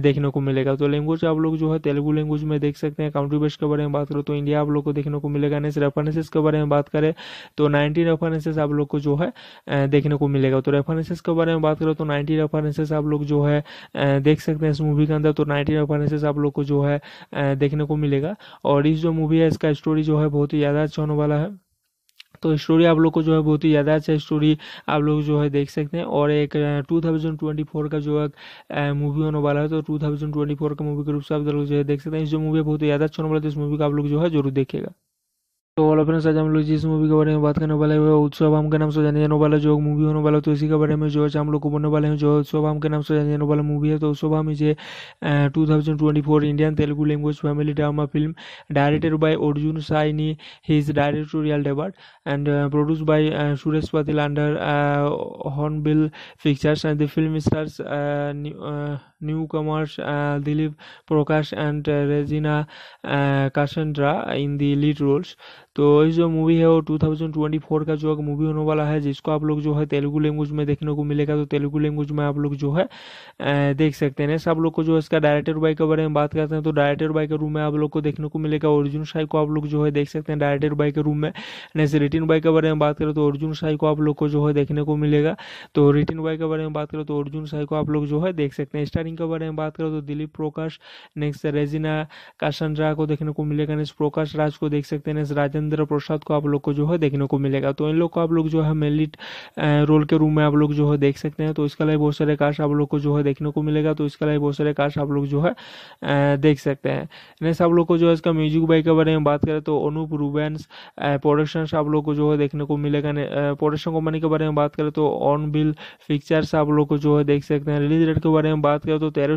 देखने को मिलेगा तो लैंग्वेज आप लोग जो है तेलुगु लैंग्वेज में देख सकते हैं काउंट्री बेस्ट के बारे में बात करो तो इंडिया आप लोग को देखने को मिलेगा नेक्स्ट रेफरेंसेस के बारे में बात करें तो नाइन्टी रेफरेंसेस आप लोग को जो है देखने को मिलेगा तो रेफरेंसेस के बारे में बात करो तो नाइन्टी रेफरेंसेस आप लोग जो है देख सकते हैं इस मूवी के अंदर तो नाइनटी रेफरेंसेस आप लोग को जो है देखने को मिलेगा और इस जो मूवी है इसका स्टोरी जो है बहुत ही ज़्यादा अच्छा होने वाला है तो स्टोरी आप लोग को जो है बहुत ही ज़्यादा अच्छा स्टोरी आप लोग जो है देख सकते हैं और एक टू थाउजेंड ट्वेंटी फोर का जो है मूवी होने वाला है तो टू थाउजेंड ट्वेंटी फोर का मूवी के रूप से आप लोग जो है देख सकते हैं जो मूवी बहुत ही ज़्यादा अच्छा होने वाला है तो इस मूवी का आप लोग जो है जरूर देखेगा तो वाला फ्रेंड्स आज हम लोग जिस मूवी के बारे में बात करने वाले हैं उत्सव आम के नाम से जाने जाने वाला जो मूवी होने वाला तो इसी के बारे में जो है हम लोग को बोलने वाले हैं जो उत्सव आम के नाम से जाने जाने वाला मूवी है तो उत्सव आम इसे two thousand twenty four Indian Telugu language family drama film directed by Arjun Saini his directorial debut and produce by Suresh Patil under Hornbill pictures and the film stars new commerce Dilip Prakash and Regina कासेंड्रा in Cassandra lead roles तो जो movie है वो 2024 का जो movie होने वाला है जिसको आप लोग जो है तेलुगु लैंग्वेज में देखने को मिलेगा तो तेलुगु लैंग्वेज में आप लोग जो है देख सकते हैं सब लोग को जो इसका डायरेक्टर बाई के बारे में बात करते हैं तो डायरेक्टर बाई के रूम में आप लोग को देखने को मिलेगा अर्जुन शाही को आप लोग जो है देख सकते हैं डायरेक्टर बाई के रूम में जैसे रिटिन बाई के बारे में बात करें तो अर्जुन शाही को आप लोग को जो है देखने को मिलेगा तो रिटिन बाई के बारे में बात करें तो अर्जुन शाही को आप लोग जो है देख सकते हैं स्टारिंग के बारे में बात करें तो Dilip Prakash next Regina caution को देखने को मिलेगा नेक्स्ट प्रकाश राज को देख सकते हैं नेक्स्ट राजन राजेंद्र प्रसाद को आप लोग को जो है देखने को मिलेगा तो इन लोग को आप लोग जो है मेनली रोल के रूम में आप लोग जो है देख सकते हैं तो इसका लाइव बहुत सारे कास्ट आप लोग को जो है देखने को मिलेगा तो इसका लाइव बहुत सारे कास्ट आप लोग जो है देख सकते हैं नेक्स्ट आप लोग को जो है इसका म्यूजिक बाई के बारे में बात करें तो अनूप रूबेंस प्रोडक्शन आप लोग को जो है देखने को मिलेगा प्रोडक्शन कंपनी के बारे में बात करें तो ऑन बिल पिक्चर्स आप लोग को जो है देख सकते हैं रिलीज डेट के बारे में बात करें तो तेरह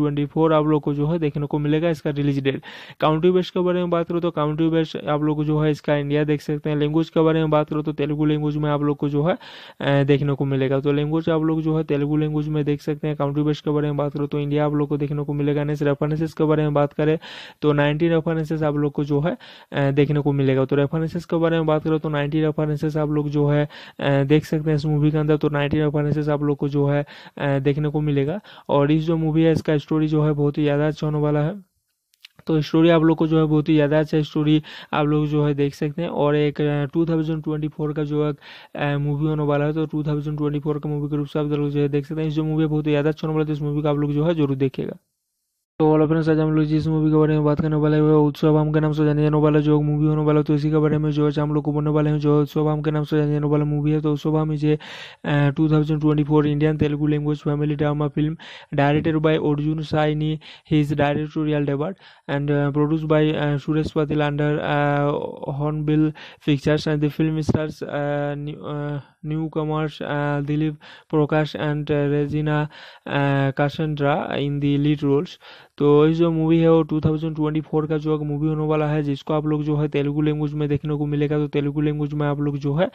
ट्वेंटी फोर आप लोग को जो है देखने को मिलेगा इसका रिलीज डेट काउंटी बेस्ट के बारे में बात करें तो काउंटी बेस्ट आप लोग जो है इसका इंडिया देख सकते हैं लैंग्वेज के बारे में बात करो तो तेलुगु लैंग्वेज में आप लोग को जो है देखने को मिलेगा तो लैंग्वेज आप लोग जो है तेलुगु लैंग्वेज में देख सकते हैं काउंट्री बेस के बारे में बात करो तो इंडिया आप लोग को देखने को मिलेगा नेक्स्ट रेफरेंसेस के बारे में बात करें तो नाइन्टी रेफरेंसेस आप लोग को जो है देखने को मिलेगा तो रेफरेंसेस के बारे में बात करो तो नाइनटी रेफरेंसेस आप लोग जो है देख सकते हैं इस मूवी के अंदर तो नाइनटी रेफरेंसेस आप लोग को जो है देखने को मिलेगा और इस जो मूवी है इसका स्टोरी जो है बहुत ही ज़्यादा अच्छा होने वाला है तो स्टोरी आप लोग को जो है बहुत ही ज़्यादा अच्छा स्टोरी आप लोग जो है देख सकते हैं और एक टू थाउजेंड ट्वेंटी फोर का जो है मूवी होने वाला है तो टू थाउजेंड ट्वेंटी फोर का मूवी के रूप से आप लोग जो है देख सकते हैं जो मूवी बहुत ही ज़्यादा अच्छा होने वाला है तो इस मूवी का आप लोग जो है जरूर देखेगा तो ऑल फ्रेंड्स आज हम लोग जिस मूवी के बारे में बात करने वाले हैं वह उत्सव हम के नाम से जाने जाने वाला जो मूवी होने वाला तो इसी के बारे में जो है हम लोग को बोलने वाले हैं जो उत्सव हम के नाम से जाने जाने वाला मूवी है तो उत्सव हम इसे two thousand twenty four Indian Telugu language family drama film directed by Arjun Saini his directorial debut and produce by Suresh Patil under Hornbill pictures and the film stars new commerce Dilip Prakash and Regina कासेंड्रा in the lead roles तो वही जो movie है वो 2024 का जो movie होने वाला है जिसको आप लोग जो है तेलुगु लैंग्वेज में देखने को मिलेगा तो तेलुगु लैंग्वेज में आप लोग जो है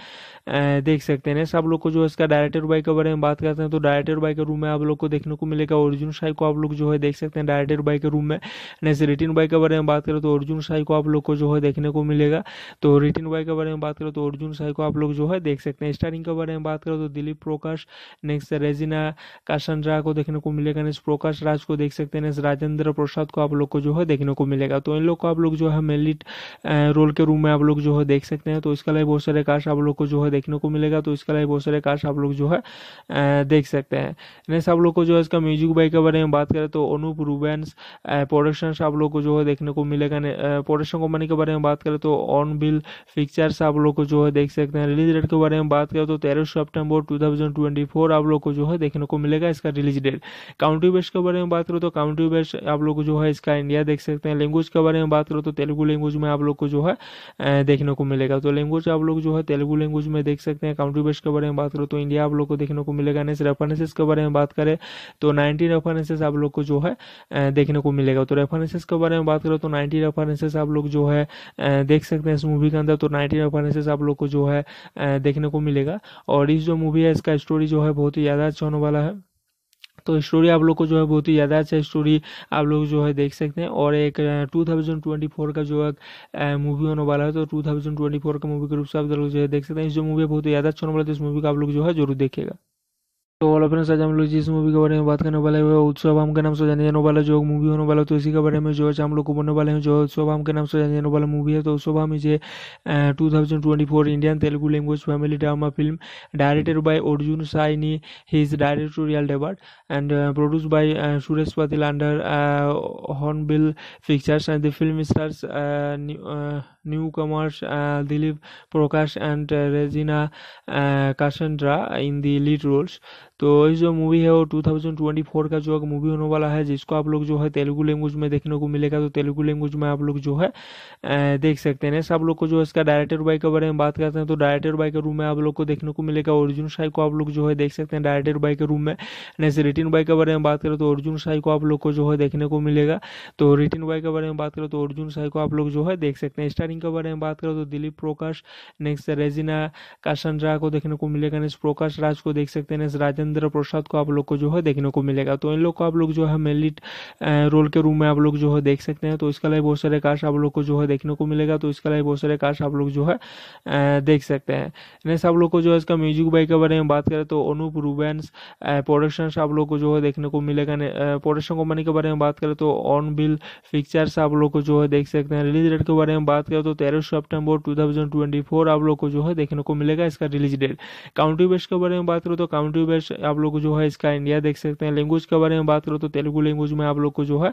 देख सकते हैं सब लोग को जो है इसका डायरेक्टर बाई के बारे में बात करते हैं तो डायरेक्टर बाई के रूम में आप लोग को देखने को मिलेगा अर्जुन शाही को आप लोग जो है देख सकते हैं डायरेक्टर बाई के रूम में नेक्स्ट रिटिन बाई के बारे में बात करें तो अर्जुन शाही को आप लोग को जो है देखने को मिलेगा तो रिटिन बाई के बारे में बात करें तो अर्जुन शाही को आप लोग जो है देख सकते हैं स्टारिंग के बारे में बात करें तो Dilip Prakash next Regina caution को देखने को मिलेगा नेक्स्ट प्रकाश राज को देख सकते हैं नेक्स्ट राजन महेंद्र प्रसाद को आप लोग को जो है देखने को मिलेगा तो इन लोग को आप लोग जो है मेलिट रोल के रूम में आप लोग जो है देख सकते हैं तो इसका लिए बहुत सारे कास्ट आप लोग को जो है देखने को मिलेगा तो इसका लिए बहुत सारे कास्ट आप लोग जो है देख सकते हैं नेक्स्ट आप लोग को जो है इसका म्यूजिक बाई के बारे में बात करें तो अनूप रूबेंस प्रोडक्शन आप लोग को जो है देखने को मिलेगा प्रोडक्शन कंपनी के बारे में बात करें तो ऑन बिल पिक्चर्स आप लोग को जो है देख सकते हैं रिलीज डेट के बारे में बात करें तो तेरह सितंबर 2024 आप लोग को जो है देखने को मिलेगा इसका रिलीज डेट काउंटी बेस्ट के बारे में बात करें तो काउंटी बेस्ट आप लोग जो है इसका इंडिया देख सकते हैं लैंग्वेज के बारे में बात करो तो तेलुगु लैंग्वेज में आप लोग को जो है देखने को मिलेगा तो लैंग्वेज आप लोग जो है तेलुगु लैंग्वेज में देख सकते हैं काउंट्री बेस के बारे में बात करो तो इंडिया आप लोग को देखने को मिलेगा नेक्स्ट रेफरेंसेस के बारे में बात करें तो नाइनटी रेफरेंसेस आप लोग को जो है देखने को मिलेगा तो रेफरेंसेस के बारे में बात करो तो नाइनटी रेफरेंसेस आप लोग जो है देख सकते हैं इस मूवी के अंदर तो नाइनटी रेफरेंसेस आप लोग को जो है देखने को मिलेगा और इस जो मूवी है इसका स्टोरी जो है बहुत ही ज़्यादा अच्छा होने वाला है तो स्टोरी आप लोग को जो है बहुत ही ज़्यादा अच्छा स्टोरी आप लोग जो है देख सकते हैं और एक टू थाउजेंड ट्वेंटी फोर का जो है मूवी होने वाला है तो टू थाउजेंड ट्वेंटी फोर का मूवी के रूप से आप लोग जो है देख सकते हैं जो मूवी बहुत ही ज़्यादा अच्छा होने वाला है तो इस मूवी का आप लोग जो है जरूर देखेगा तो हेलो फ्रेंड्स आज हम लोग जिस मूवी के बारे में बात करने वाले हैं उत्सव हम के नाम से जाने जाने वाला जो मूवी होने वाला तो इसी के बारे में जो है हम लोग को बोलने वाले हैं जो उत्सव हम के नाम से जाने जाने वाला मूवी है तो उत्सव हम इसे two thousand twenty four Indian Telugu language family drama film directed by Arjun Saini his directorial debut and produce by Suresh Patil under Hornbill pictures and the film stars new commerce Dilip Prakash and Regina कासेंड्रा in the lead roles तो ये जो movie है वो 2024 का जो movie होने वाला है जिसको आप लोग जो है तेलुगु लैंग्वेज में देखने को मिलेगा तो तेलुगु लैंग्वेज में आप लोग जो है देख सकते हैं सब लोग को जो है इसका डायरेक्टर बाई के बारे में बात करते हैं तो डायरेक्टर बाई के रूम में आप लोग को देखने को मिलेगा अर्जुन शाही को आप लोग जो है देख सकते हैं डायरेक्टर बाई के रूम में जैसे रिटिन बाई के बारे में बात करें तो अर्जुन शाही को आप लोग को जो है देखने को मिलेगा तो रिटिन बाई के बारे में बात करें तो अर्जुन शाही को आप लोग जो है देख सकते हैं स्टारिंग के बारे में बात करें तो Dilip Prakash next Regina caution को देखने को मिलेगा नेक्स्ट प्रकाश राज को देख सकते हैं नेक्स्ट राजेंद्र प्रसाद को आप लोग को जो है देखने को मिलेगा तो इन लोग को आप लोग जो है मेनली रोल के रूम में आप लोग जो है देख सकते हैं तो इसका लाइव बहुत सारे कास्ट आप लोग को जो है देखने को मिलेगा तो इसका लाइव बहुत सारे कास्ट आप लोग जो है देख सकते हैं नेक्स्ट आप लोग को जो है इसका म्यूजिक बाई के बारे में बात करें तो अनूप रूबेंस प्रोडक्शन आप लोग को जो है देखने को मिलेगा प्रोडक्शन कंपनी के बारे में बात करें तो ऑन बिल पिक्चर्स आप लोग को जो है देख सकते हैं रिलीज डेट के बारे में बात करें तो तेरह सितंबर 2024 आप लोग को जो है देखने को मिलेगा इसका रिलीज डेट काउंटी बेस्ट के बारे में बात करें तो काउंटी बेस्ट आप लोग जो है इसका इंडिया देख सकते हैं लैंग्वेज के बारे में बात करो तो तेलुगु लैंग्वेज में आप लोग को जो है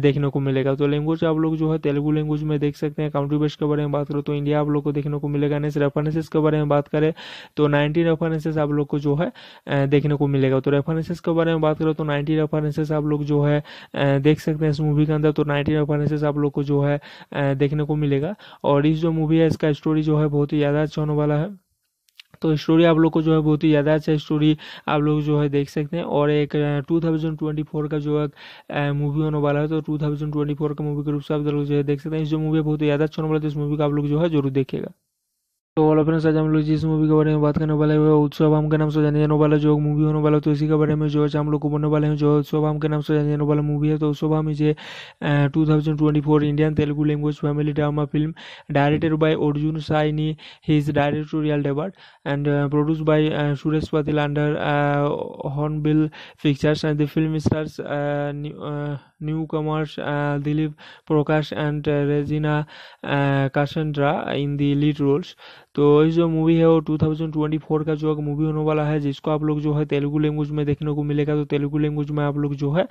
देखने को मिलेगा तो लैंग्वेज आप लोग जो है तेलुगु लैंग्वेज में देख सकते हैं काउंट्री बेस्ट के बारे में बात करो तो इंडिया आप लोग को देखने को मिलेगा नेक्स्ट रेफरेंसेस के बारे में बात करें तो नाइनटी रेफरेंसेस आप लोग को जो है देखने को मिलेगा तो रेफरेंसेस के बारे में बात करो तो नाइनटी रेफरेंसेस आप लोग जो है देख सकते हैं इस मूवी के अंदर तो नाइनटी रेफरेंसेस आप लोग को जो है देखने को मिलेगा और इस जो मूवी है इसका स्टोरी जो है बहुत ही ज़्यादा अच्छा होने वाला है तो स्टोरी आप लोग को जो है बहुत ही ज़्यादा अच्छा स्टोरी आप लोग जो है देख सकते हैं और एक 2024 का जो है मूवी होने वाला है तो 2024 का मूवी के रूप से आप लोग जो है देख सकते हैं जो मूवी बहुत ही ज़्यादा अच्छा होने वाला है तो इस मूवी का आप लोग जो है जरूर देखेगा तो वाला फ्रेंड्स आज हम लोग जिस मूवी के बारे में बात करने वाले हैं वह उत्सव हम के नाम से जाने जाने वाला जो मूवी होने वाला तो इसी के बारे में जो है हम लोग को बोलने वाले हैं जो उत्सव हम के नाम से जाने जाने वाला मूवी है तो उत्सव हम इसे two thousand twenty four Indian Telugu language family drama film directed by Arjun Saini his directorial debut and produce by Suresh Patil under Hornbill pictures and the film stars new commerce Dilip Prakash and Regina कासेंड्रा in Cassandra lead roles तो जो movie है वो 2024 का जो movie होने वाला है जिसको आप लोग जो है तेलुगु लैंग्वेज में देखने को मिलेगा तो तेलुगु लैंग्वेज में आप लोग जो है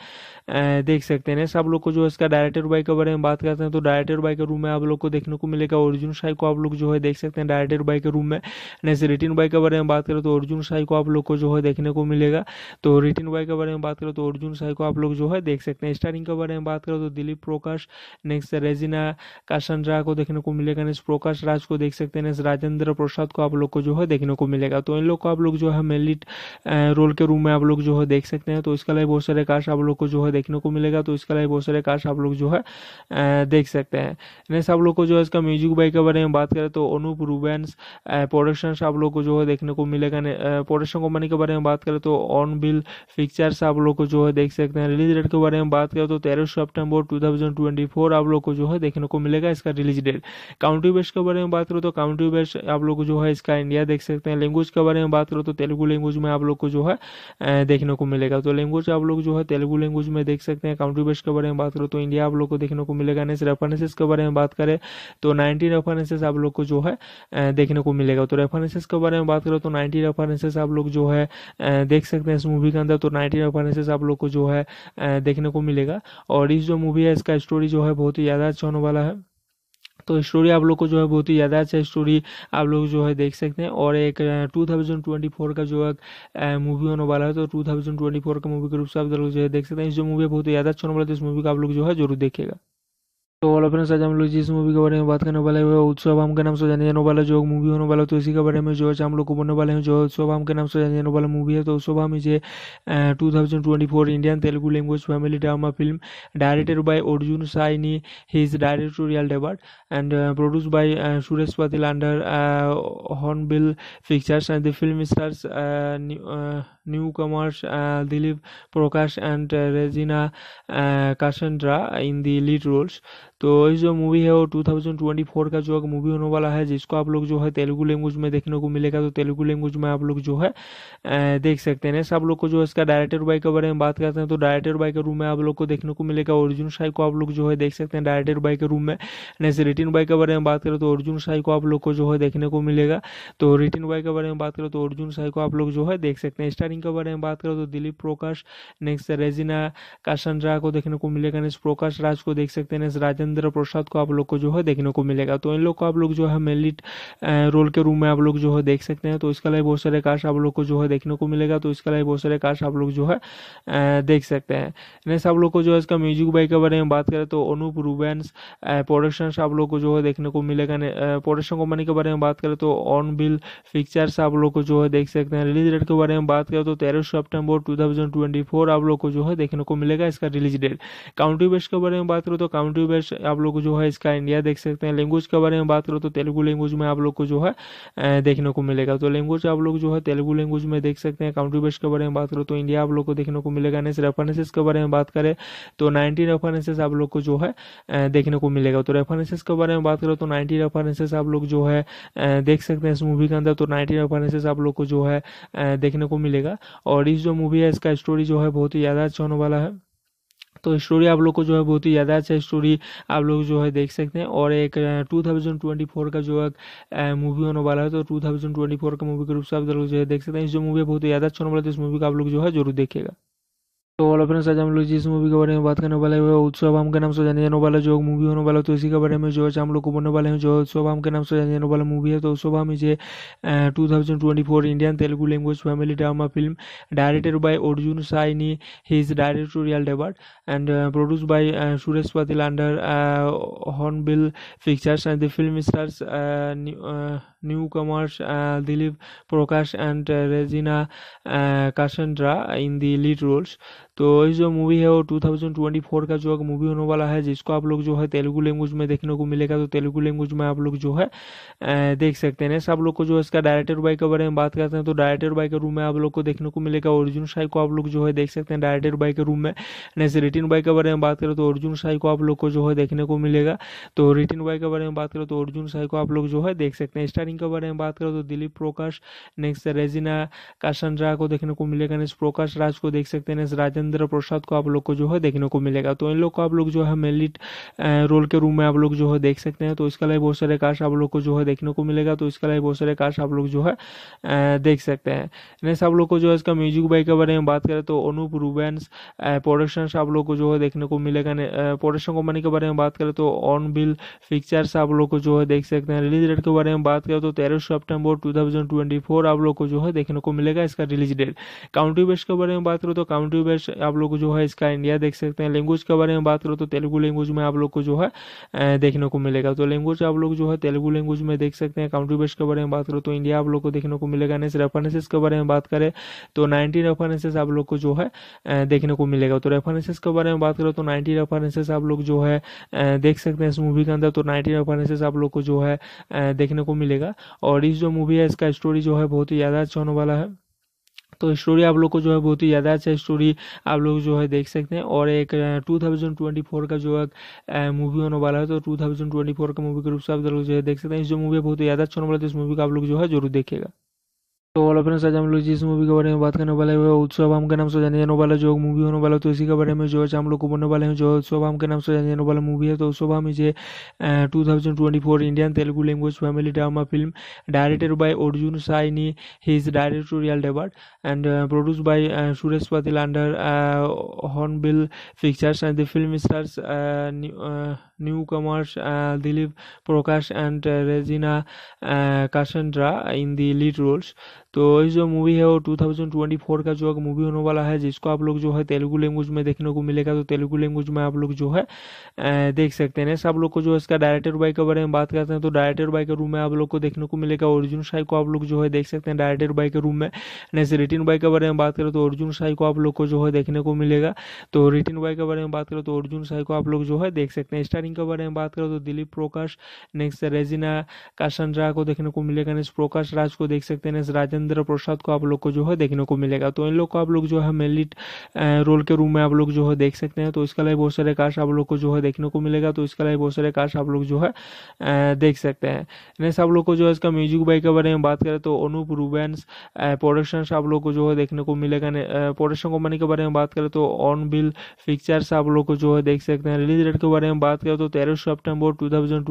देख सकते हैं नेक्स्ट आप लोग को जो है इसका डायरेक्टर बाई के बारे में बात करते हैं तो डायरेक्टर बाई के रूम में आप लोग को देखने को मिलेगा अर्जुन शाही को आप लोग जो है देख सकते हैं डायरेक्टर बाई के रूम में नेक्स्ट रिटिन बाई के बारे में बात करें तो अर्जुन शाही को आप लोग को जो है देखने को मिलेगा तो रिटिन बाई के बारे में बात करें तो अर्जुन शाही को आप लोग जो है देख सकते हैं स्टारिंग के बारे में बात करें तो Dilip Prakash next Regina caution को देखने को मिलेगा नेक्स्ट प्रकाश राज को देख सकते हैं नेक्स्ट राजन राजेंद्र प्रसाद को आप लोग को जो है देखने को मिलेगा तो इन लोग को आप लोग जो है मेनली रोल के रूम में आप लोग जो है देख सकते हैं तो इसका लिए बहुत सारे कास्ट आप लोग को जो है देखने को मिलेगा तो इसके लिए बहुत सारे कास्ट आप लोग जो है देख सकते हैं नेक्स्ट आप लोग को जो है इसका म्यूजिक बाई के बारे में बात करें तो अनूप रूबेन्स प्रोडक्शन आप लोग को जो है देखने को मिलेगा प्रोडक्शन कंपनी के बारे में बात करें तो ऑन बिल पिक्चर्स आप लोग को जो है देख सकते हैं रिलीज डेट के बारे में बात करें तो तेरह ट्वेंटी फोर आप लोग को जो है देखने को मिलेगा इसका रिलीज डेट काउंटी बेस के बारे में बात करें तो काउंटी बेस आप लोग जो है इसका इंडिया देख सकते हैं लैंग्वेज के बारे में बात करो तो तेलुगु लैंग्वेज में आप लोग को जो है देखने को मिलेगा तो लैंग्वेज आप लोग जो है तेलुगु लैंग्वेज में देख सकते हैं काउंट्री बेस्ट के बारे में बात करो तो इंडिया आप लोग को देखने को मिलेगा नेक्स्ट रेफरेंसेस के बारे में बात करें तो नाइनटी रेफरेंसेस आप लोग को जो है देखने को मिलेगा तो रेफरेंसेस के बारे में बात करो तो नाइनटी रेफरेंसेस आप लोग जो है देख सकते हैं इस मूवी के अंदर तो नाइन्टी रेफरेंसेस आप लोग को जो है देखने को मिलेगा और इस जो मूवी है इसका स्टोरी जो है बहुत ही ज़्यादा अच्छा होने वाला है तो स्टोरी आप लोग को जो है बहुत ही ज़्यादा अच्छा स्टोरी आप लोग जो है देख सकते हैं और एक 2024 का जो है मूवी होने वाला है तो 2024 का मूवी के रूप से आप लोग जो है देख सकते हैं जो मूवी बहुत ही ज़्यादा अच्छा होने वाला है तो इस मूवी का आप लोग जो है जरूर देखेगा तो ऑल फ्रेंड्स आज हम लोग जिस मूवी के बारे में बात करने वाले हैं वह उत्सव हम के नाम से जाने जाने वाला जो मूवी होने वाला तो इसी के बारे में जो है हम लोग को बोलने वाले हैं जो उत्सव हम के नाम से जाने जाने वाला मूवी है तो उत्सव हम इसे two thousand twenty four Indian Telugu language family drama film directed by Arjun Saini his directorial debut and produce by Suresh Patil under Hornbill pictures and the film stars new commerce Dilip Prakash and Regina कासेंड्रा in the lead roles तो वही जो movie है वो 2024 का जो movie होने वाला है जिसको आप लोग जो है तेलुगु लैंग्वेज में देखने को मिलेगा तो तेलुगु लैंग्वेज में आप लोग जो है देख सकते हैं सब लोग को जो है इसका डायरेक्टर बाई के बारे में बात करते हैं तो डायरेक्टर बाई के रूम में आप लोग को देखने को मिलेगा अर्जुन शाही को आप लोग जो है देख सकते हैं डायरेक्टर बाई के रूम में नेक्स्ट रिटिन बाई के बारे में बात करें तो अर्जुन शाही को आप लोग को जो है देखने को मिलेगा तो रिटिन बाई के बारे में बात करें तो अर्जुन शाही को आप लोग जो है देख सकते हैं स्टारिंग के बारे में बात करें तो Dilip Prakash next Regina caution को देखने को मिलेगा नेक्स्ट प्रकाश राज को देख सकते हैं नेक्स्ट राजन राजेंद्र प्रसाद को आप लोग को जो है देखने को मिलेगा तो इन लोग को आप लोग जो है मेलिट रोल के रूम में आप लोग जो है देख सकते हैं तो इसका लाइव बहुत सारे कास्ट आप लोग को जो है देखने को मिलेगा तो इसका लाइव बहुत सारे कास्ट आप लोग जो है देख सकते हैं नेक्स्ट आप लोग को जो है इसका म्यूजिक बाई के बारे में बात करें तो अनूप रूबेंस प्रोडक्शन आप लोग को जो है देखने को मिलेगा प्रोडक्शन कंपनी के बारे में बात करें तो ऑन बिल पिक्चर्स आप लोग को जो है देख सकते हैं रिलीज डेट के बारे में बात करें तो तेरह ट्वेंटी फोर आप लोग को जो है देखने को मिलेगा इसका रिलीज डेट काउंटी बेस्ट के बारे में बात करें तो काउंटी बेस्ट आप लोग जो है इसका इंडिया देख सकते हैं लैंग्वेज के बारे में बात करो तो तेलुगु लैंग्वेज में आप लोग को जो है देखने को मिलेगा तो लैंग्वेज आप लोग जो है तेलुगु लैंग्वेज में देख सकते हैं काउंट्री बेस्ट के बारे में बात करो तो इंडिया आप लोग को देखने को मिलेगा नेक्स्ट रेफरेंसेस के बारे में बात करें तो नाइन्टी रेफरेंसेस आप लोग को जो है देखने को मिलेगा तो रेफरेंसेस के बारे में बात करो तो नाइन्टी रेफरेंसेस आप लोग जो है देख सकते हैं इस मूवी के अंदर तो नाइन्टी रेफरेंसेस आप लोग को जो है देखने को मिलेगा और इस जो मूवी है इसका स्टोरी जो है बहुत ही ज़्यादा अच्छा होने वाला है तो स्टोरी आप लोग को जो है बहुत ही ज़्यादा अच्छा स्टोरी आप लोग जो है देख सकते हैं और एक टू थाउजेंड ट्वेंटी फोर का जो है मूवी होने वाला है तो टू थाउजेंड ट्वेंटी फोर का मूवी के रूप से आप लोग जो है देख सकते हैं जो मूवी बहुत ही ज़्यादा अच्छा होने वाला है तो इस मूवी का आप लोग जो है जरूर देखेगा तो हेलो फ्रेंड्स आज हम लोग जिस मूवी के बारे में बात करने वाले हैं उत्सव आम के नाम से जाने जाने वाला जो मूवी होने वाला तो इसी के बारे में जो है हम लोग को बोलने वाले हैं जो उत्सव आम के नाम से जाने जाने वाला मूवी है तो उत्सव आम इसे two thousand twenty four Indian Telugu language family drama film directed by Arjun Saini his directorial debut and produce by Suresh Patil under Hornbill pictures and the film stars new commerce Dilip Prakash and Regina कासेंड्रा in the lead roles तो ये जो movie है वो 2024 का जो movie होने वाला है जिसको आप लोग जो है तेलुगु लैंग्वेज में देखने को मिलेगा तो तेलुगु लैंग्वेज में आप लोग जो है देख सकते हैं सब लोग को जो है इसका डायरेक्टर बाई के बारे में बात करते हैं तो डायरेक्टर बाई के रूम में आप लोग को देखने को मिलेगा अर्जुन शाही को आप लोग जो है देख सकते हैं डायरेक्टर बाई के रूम में जैसे रिटिन बाई के बारे में बात करें तो अर्जुन शाही को आप लोग को जो है देखने को मिलेगा तो रिटिन बाई के बारे में बात करें तो अर्जुन शाही को आप लोग जो है देख सकते हैं स्टारिंग के बारे में बात करें तो Dilip Prakash next Regina caution को देखने को मिलेगा नेक्स्ट प्रकाश राज को देख सकते हैं नेक्स्ट राजेंद्र प्रसाद को आप लोग को जो है देखने को मिलेगा तो इन लोग को आप लोग जो है मेनली रोल के रूम में आप लोग जो है देख सकते हैं तो इसका लाइव बहुत सारे कास्ट आप लोग को जो है देखने को मिलेगा तो इसका लाइव बहुत सारे कास्ट आप लोग जो है देख सकते हैं नेक्स्ट आप लोग को जो है इसका म्यूजिक बाई के बारे में बात करें तो अनूप रूबेन्स प्रोडक्शन आप लोग को जो है देखने को मिलेगा प्रोडक्शन कंपनी के बारे में बात करें तो ऑन बिल पिक्चर्स आप लोग को जो है देख सकते हैं रिलीज डेट के बारे में बात करें तो तेरह सितंबर 2024 आप लोग को जो है देखने को मिलेगा इसका रिलीज डेट काउंटी बेस्ट के बारे में बात करें तो काउंटी बेस्ट आप लोग जो है इसका इंडिया देख सकते हैं लैंग्वेज के बारे में बात करो तो तेलुगु लैंग्वेज में आप लोग को जो है देखने को मिलेगा तो लैंग्वेज आप लोग जो है तेलुगु लैंग्वेज में देख सकते हैं काउंट्री बेस्ट के बारे में बात करो तो इंडिया आप लोग को देखने को मिलेगा नेक्स्ट रेफरेंसेस के बारे में बात करें तो नाइन्टी रेफरेंसेस आप लोग को जो है देखने को मिलेगा तो रेफरेंसेस के बारे में बात करो तो नाइनटी रेफरेंसेस आप लोग जो है देख सकते हैं इस मूवी के अंदर तो नाइनटी रेफरेंसेस आप लोग को जो है देखने को मिलेगा और इस जो मूवी है इसका स्टोरी जो है बहुत ही ज़्यादा अच्छा होने वाला है तो स्टोरी आप लोग को जो है बहुत ही ज़्यादा अच्छा स्टोरी आप लोग जो है देख सकते हैं और एक टू थाउजेंड ट्वेंटी फोर का जो है मूवी होने वाला है तो टू थाउजेंड ट्वेंटी फोर का मूवी के रूप से आप लोग जो है देख सकते हैं जो मूवी बहुत ही ज़्यादा अच्छा होने वाला है तो इस मूवी का आप लोग जो है जरूर देखेगा तो वाला फ्रेंड्स आज हम लोग जिस मूवी के बारे में बात करने वाले हैं उत्सव हम के नाम से जाने जाने वाला जो मूवी होने वाला तो इसी के बारे में जो है हम लोग को बोलने वाले हैं जो उत्सव हम के नाम से जाने जाने वाला मूवी है तो उत्सव हम इसे two thousand twenty four Indian Telugu language family drama film directed by Arjun Saini his directorial debut and produce by Suresh Patil under Hornbill pictures and the film stars new commerce Dilip Prakash and Regina कासेंड्रा in the lead roles तो जो movie है वो 2024 का जो movie होने वाला है जिसको आप लोग जो है तेलुगु लैंग्वेज में देखने को मिलेगा तो तेलुगु लैंग्वेज में आप लोग जो है देख सकते हैं नेक्स्ट आप लोग को जो इसका डायरेक्टर बाई के बारे में बात करते हैं तो डायरेक्टर बाई के रूम में आप लोग को देखने को मिलेगा अर्जुन शाही को आप लोग जो है देख सकते हैं डायरेक्टर बाई के रूम में नेक्स्ट रिटिन बाई के बारे में बात करें तो अर्जुन शाही को आप लोग को जो है देखने को मिलेगा तो रिटिन बाई के बारे में बात करें तो अर्जुन शाही को आप लोग जो है देख सकते हैं स्टारिंग के बारे में बात करें तो Dilip Prakash next Regina caution को देखने को मिलेगा नेक्स्ट प्रकाश राज को देख सकते हैं नेक्स्ट राजन राजेंद्र प्रसाद को आप लोग को जो है देखने को मिलेगा तो इन लोग को आप लोग जो है मेनली रोल के रूम में आप लोग जो है देख सकते हैं तो इसका लाइव बहुत सारे कास्ट आप लोग को जो है देखने को मिलेगा तो इसका लाइव बहुत सारे कास्ट आप लोग जो है देख सकते हैं नेक्स्ट आप लोग को जो है इसका म्यूजिक बाई के बारे में बात करें तो अनूप रूबेन्स प्रोडक्शन आप लोग को जो है देखने को मिलेगा प्रोडक्शन कंपनी के बारे में बात करें तो ऑन बिल पिक्चर्स आप लोग को जो है देख सकते हैं रिलीज डेट के बारे में बात करें तो तेरह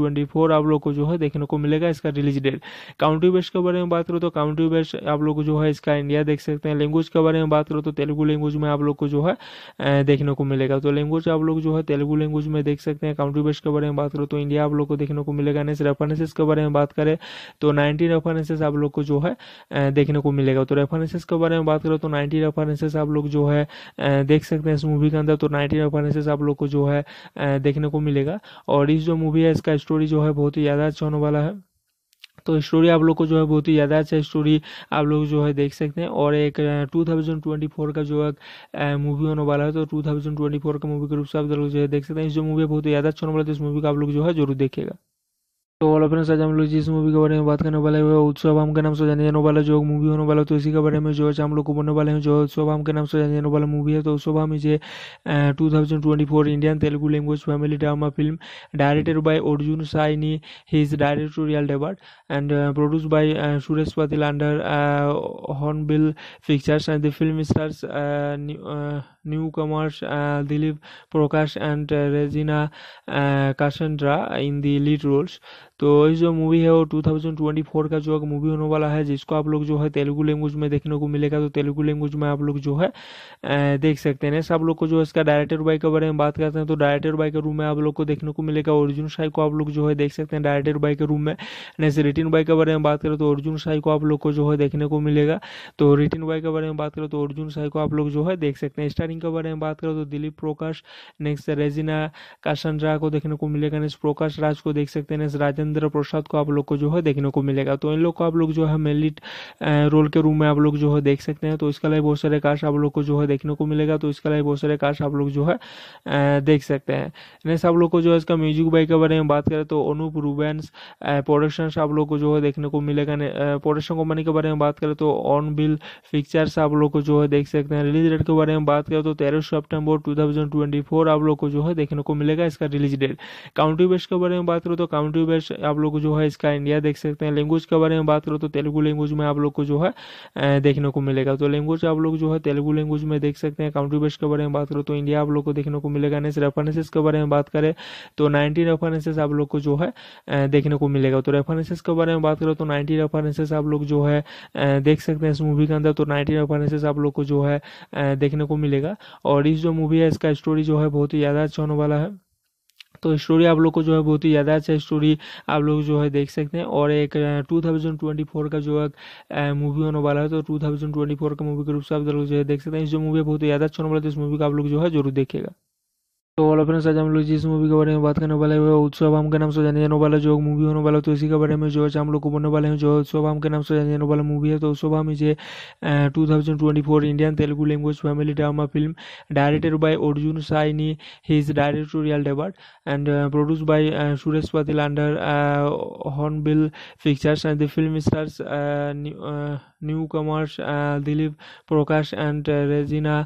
ट्वेंटी फोर आप लोग को जो है देखने को मिलेगा इसका रिलीज डेट काउंटी बेस के बारे में बात करें तो काउंटी बेस आप लोग जो है इसका इंडिया देख सकते हैं लैंग्वेज के बारे में बात करो तो तेलुगु लैंग्वेज में आप लोग को जो है देखने को मिलेगा तो लैंग्वेज आप लोग जो है तेलुगु लैंग्वेज में देख सकते हैं काउंट्री बेस्ट के बारे में बात करो तो इंडिया आप लोग को देखने को मिलेगा नेक्स्ट रेफरेंसेस के बारे में बात करें तो नाइनटी रेफरेंसेस आप लोग को जो है देखने को मिलेगा तो रेफरेंसेस के बारे में बात करो तो नाइनटी रेफरेंसेस आप लोग जो है देख सकते हैं इस मूवी के अंदर तो नाइनटी रेफरेंसेस आप लोग को जो है देखने को मिलेगा और इस जो मूवी है इसका स्टोरी जो है बहुत ही ज़्यादा अच्छा होने वाला है तो स्टोरी आप लोग को जो है बहुत ही ज़्यादा अच्छा स्टोरी आप लोग जो है देख सकते हैं और एक 2024 का जो है मूवी होने वाला है तो 2024 का मूवी के रूप से आप लोग जो है देख सकते हैं जो मूवी बहुत ही ज़्यादा अच्छा होने वाला है तो इस मूवी का आप लोग जो है जरूर देखेगा तो ऑल फ्रेंड्स आज हम लोग जिस मूवी के बारे में बात करने वाले हैं उत्सव हम के नाम से जाने जाने वाला जो मूवी होने वाला तो इसी के बारे में जो है हम लोग को बोलने वाले हैं जो उत्सव हम के नाम से जाने जाने वाला मूवी है तो उत्सव हम इसे two thousand twenty four Indian Telugu language family drama film directed by Arjun Saini his directorial debut and produce by Suresh Patil under Hornbill pictures and the film stars new commerce Dilip Prakash and Regina कासेंड्रा in the lead roles तो वही जो movie है वो 2024 का जो movie होने वाला है जिसको आप लोग जो है तेलुगु लैंग्वेज में देखने को मिलेगा तो तेलुगु लैंग्वेज में आप लोग जो है देख सकते हैं सब लोग को जो है इसका डायरेक्टर बाई के बारे में बात करते हैं तो डायरेक्टर बाई के रूम में आप लोग को देखने को मिलेगा अर्जुन शाही को आप लोग जो है देख सकते हैं डायरेक्टर बाई के रूम में नेक्स्ट रिटिन बाई के बारे में बात करें तो अर्जुन शाही को आप लोग को जो है देखने को मिलेगा तो रिटिन बाई के बारे में बात करें तो अर्जुन शाही को आप लोग जो है देख सकते हैं स्टारिंग के बारे में बात करें तो Dilip Prakash next Regina caution को देखने को मिलेगा नेक्स्ट प्रकाश राज को देख सकते हैं नेक्स्ट जितेंद्र प्रसाद को आप लोग को जो है देखने को मिलेगा तो इन लोग को आप लोग जो है मेलिट रोल के रूम में आप लोग जो है देख सकते हैं तो इसका लाइव बहुत सारे कास्ट आप लोग को जो है देखने को मिलेगा तो इसका लाइव बहुत सारे कास्ट आप लोग जो है देख सकते हैं नेक्स्ट आप लोग को जो है इसका म्यूजिक बाई के बारे में बात करें तो अनूप रूबेन्स प्रोडक्शन आप लोग को जो है देखने को मिलेगा प्रोडक्शन कंपनी के बारे में बात करें तो ऑन बिल पिक्चर्स आप लोग को जो है देख सकते हैं रिलीज डेट के बारे में बात करें तो तेरह सितंबर 2024 आप लोग को जो है देखने को मिलेगा इसका रिलीज डेट काउंटी बेस्ट के बारे में बात करें तो काउंटी बेस्ट आप लोग जो है इसका इंडिया देख सकते हैं लैंग्वेज के बारे में बात करो तो तेलुगु लैंग्वेज में आप लोग को जो है देखने को मिलेगा तो लैंग्वेज आप लोग जो है तेलुगु लैंग्वेज में देख सकते हैं काउंट्री बेस्ट के बारे में बात करो तो इंडिया आप लोग को देखने को मिलेगा नेक्स्ट रेफरेंसेस के बारे में बात करें तो नाइनटी रेफरेंसेस आप लोग को जो है देखने को मिलेगा तो रेफरेंसेस के बारे में बात करो तो नाइनटी रेफरेंसेस आप लोग जो है देख सकते हैं इस मूवी के अंदर तो नाइनटी रेफरेंसेस आप लोग को जो है देखने को मिलेगा और इस जो मूवी है इसका स्टोरी जो है बहुत ही ज़्यादा अच्छा होने वाला है तो स्टोरी आप लोग को जो है बहुत ही ज़्यादा अच्छा स्टोरी आप लोग जो है देख सकते हैं और एक टू थाउजेंड ट्वेंटी फोर का जो है मूवी होने वाला है तो टू थाउजेंड ट्वेंटी फोर का मूवी के रूप से आप लोग जो है देख सकते हैं जो मूवी बहुत ही ज़्यादा अच्छा होने वाला है तो इस मूवी का आप लोग जो है जरूर देखेगा तो हेलो फ्रेंड्स आज हम लोग जिस मूवी के बारे में बात करने वाले हैं उत्सव हम के नाम से जाने जाने वाला जो मूवी होने वाला तो इसी के बारे में जो है हम लोग को बोलने वाले हैं जो उत्सव हम के नाम से जाने जाने वाला मूवी है तो उत्सव हम इसे two thousand twenty four Indian Telugu language family drama film directed by Arjun Saini his directorial debut and produce by Suresh Patil under Hornbill pictures and the film stars new commerce Dilip Prakash and Regina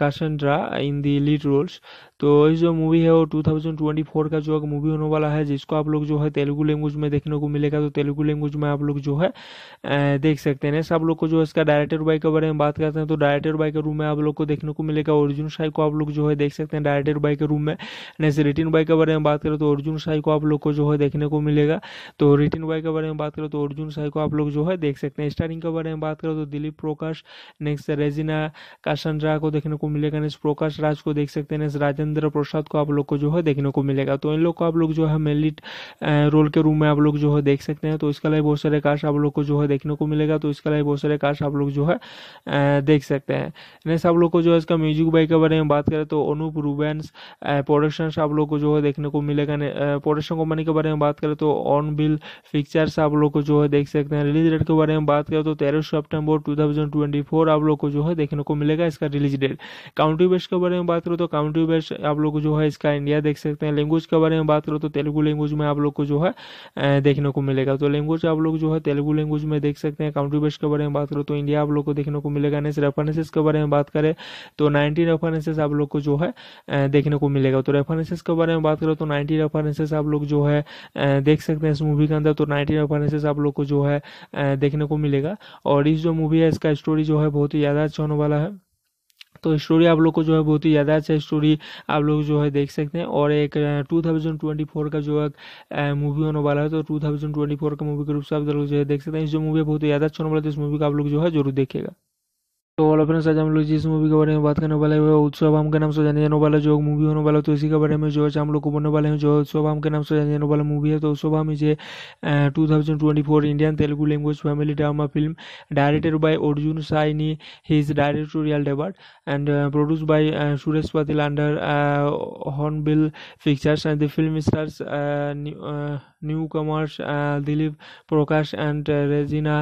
कासेंड्रा in the lead roles तो ये जो movie है वो 2024 का जो movie होने वाला है जिसको आप लोग जो है तेलुगु लैंग्वेज में देखने को मिलेगा तो तेलुगु लैंग्वेज में आप लोग जो है देख सकते हैं सब लोग को जो है इसका डायरेक्टर बाई के बारे में बात करते हैं तो डायरेक्टर बाई के रूम में आप लोग को देखने को मिलेगा अर्जुन शाही को आप लोग जो है देख सकते हैं डायरेक्टर बाई के रूम में जैसे रिटिन बाई के बारे में बात करें तो अर्जुन शाही को आप लोग को जो है देखने को मिलेगा तो रिटिन बाई के बारे में बात करें तो अर्जुन शाही को आप लोग जो है देख सकते हैं स्टारिंग के बारे में बात करें तो Dilip Prakash next Regina caution को देखने को मिलेगा नेक्स्ट प्रकाश राज को देख सकते हैं नेक्स्ट राजन राजेंद्र प्रसाद को आप लोग को जो है देखने को मिलेगा तो इन लोग को आप लोग जो है मेनली रोल के रूम में आप लोग जो है देख सकते हैं तो इसका लाइव बहुत सारे कास्ट आप लोग को जो है देखने को मिलेगा तो इसका लाइव बहुत सारे कास्ट आप लोग जो है देख सकते हैं नेक्स्ट आप लोग को जो है इसका म्यूजिक बाई के बारे में बात करें तो अनूप रूबेन्स प्रोडक्शन आप लोग को जो है देखने को मिलेगा प्रोडक्शन कंपनी के बारे में बात करें तो ऑन बिल पिक्चर्स आप लोग को जो है देख सकते हैं रिलीज डेट के बारे में बात करें तो तेरह सितंबर 2024 आप लोग को जो है देखने को मिलेगा इसका रिलीज डेट काउंटी बेस्ट के बारे में बात करें तो काउंटी बेस्ट आप लोग जो है इसका इंडिया देख सकते हैं लैंग्वेज के बारे में बात करो तो तेलुगु लैंग्वेज में आप लोग को जो है देखने को मिलेगा तो लैंग्वेज आप लोग जो है तेलुगु लैंग्वेज में देख सकते हैं काउंट्री बेस के बारे में बात करो तो इंडिया आप लोग को देखने को मिलेगा नेक्स्ट रेफरेंसेस के बारे में बात करें तो नाइन्टी रेफरेंसेस आप लोग को जो है देखने को मिलेगा तो रेफरेंसेस के बारे में बात करो तो नाइनटी रेफरेंसेस आप लोग जो है देख सकते हैं इस मूवी के अंदर तो नाइनटी रेफरेंसेस आप लोग को जो है देखने को मिलेगा और इस जो मूवी है इसका स्टोरी जो है बहुत ही ज़्यादा अच्छा होने वाला है तो स्टोरी आप लोग को जो है बहुत ही ज़्यादा अच्छा स्टोरी आप लोग जो है देख सकते हैं और एक टू थाउजेंड ट्वेंटी फोर का जो है मूवी होने वाला है तो टू थाउजेंड ट्वेंटी फोर का मूवी के रूप से आप लोग जो है देख सकते हैं जो मूवी बहुत ही ज़्यादा अच्छा होने वाला है तो इस मूवी का आप लोग जो है जरूर देखेगा तो वाला फ्रेंड्स आज हम लोग जिस मूवी के बारे में बात करने वाले हैं वो उत्सव हम के नाम से जाने जाने वाला जो मूवी होने वाला तो इसी के बारे में जो है हम लोग को बोलने वाले हैं जो उत्सव हम के नाम से जाने जाने वाला मूवी है तो उत्सव हम इसे two thousand twenty four Indian Telugu language family drama film directed by Arjun Saini his directorial debut and produce by Suresh Patil under Hornbill pictures and the film stars new commerce Dilip Prakash and Regina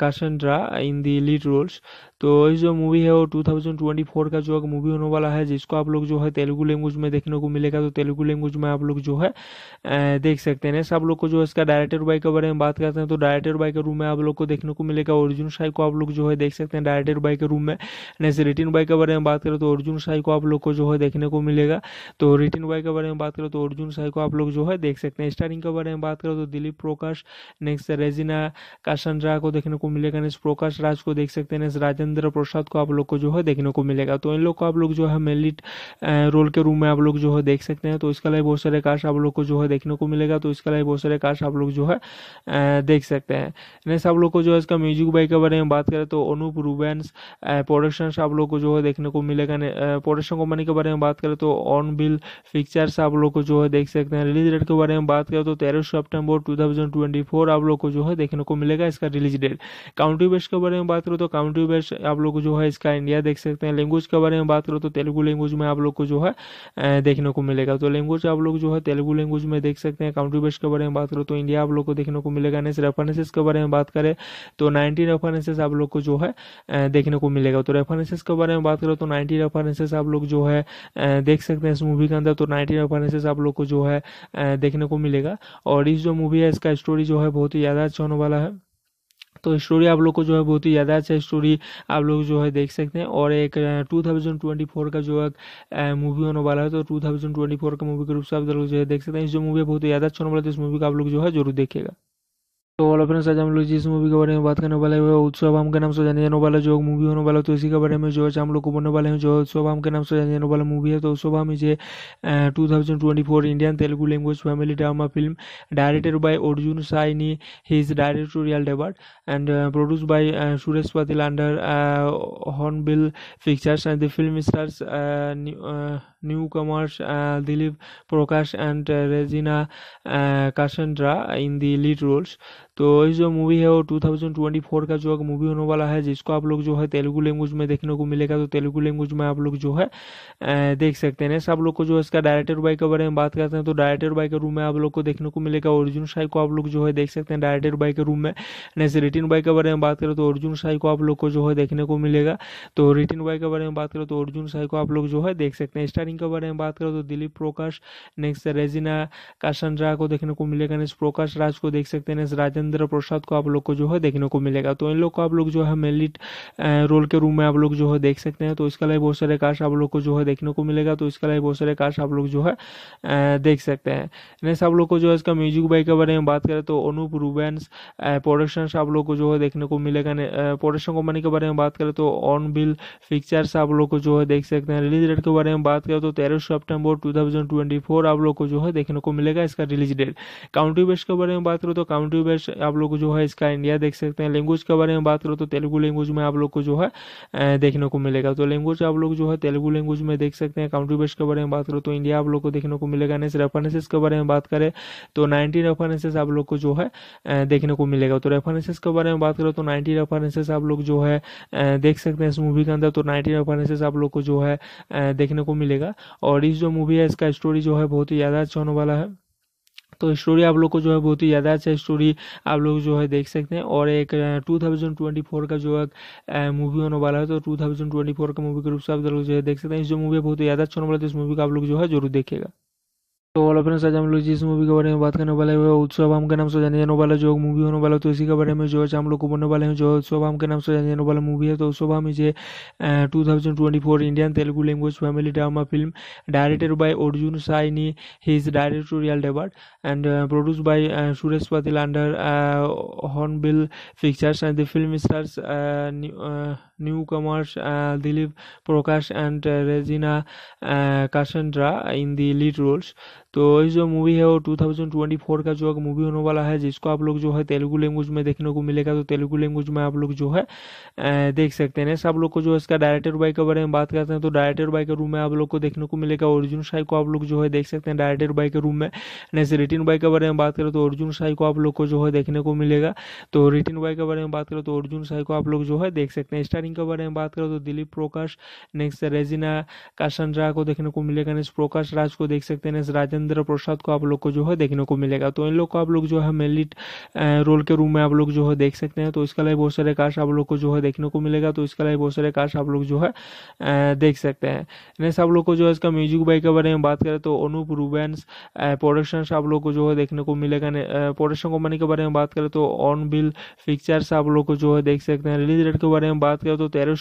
कासेंड्रा in the lead roles तो जो movie है वो 2024 का जो movie होने वाला है जिसको आप लोग जो है तेलुगु लैंग्वेज में देखने को मिलेगा तो तेलुगु लैंग्वेज में आप लोग जो है देख सकते हैं नेक्स्ट आप लोग को जो है इसका डायरेक्टर बाई के बारे में बात करते हैं तो डायरेक्टर बाई के रूम में आप लोग को देखने को मिलेगा अर्जुन शाही को आप लोग जो है देख सकते हैं डायरेक्टर बाई के रूम में नेक्स्ट रिटिन बाई के बारे में बात करें तो अर्जुन शाही को आप लोग को जो है देखने को मिलेगा तो रिटिन बाई के बारे में बात करें तो अर्जुन शाही को आप लोग जो है देख सकते हैं स्टारिंग के बारे में बात करें तो Dilip Prakash next Regina caution को देखने को मिलेगा नेक्स्ट प्रकाश राज को देख सकते हैं नेक्स्ट राजन राजेंद्र प्रसाद को आप लोग को जो है देखने को मिलेगा तो इन लोग को आप लोग जो है मेनली रोल के रूम में आप लोग जो है देख सकते हैं तो इसका लाइव बहुत सारे कास्ट आप लोग को जो है देखने को मिलेगा तो इसका लाइव बहुत सारे कास्ट आप लोग जो है देख सकते हैं नेक्स्ट आप लोग को जो है इसका म्यूजिक बाई के बारे में बात करें तो अनूप रूबेंस प्रोडक्शन आप लोग को जो है देखने को मिलेगा प्रोडक्शन कंपनी के बारे में बात करें तो ऑन बिल पिक्चर्स आप लोग को जो है देख सकते हैं रिलीज डेट के बारे में बात करें तो तेरह ट्वेंटी फोर आप लोग को जो है देखने को मिलेगा इसका रिलीज डेट काउंटी बेस के बारे में बात करें तो काउंटी बेस आप लोग जो है इसका इंडिया देख सकते हैं लैंग्वेज के बारे में बात करो तो तेलुगु लैंग्वेज में आप लोग को जो है देखने को मिलेगा तो लैंग्वेज आप लोग जो है तेलुगु लैंग्वेज में देख सकते हैं काउंट्री बेस के बारे में बात करो तो इंडिया आप लोग को देखने को मिलेगा नेक्स्ट रेफरेंसेस के बारे में बात करें तो नाइनटी रेफरेंसेस आप लोग को जो है देखने को मिलेगा तो रेफरेंसेस के बारे में बात करो तो नाइनटी रेफरेंसेस आप लोग जो है देख सकते हैं इस मूवी के अंदर तो नाइनटी रेफरेंसेस आप लोग को जो है देखने को मिलेगा और इस जो मूवी है इसका स्टोरी जो है बहुत ही ज़्यादा अच्छा होने वाला है तो स्टोरी आप लोग को जो है बहुत ही ज़्यादा अच्छा स्टोरी आप लोग जो है देख सकते हैं और एक 2024 का जो है मूवी होने वाला है तो 2024 का मूवी के रूप से आप लोग जो है देख सकते हैं जो मूवी बहुत ही ज़्यादा अच्छा होने वाला है तो इस मूवी का आप लोग जो है जरूर देखेगा तो वाला फ्रेंड्स आज हम लोग जिस मूवी के बारे में बात करने वाले हैं उत्सव हम के नाम से जाने जाने वाला जो मूवी होने वाला तो इसी के बारे में जो है हम लोग को बोलने वाले हैं जो उत्सव हम के नाम से जाने जाने वाला मूवी है तो उत्सव हम इसे two thousand twenty four Indian Telugu language family drama film directed by Arjun Saini his directorial debut and produce by Suresh Patil under Hornbill pictures and the film stars new commerce Dilip Prakash and Regina uh, in the lead roles तो वही जो movie है वो 2024 का जो movie होने वाला है जिसको आप लोग जो है तेलुगु लैंग्वेज में देखने को मिलेगा तो तेलुगु लैंग्वेज में आप लोग जो है देख सकते हैं सब लोग को जो है इसका डायरेक्टर बाई के बारे में बात करते हैं तो डायरेक्टर बाई के रूम में आप लोग को देखने को मिलेगा अर्जुन शाही को आप लोग जो है देख सकते हैं डायरेक्टर बाई के रूम में नेक्स्ट रिटिन बाई के बारे में बात करें तो अर्जुन शाही को आप लोग को जो है देखने को मिलेगा तो रिटिन बाई के बारे में बात करें तो अर्जुन शाही को आप लोग जो है देख सकते हैं स्टारिंग के बारे में बात करें तो Dilip Prakash next Regina caution को देखने को मिलेगा नेक्स्ट प्रकाश राज को देख सकते हैं नेक्स्ट राजन राजेंद्र प्रसाद को आप लोग को जो है देखने को मिलेगा तो इन लोग को आप लोग जो है मेलिट रोल के रूम में आप लोग जो है देख सकते हैं तो इसका लाइव बहुत सारे कास्ट आप लोग को जो है देखने को मिलेगा तो इसका लाइव बहुत सारे कास्ट आप लोग जो है देख सकते हैं नेक्स्ट आप लोग को जो है इसका म्यूजिक बाई के बारे में बात करें तो अनूप रूबेन्स प्रोडक्शन आप लोग को जो है देखने को मिलेगा प्रोडक्शन कंपनी के बारे में बात करें तो ऑन बिल पिक्चर्स आप लोग को जो है देख सकते हैं रिलीज डेट के बारे में बात करें तो तेरह सितंबर 2024 आप लोग को जो है देखने को मिलेगा इसका रिलीज डेट काउंटी बेस्ट के बारे में बात करें तो काउंटी बेस्ट आप लोग जो है इसका इंडिया देख सकते हैं लैंग्वेज के बारे में बात करो तो तेलुगु लैंग्वेज में आप लोग को जो है देखने को मिलेगा तो लैंग्वेज आप लोग जो है तेलुगु लैंग्वेज में देख सकते हैं काउंट्री बेस्ट के बारे में बात करो तो इंडिया आप लोग को देखने को मिलेगा नेक्स्ट रेफरेंसेस के बारे में बात करें तो नाइनटी रेफरेंसेस आप लोग को जो है देखने को मिलेगा तो रेफरेंसेस के बारे में बात करो तो नाइन्टी रेफरेंसेस आप लोग जो है देख सकते हैं इस मूवी के अंदर तो नाइन्टी रेफरेंसेस आप लोग को जो है देखने को मिलेगा और इस जो मूवी है इसका स्टोरी जो है बहुत ही ज़्यादा अच्छा होने वाला है तो स्टोरी आप लोग को जो है बहुत ही ज़्यादा अच्छा स्टोरी आप लोग जो है देख सकते हैं और एक टू थाउजेंड ट्वेंटी फोर का जो है मूवी होने वाला है तो टू थाउजेंड ट्वेंटी फोर का मूवी के रूप से आप लोग जो है देख सकते हैं जो मूवी बहुत ही ज़्यादा अच्छा होने वाला है तो इस मूवी का आप लोग जो है जरूर देखेगा तो ऑल अपने आज हम लोग जिस मूवी के बारे में बात करने वाले हैं उत्सव हम के नाम से जाने जाने वाला जो मूवी होने वाला तो इसी के बारे में जो है हम लोग को बोलने वाले हैं जो उत्सव हम के नाम से जाने जाने वाला मूवी है तो उत्सव हम इसे two thousand twenty four Indian Telugu language family drama film directed by Arjun Saini his directorial debut and produce by Suresh Patil under Hornbill pictures and the film stars newcomers uh, Dilip Prakash and uh, Regina uh, Cassandra in the lead roles. तो जो movie है वो 2024 का जो movie होने वाला है जिसको आप लोग जो है तेलुगु लैंग्वेज में देखने को मिलेगा तो तेलुगु लैंग्वेज में आप लोग जो है देख सकते हैं सब लोग को जो इसका डायरेक्टर बाई के बारे में बात करते हैं तो डायरेक्टर बाई के रूम में आप लोग को देखने को मिलेगा अर्जुन शाही को आप लोग जो है देख सकते हैं डायरेक्टर बाई के रूम में जैसे रिटिन बाई के बारे में बात करें तो अर्जुन शाही को आप लोग को जो है देखने को मिलेगा तो रिटिन बाई के बारे में बात करें तो अर्जुन शाही को आप लोग जो है देख सकते हैं स्टारिंग के बारे में बात करें तो Dilip Prakash next Regina caution को देखने को मिलेगा नेक्स्ट प्रकाश राज को देख सकते हैं नेक्स्ट राजन राजेंद्र प्रसाद को आप लोग को जो है देखने को मिलेगा तो इन लोग को आप लोग जो है मेनली रोल के रूम में आप लोग जो है देख सकते हैं तो इसका लाइव बहुत सारे कास्ट आप लोग को जो है देखने को मिलेगा तो इसका लाइव बहुत सारे कास्ट आप लोग जो है देख सकते हैं नेक्स्ट आप लोग को जो है इसका म्यूजिक बाई के बारे में बात करें तो अनूप रूबेंस प्रोडक्शन आप लोग को जो है देखने को मिलेगा प्रोडक्शन कंपनी के बारे में बात करें तो ऑन बिल पिक्चर्स आप लोग को जो है देख सकते हैं रिलीज डेट के बारे में बात करें तो तेरह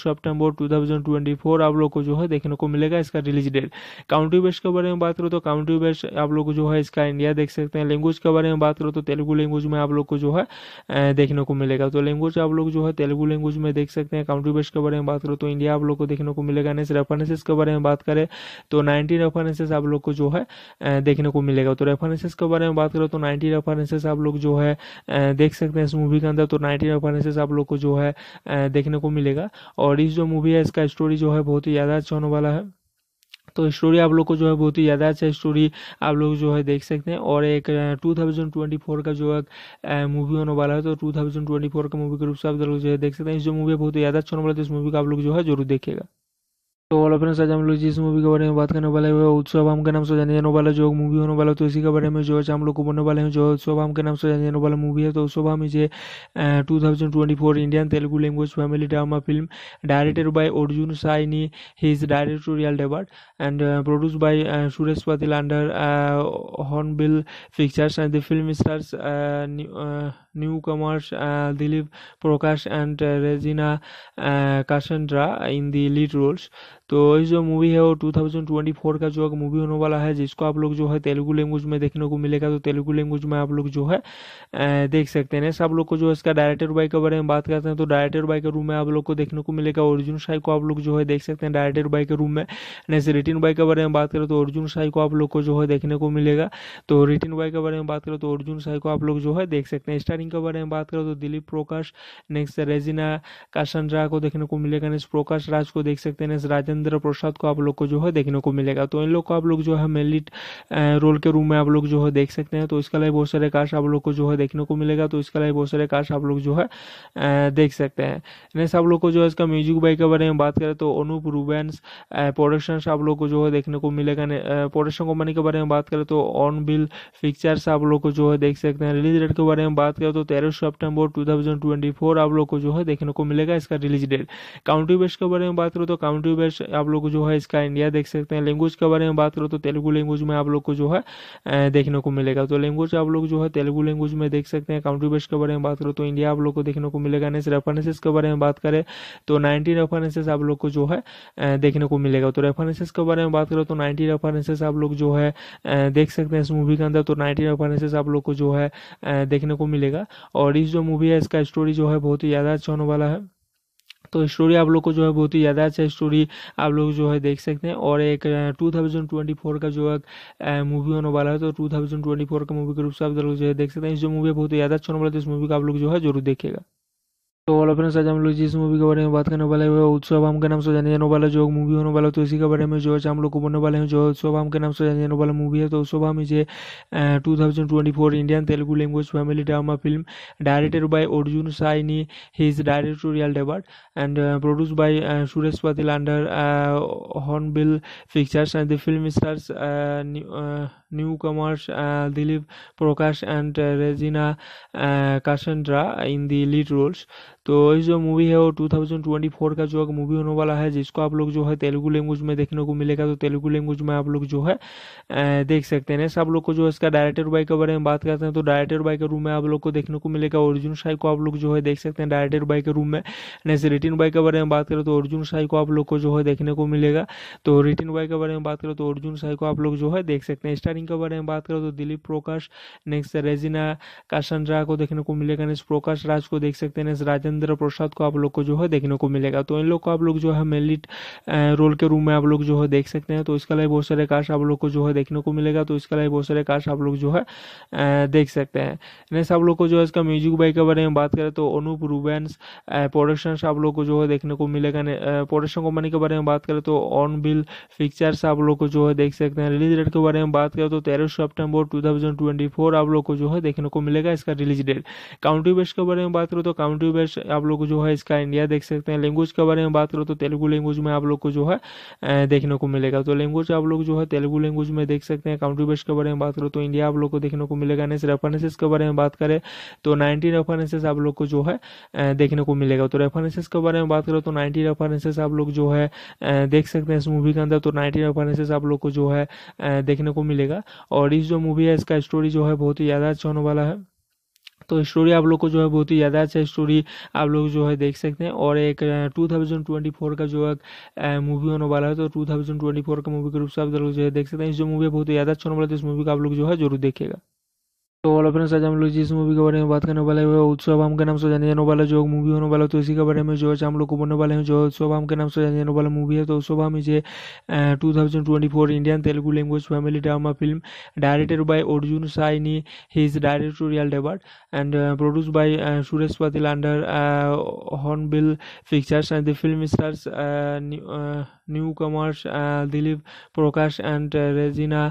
ट्वेंटी फोर आप लोग को जो है देखने को मिलेगा इसका रिलीज डेट काउंटी बेस्ट के बारे में बात करें तो काउंटी बेस्ट आप लोग जो है इसका इंडिया देख सकते हैं लैंग्वेज के बारे में बात करो तो तेलुगु लैंग्वेज में आप लोग को जो है देखने को मिलेगा तो लैंग्वेज आप लोग जो है तेलुगु लैंग्वेज में देख सकते हैं काउंट्री बेस के बारे में बात करो तो इंडिया आप लोग को देखने को मिलेगा नेक्स्ट रेफरेंसेस के बारे में बात करें तो नाइन्टी रेफरेंसेस आप लोग को जो है देखने को मिलेगा तो रेफरेंसेस के बारे में बात करो तो नाइनटी रेफरेंसेस आप लोग जो है देख सकते हैं इस मूवी के अंदर तो नाइनटी रेफरेंसेस आप लोग को जो है देखने को मिलेगा और इस जो मूवी है इसका स्टोरी जो है बहुत ही ज़्यादा अच्छा होने वाला है तो स्टोरी आप लोग को जो है बहुत ही ज़्यादा अच्छा स्टोरी आप लोग जो है देख सकते हैं और एक 2024 का जो है मूवी होने वाला है तो 2024 का मूवी के रूप से आप लोग जो है देख सकते हैं जो मूवी बहुत ही ज़्यादा अच्छा होने वाला है तो इस मूवी का आप लोग जो है जरूर देखेगा तो वाला फ्रेंड्स आज हम लोग जिस मूवी के बारे में बात करने वाले हैं वह उत्सव हम के नाम से जाने जाने वाला जो मूवी होने वाला तो इसी के बारे में जो है हम लोग को बोलने वाले हैं जो उत्सव हम के नाम से जाने जाने वाला मूवी है तो उत्सव हम इसे two thousand twenty four Indian Telugu language family drama film directed by Arjun Saini his directorial debut and produce by Suresh Patil under Hornbill pictures and the film stars new commerce Dilip Prakash and Regina कासेंड्रा in the lead roles तो वही जो movie है वो 2024 का जो movie होने वाला है जिसको आप लोग जो है तेलुगु लैंग्वेज में देखने को मिलेगा तो तेलुगु लैंग्वेज में आप लोग जो है देख सकते हैं सब लोग को जो इसका डायरेक्टर बाई के बारे में बात करते हैं तो डायरेक्टर बाई के रूम में आप लोग को देखने को मिलेगा अर्जुन शाही को आप लोग जो है देख सकते हैं डायरेक्टर बाई के रूम में नेक्स्ट रिटिन बाई के बारे में बात करें तो अर्जुन शाही को आप लोग को जो है देखने को मिलेगा तो रिटिन बाई के बारे में बात करें तो अर्जुन शाही को आप लोग जो है देख सकते हैं स्टारिंग के बारे में बात करें तो Dilip Prakash next Regina caution को देखने को मिलेगा नेक्स्ट प्रकाश राज को देख सकते हैं नेक्स्ट राजन राजेंद्र प्रसाद को आप लोग को जो है देखने को मिलेगा तो इन लोग को आप लोग जो है मेनली रोल के रूम में आप लोग जो है देख सकते हैं तो इसका लाइव बहुत सारे कास्ट आप लोग को जो है देखने को मिलेगा तो इसका लाइव बहुत सारे कास्ट आप लोग जो है देख सकते हैं नेक्स्ट आप लोग को जो है इसका म्यूजिक बाई के बारे में बात करें तो अनूप रूबेंस प्रोडक्शन आप लोग को जो है देखने को मिलेगा प्रोडक्शन कंपनी के बारे में बात करें तो ऑन बिल पिक्चर्स आप लोग को जो है देख सकते हैं रिलीज डेट के बारे में बात करें तो तेरह ट्वेंटी फोर आप लोग को जो है देखने को मिलेगा इसका रिलीज डेट काउंटी बेस के बारे में बात करें तो काउंटी बेस आप लोग जो है इसका इंडिया देख सकते हैं लैंग्वेज के बारे में बात करो तो तेलुगु लैंग्वेज में आप लोग को जो है देखने को मिलेगा तो लैंग्वेज आप लोग जो है तेलुगु लैंग्वेज में देख सकते हैं काउंट्री बेस्ट के बारे में बात करो तो इंडिया आप लोग को देखने को मिलेगा नेक्स्ट रेफरेंसेस के बारे में बात करें तो नाइनटी रेफरेंसेस आप लोग को जो है देखने को मिलेगा तो रेफरेंसेस के बारे में बात करो तो नाइनटी रेफरेंसेस आप लोग जो है देख सकते हैं इस मूवी के अंदर तो नाइनटी रेफरेंसेस आप लोग को जो है देखने को मिलेगा और इस जो मूवी है इसका स्टोरी जो है बहुत ही ज़्यादा अच्छा होने वाला है तो स्टोरी आप लोग को जो है बहुत ही ज़्यादा अच्छा स्टोरी आप लोग जो है देख सकते हैं और एक टू थाउजेंड ट्वेंटी फोर का जो है मूवी होने वाला है तो टू थाउजेंड ट्वेंटी फोर का मूवी के रूप से आप लोग जो है देख सकते हैं जो मूवी बहुत ही ज़्यादा अच्छा होने वाला है तो इस मूवी का आप लोग जो है जरूर देखेगा तो वाला फ्रेंड्स आज हम लोग जिस मूवी के बारे में बात करने वाले हैं उत्सव हम के नाम से जाने जाने वाला जो मूवी होने वाला तो इसी के बारे में जो है हम लोग को बोलने वाले हैं जो उत्सव हम के नाम से जाने जाने वाला मूवी है तो उत्सव हम इसे two thousand twenty four Indian Telugu language family drama film directed by Arjun Saini his directorial debut and produce by Suresh Patil under Hornbill pictures and the film stars new commerce Dilip Prakash and Regina कासेंड्रा in the lead roles तो ये जो movie है वो 2024 का जो movie होने वाला है जिसको आप लोग जो है तेलुगु लैंग्वेज में देखने को मिलेगा तो तेलुगु लैंग्वेज में आप लोग जो है uh, देख सकते हैं सब लोग को जो है इसका डायरेक्टर बाई के बारे में बात करते हैं तो डायरेक्टर बाई के रूम में आप लोग को देखने को मिलेगा अर्जुन शाही को आप लोग जो है देख सकते हैं डायरेक्टर बाई के रूम में रिटिन बाई के बारे में बात करें तो अर्जुन शाही को आप लोग को जो है देखने को मिलेगा तो रिटिन बाई के बारे में बात करें तो अर्जुन शाही को आप लोग जो है देख सकते हैं स्टार स्कोरिंग के बारे में बात करें तो दिलीप प्रकाश नेक्स्ट रेजिना काशनरा को देखने को मिलेगा नेक्स्ट प्रकाश राज को देख सकते हैं नेक्स्ट राजेंद्र प्रसाद को आप लोग को जो है देखने को मिलेगा तो इन लोग को आप लोग जो है मेलिट रोल के रूम में आप लोग जो है देख सकते हैं तो इसका लिए बहुत सारे काश आप लोग को जो है देखने को मिलेगा तो इसका लिए बहुत सारे काश आप लोग जो है देख सकते हैं नेक्स्ट आप लोग को जो है इसका म्यूजिक बाई के बारे में बात करें तो अनूप रूबेंस प्रोडक्शन आप लोग को जो है देखने को मिलेगा प्रोडक्शन कंपनी के बारे में बात करें तो ऑन बिल पिक्चर्स आप लोग को जो है देख सकते हैं रिलीज डेट के बारे में बात करें तो तेरह ट्वेंटी फोर आप लोग को जो है देखने को मिलेगा इसका रिलीज डेट काउंटी बेस्ट के बारे में बात करो तो काउंटी बेस्ट आप लोग जो है इसका इंडिया देख सकते हैं लैंग्वेज के बारे में बात करो तो तेलुगु लैंग्वेज में आप लोग को जो है देखने को मिलेगा तो लैंग्वेज आप लोग जो है तेलुगु लैंग्वेज में देख सकते हैं काउंटी बेस्ट के बारे में बात करो तो इंडिया आप लोग को देखने को मिलेगा नेक्स्ट रेफरेंसेस के बारे में बात करें तो नाइनटी रेफरेंसेस आप लोग को जो है देखने को मिलेगा तो रेफरेंसेस के बारे में बात करो तो नाइनटी रेफरेंसेस आप लोग जो है देख सकते हैं इस मूवी के अंदर तो नाइनटी रेफरेंसेस आप लोग को जो है देखने को मिलेगा जाएगा और इस जो मूवी है इसका स्टोरी जो है बहुत ही ज़्यादा अच्छा होने वाला है तो स्टोरी आप लोग को जो है बहुत ही ज़्यादा अच्छा स्टोरी आप लोग जो है देख सकते हैं और एक टू थाउजेंड ट्वेंटी फोर का जो एक मूवी होने वाला है तो टू थाउजेंड ट्वेंटी फोर का मूवी के रूप से आप लोग जो है देख सकते हैं इस जो मूवी बहुत ही ज़्यादा अच्छा होने वाला है तो इस मूवी का आप लोग जो है जरूर देखेगा तो ऑल अपने आज हम लोग जिस मूवी के बारे में बात करने वाले हैं उत्सव आम के नाम से जाने जाने वाला जो मूवी होने वाला तो इसी के बारे में जो है हम लोग को बोलने वाले हैं जो उत्सव आम के नाम से जाने जाने वाला मूवी है तो उत्सव आम इसे two thousand twenty four Indian Telugu language family drama film directed by Arjun Saini his directorial debut and produce by Suresh Patil under Hornbill pictures and the film stars new commerce Dilip Prakash and রেজিনা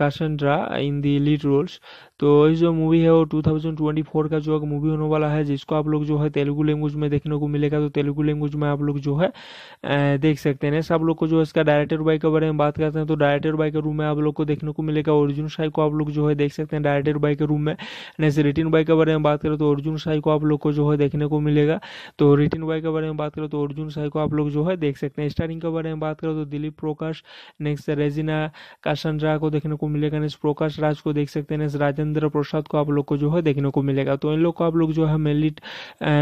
কাসেন্ড্রা in the lead roles तो जो movie है वो 2024 का जो movie होने वाला है जिसको आप लोग जो है तेलुगु लैंग्वेज में देखने को मिलेगा तो तेलुगु लैंग्वेज में आप लोग जो है देख सकते हैं सब लोग को जो इसका डायरेक्टर बाई के बारे में बात करते हैं तो डायरेक्टर बाई के रूम में आप लोग को देखने को मिलेगा अर्जुन शाही को आप लोग जो है देख सकते हैं डायरेक्टर बाई के रूम में जैसे रिटिन बाई के बारे में बात करें तो अर्जुन शाही को आप लोग को जो है देखने को मिलेगा तो रिटिन बाई के बारे में बात करें तो अर्जुन शाही को आप लोग जो है देख सकते हैं स्टारिंग के बारे में बात करें तो Dilip Prakash next Regina caution को देखने को मिलेगा नेक्स्ट प्रकाश राज को देख सकते हैं नेक्स्ट राजन राजेंद्र प्रसाद को आप लोग को जो है देखने को मिलेगा तो इन लोग को आप लोग जो है मेनली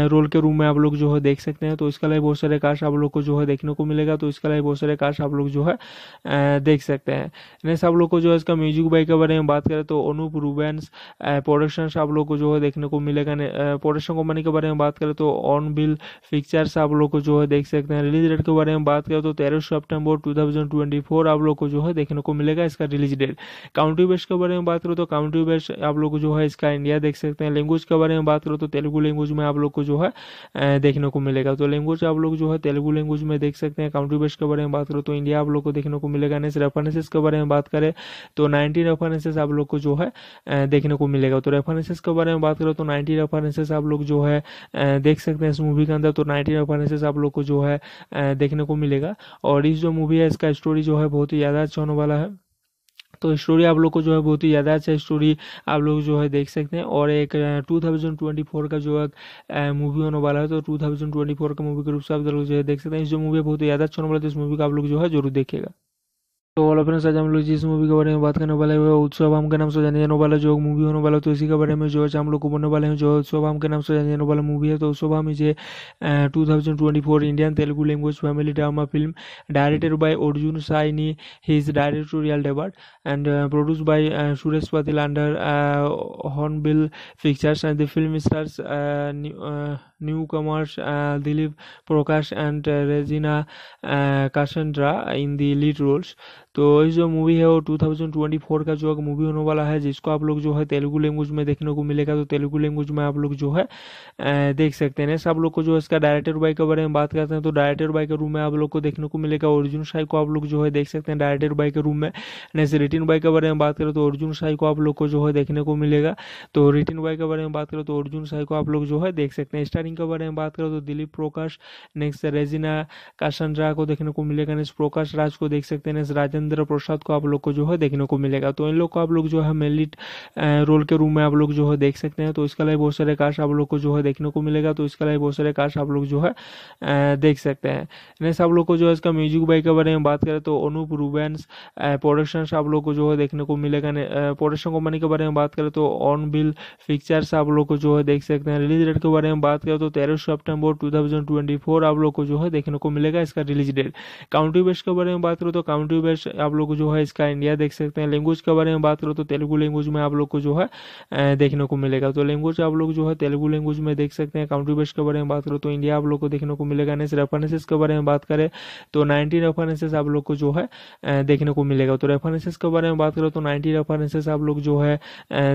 रोल के रूम में आप लोग जो है देख सकते हैं तो इसका लाइव बहुत सारे कास्ट आप लोग को जो है देखने को मिलेगा तो इसका लाइव बहुत सारे कास्ट आप लोग जो है देख सकते हैं नेक्स्ट आप लोग को जो है इसका म्यूजिक बाई के बारे में बात करें तो अनूप रूबेंस प्रोडक्शन आप लोग को जो है देखने को मिलेगा प्रोडक्शन कंपनी के बारे में बात करें तो ऑन बिल पिक्चर्स आप लोग को जो है देख सकते हैं रिलीज डेट के बारे में बात करें तो तेरह ट्वेंटी फोर आप लोग को जो है देखने को मिलेगा इसका रिलीज डेट काउंटी बेस्ट के बारे में बात करें तो काउंटी बेस्ट आप लोग जो है इसका इंडिया देख सकते हैं लैंग्वेज के बारे में बात करो तो तेलुगु लैंग्वेज में आप लोग को जो है देखने को मिलेगा तो लैंग्वेज आप लोग जो है तेलुगु लैंग्वेज में देख सकते हैं काउंट्री बेस के बारे में बात करो तो इंडिया आप लोग को देखने को मिलेगा नेक्स्ट रेफरेंसेस के बारे में बात करें तो नाइनटी रेफरेंसेस आप लोग को जो है देखने को मिलेगा तो रेफरेंसेस के बारे में बात करो तो नाइनटी रेफरेंसेस आप लोग जो है देख सकते हैं इस मूवी के अंदर तो नाइनटी रेफरेंसेस आप लोग को जो है देखने को मिलेगा और इस जो मूवी है इसका स्टोरी जो है बहुत ही ज़्यादा अच्छा होने वाला है तो स्टोरी आप लोग को जो है बहुत ही ज़्यादा अच्छा स्टोरी आप लोग जो है देख सकते हैं और एक टू थाउजेंड ट्वेंटी फोर का जो है मूवी होने वाला है तो टू थाउजेंड ट्वेंटी फोर का मूवी के रूप से आप लोग जो है देख सकते हैं जो मूवी बहुत ही ज़्यादा अच्छा होने वाला है तो इस मूवी का आप लोग जो है जरूर देखेगा तो ऑल फ्रेंड्स आज हम लोग जिस मूवी के बारे में बात करने वाले हैं वह उत्सव हम के नाम से जाने जाने वाला जो मूवी होने वाला तो इसी के बारे में जो है हम लोग को बोलने वाले हैं जो उत्सव हम के नाम से जाने जाने वाला मूवी है तो उत्सव हम इसे two thousand twenty four Indian Telugu language family drama film directed by Arjun Saini his directorial debut and produce by Suresh Patil under Hornbill pictures and the film stars new commerce Dilip Prakash and Regina कासेंड्रा in the lead roles तो वही जो movie है वो 2024 का जो movie होने वाला है जिसको आप लोग जो है तेलुगु लैंग्वेज में देखने को मिलेगा तो तेलुगु लैंग्वेज में आप लोग जो है देख सकते हैं नेक्स्ट आप लोग को जो है इसका डायरेक्टर बाई के बारे में बात करते हैं तो डायरेक्टर बाई के रूम में आप लोग को देखने को मिलेगा अर्जुन शाही को आप लोग जो है देख सकते हैं डायरेक्टर बाई के रूम में नेक्स्ट रिटिन बाई के बारे में बात करें तो अर्जुन शाही को आप लोग को जो है देखने को मिलेगा तो रिटिन बाई के बारे में बात करें तो अर्जुन शाही को आप लोग जो है देख सकते हैं स्टारिंग के बारे में बात करें तो Dilip Prakash next Regina caution को देखने को मिलेगा नेक्स्ट प्रकाश राज को देख सकते हैं नेक्स्ट राजन राजेंद्र प्रसाद को आप लोग को जो है देखने को मिलेगा तो इन लोग को आप लोग जो है मेनली रोल के रूम में आप लोग जो है देख सकते हैं तो इसका लाइव बहुत सारे कास्ट आप लोग को जो है देखने को मिलेगा तो इसका लाइव बहुत सारे कास्ट आप लोग जो है देख सकते हैं नेक्स्ट आप लोग को जो है इसका म्यूजिक बाई के बारे में बात करें तो अनूप रूबेंस प्रोडक्शन आप लोग को जो है देखने को मिलेगा प्रोडक्शन कंपनी के बारे में बात करें तो ऑन बिल पिक्चर्स आप लोग को जो है देख सकते हैं रिलीज डेट के बारे में बात करें तो तेरह ट्वेंटी फोर आप लोग को जो है देखने को मिलेगा इसका रिलीज डेट काउंटी बेस के बारे में बात करें तो काउंटी बेस आप लोग जो है इसका इंडिया देख सकते हैं लैंग्वेज के बारे में बात करो तो तेलुगु लैंग्वेज में आप लोग को जो है देखने को मिलेगा तो लैंग्वेज आप लोग जो है तेलुगु लैंग्वेज में देख सकते हैं काउंट्री बेस्ट के बारे में बात करो तो इंडिया आप लोग को देखने को मिलेगा नेक्स्ट रेफरेंसेस के बारे में बात करें तो नाइनटी रेफरेंसेस आप लोग को जो है देखने को मिलेगा तो रेफरेंसेस के बारे में बात करो तो नाइनटी रेफरेंसेस आप लोग जो है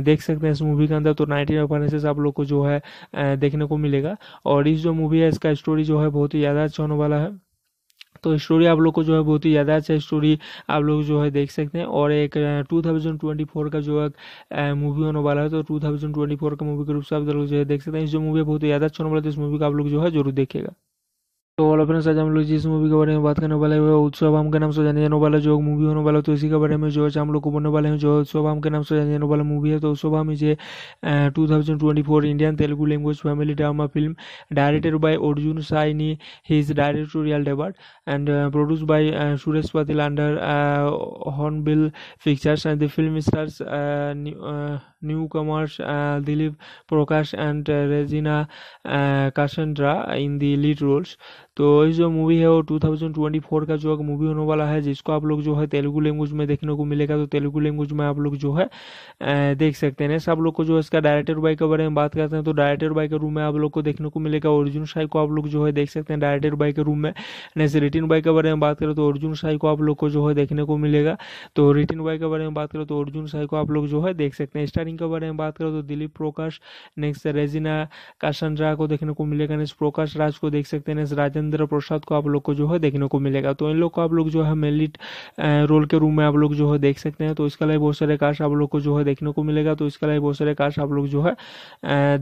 देख सकते हैं इस मूवी के अंदर तो नाइनटी रेफरेंसेस आप लोग को जो है देखने को मिलेगा और इस जो मूवी है इसका स्टोरी जो है बहुत ही ज़्यादा अच्छा होने वाला है तो स्टोरी आप लोग को जो है बहुत ही ज़्यादा अच्छा स्टोरी आप लोग जो है देख सकते हैं और एक टू थाउजेंड ट्वेंटी फोर का जो है मूवी होने वाला है तो टू थाउजेंड ट्वेंटी फोर का मूवी के रूप से आप लोग जो है देख सकते हैं जो मूवी बहुत ही ज़्यादा अच्छा होने वाला है तो इस मूवी का आप लोग जो है जरूर देखेगा तो वाला फ्रेंड्स आज हम लोग जिस मूवी के बारे में बात करने वाले हैं उत्सव हम के नाम से जाने जाने वाला जो मूवी होने वाला तो इसी के बारे में जो है हम लोग को बोलने वाले हैं जो उत्सव हम के नाम से जाने जाने वाला मूवी है तो उत्सव हम इसे two thousand twenty four Indian Telugu language family drama film directed by Arjun Saini his directorial debut and produce by Suresh Patil under Hornbill pictures and the film stars new commerce Dilip Prakash and Regina कासेंड्रा in the lead roles तो वही जो movie है वो 2024 का जो movie होने वाला है जिसको आप लोग जो है तेलुगु लैंग्वेज में देखने को मिलेगा तो तेलुगु लैंग्वेज में आप लोग जो है देख सकते हैं सब लोग को जो है इसका डायरेक्टर बाई के बारे में बात करते हैं तो डायरेक्टर बाई के रूम में आप लोग को देखने को मिलेगा अर्जुन शाही को आप लोग जो है देख सकते हैं डायरेक्टर बाई के रूम में नेक्स्ट रिटिन बाई के बारे में बात करें तो अर्जुन शाही को आप लोग को जो है देखने को मिलेगा तो रिटिन बाई के बारे में बात करें तो अर्जुन शाही को आप लोग जो है देख सकते हैं स्टारिंग के बारे में बात करें तो Dilip Prakash next Regina caution को देखने को मिलेगा नेक्स्ट प्रकाश राज को देख सकते हैं नेक्स्ट राजन राजेंद्र प्रसाद को आप लोग को जो है देखने को मिलेगा तो इन लोग को आप लोग जो है मेलिट रोल के रूम में आप लोग जो है देख सकते हैं तो इसका लाइव बहुत सारे कार्ड्स आप लोग को जो है देखने को मिलेगा तो इसका लाइव बहुत सारे कार्ड्स आप लोग जो है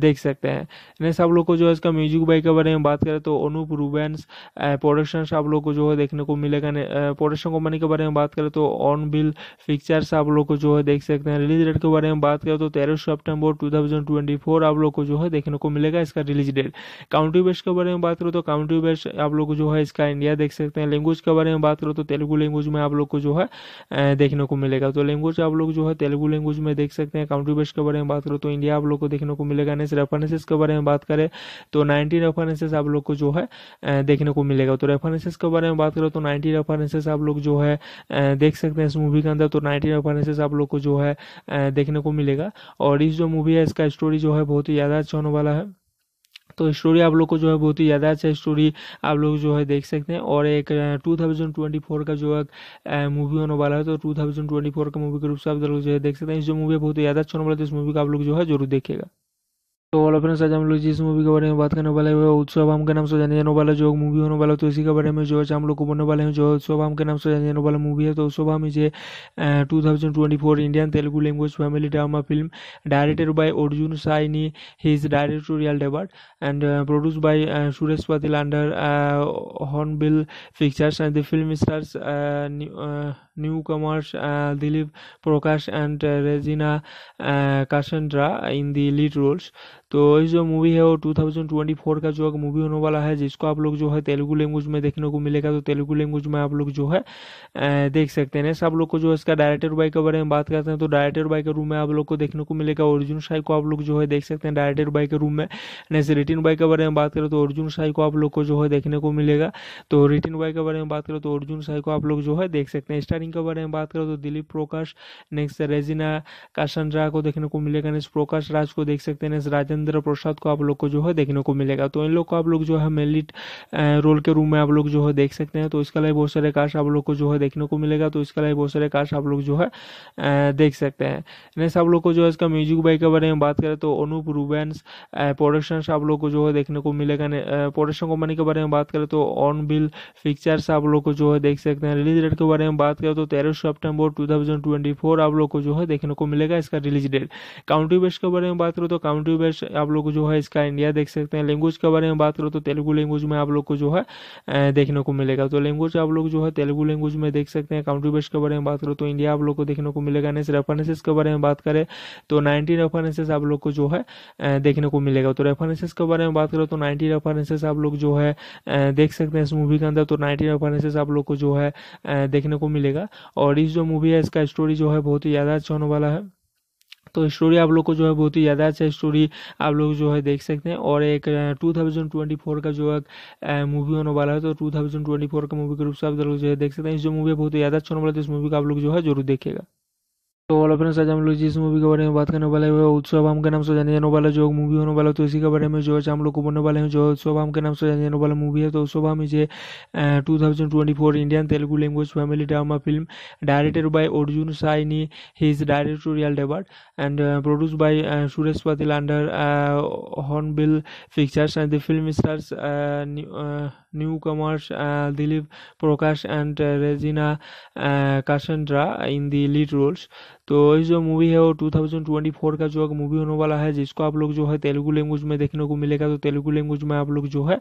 देख सकते हैं नेक्स्ट आप लोग को जो है इसका म्यूजिक बाई के बारे में बात करें तो अनूप रूबेन्स प्रोडक्शन आप लोग को जो है देखने को मिलेगा प्रोडक्शन कंपनी के बारे में बात करें तो ऑन बिल पिक्चर्स आप लोग को जो है देख सकते हैं रिलीज डेट के बारे में बात करें तो तेरह सितंबर 2024 आप लोग को जो है देखने को मिलेगा इसका रिलीज डेट काउंटी बेस्ट के बारे में बात करें तो काउंटी बेस्ट आप लोग जो है इसका इंडिया देख सकते हैं लैंग्वेज के बारे में बात करो तो तेलुगु लैंग्वेज में आप लोग को जो है देखने को मिलेगा तो लैंग्वेज आप लोग जो है तेलुगु लैंग्वेज में देख सकते हैं काउंट्री बेस्ट के बारे में बात करो तो इंडिया आप लोग को देखने को मिलेगा नेक्स्ट रेफरेंसेस के बारे में बात करें तो नाइनटी रेफरेंसेस आप लोग को जो है देखने को मिलेगा तो रेफरेंसेस के बारे में बात करो तो नाइन्टी रेफरेंसेस आप लोग जो है देख सकते हैं इस मूवी के अंदर तो नाइनटी रेफरेंसेस आप लोग को जो है देखने को मिलेगा और इस जो मूवी है इसका स्टोरी जो है बहुत ही ज़्यादा अच्छा होने वाला है तो स्टोरी आप लोग को जो है बहुत ही ज़्यादा अच्छा स्टोरी आप लोग जो है देख सकते हैं और एक टू थाउजेंड ट्वेंटी फोर का जो है मूवी होने वाला है तो टू थाउजेंड ट्वेंटी फोर का मूवी के रूप से आप लोग जो है देख सकते हैं जो मूवी बहुत ही ज़्यादा अच्छा होने वाला है तो इस मूवी का आप लोग जो है जरूर देखेगा तो हेलो फ्रेंड्स आज हम लोग जिस मूवी के बारे में बात करने वाले हैं उत्सव आम के नाम से जाने जाने वाला जो मूवी होने वाला तो इसी के बारे में जो है हम लोग को बोलने वाले हैं जो उत्सव आम के नाम से जाने जाने वाला मूवी है तो उत्सव आम इसे two thousand twenty four Indian Telugu language family drama film directed by Arjun Saini his directorial debut and produce by Suresh Patil under Hornbill pictures and the film stars new commerce Dilip Prakash and Regina कासेंड्रा in the lead roles तो जो movie है वो 2024 का जो movie होने वाला है जिसको आप लोग जो है तेलुगु लैंग्वेज में देखने को मिलेगा तो तेलुगु लैंग्वेज में आप लोग जो है देख सकते हैं सब लोग को जो इसका डायरेक्टर बाई के बारे में बात करते हैं तो डायरेक्टर बाई के रूम में आप लोग को देखने को मिलेगा अर्जुन शाही को आप लोग जो है देख सकते हैं डायरेक्टर बाई के रूम में जैसे रिटिन बाई के बारे में बात करें तो अर्जुन शाही को आप लोग को जो है देखने को मिलेगा तो रिटिन बाई के बारे में बात करें तो अर्जुन शाही को आप लोग जो है देख सकते हैं स्टारिंग के बारे में बात करें तो Dilip Prakash next Regina caution को देखने को मिलेगा नेक्स्ट प्रकाश राज को देख सकते हैं नेक्स्ट राजेंद्र प्रसाद को आप लोग को जो है देखने को मिलेगा तो इन लोग को आप लोग जो है मेनली रोल के रूम में आप लोग जो है देख सकते हैं तो इसका लाइव बहुत सारे कास्ट आप लोग को जो है देखने को मिलेगा तो इसका लाइव बहुत सारे कास्ट आप लोग जो है देख सकते हैं नेक्स्ट आप लोग को जो है इसका म्यूजिक बाई के बारे में बात करें तो अनूप रूबेंस प्रोडक्शन आप लोग को जो है देखने को मिलेगा प्रोडक्शन कंपनी के बारे में बात करें तो ऑन बिल पिक्चर्स आप लोग को जो है देख सकते हैं रिलीज डेट के बारे में बात करें तो तेरह ट्वेंटी फोर आप लोग को जो है देखने को मिलेगा इसका रिलीज डेट काउंटी बेस्ट के बारे में बात करें तो काउंटी बेस्ट आप लोग जो है इसका इंडिया देख सकते हैं लैंग्वेज के बारे में बात करो तो तेलुगु लैंग्वेज में आप लोग को जो है देखने को मिलेगा तो लैंग्वेज आप लोग जो है तेलुगु लैंग्वेज में देख सकते हैं काउंट्री बेस के बारे में बात करो तो इंडिया आप लोग को देखने को मिलेगा नेक्स्ट रेफरेंसेस के बारे में बात करें तो नाइनटी रेफरेंसेस आप लोग को जो है देखने को मिलेगा तो रेफरेंसेस के बारे में बात करो तो नाइनटी रेफरेंसेस आप लोग जो है देख सकते हैं इस मूवी के अंदर तो नाइनटी रेफरेंसेस आप लोग को जो है देखने को मिलेगा और इस जो मूवी है इसका स्टोरी जो है बहुत ही ज़्यादा अच्छा होने वाला है तो स्टोरी आप लोग को जो है बहुत ही ज़्यादा अच्छा स्टोरी आप लोग जो है देख सकते हैं और एक 2024 का जो है मूवी होने वाला है तो 2024 का मूवी के रूप से आप लोग जो है देख सकते हैं जो मूवी बहुत ही ज़्यादा अच्छा होने वाला है तो इस मूवी का आप लोग जो है जरूर देखेगा तो ऑल अपने साथ हम लोग जिस मूवी के बारे में बात करने वाले हैं वह उत्सव हम के नाम से जाने जाने वाला जो मूवी होने वाला तो इसी के बारे में जो है हम लोग को बोलने वाले हैं जो उत्सव हम के नाम से जाने जाने वाला मूवी है तो उत्सव हम इसे two thousand twenty four Indian Telugu language family drama film directed by Arjun Saini his directorial debut and produce by Suresh Patil under Hornbill pictures and the film stars new commerce Dilip Prakash and Regina कासेंड्रा in the lead roles तो जो movie है वो 2024 का जो एक movie होने वाला है जिसको आप लोग जो है तेलुगु लैंग्वेज में देखने को मिलेगा तो तेलुगु लैंग्वेज में आप लोग जो है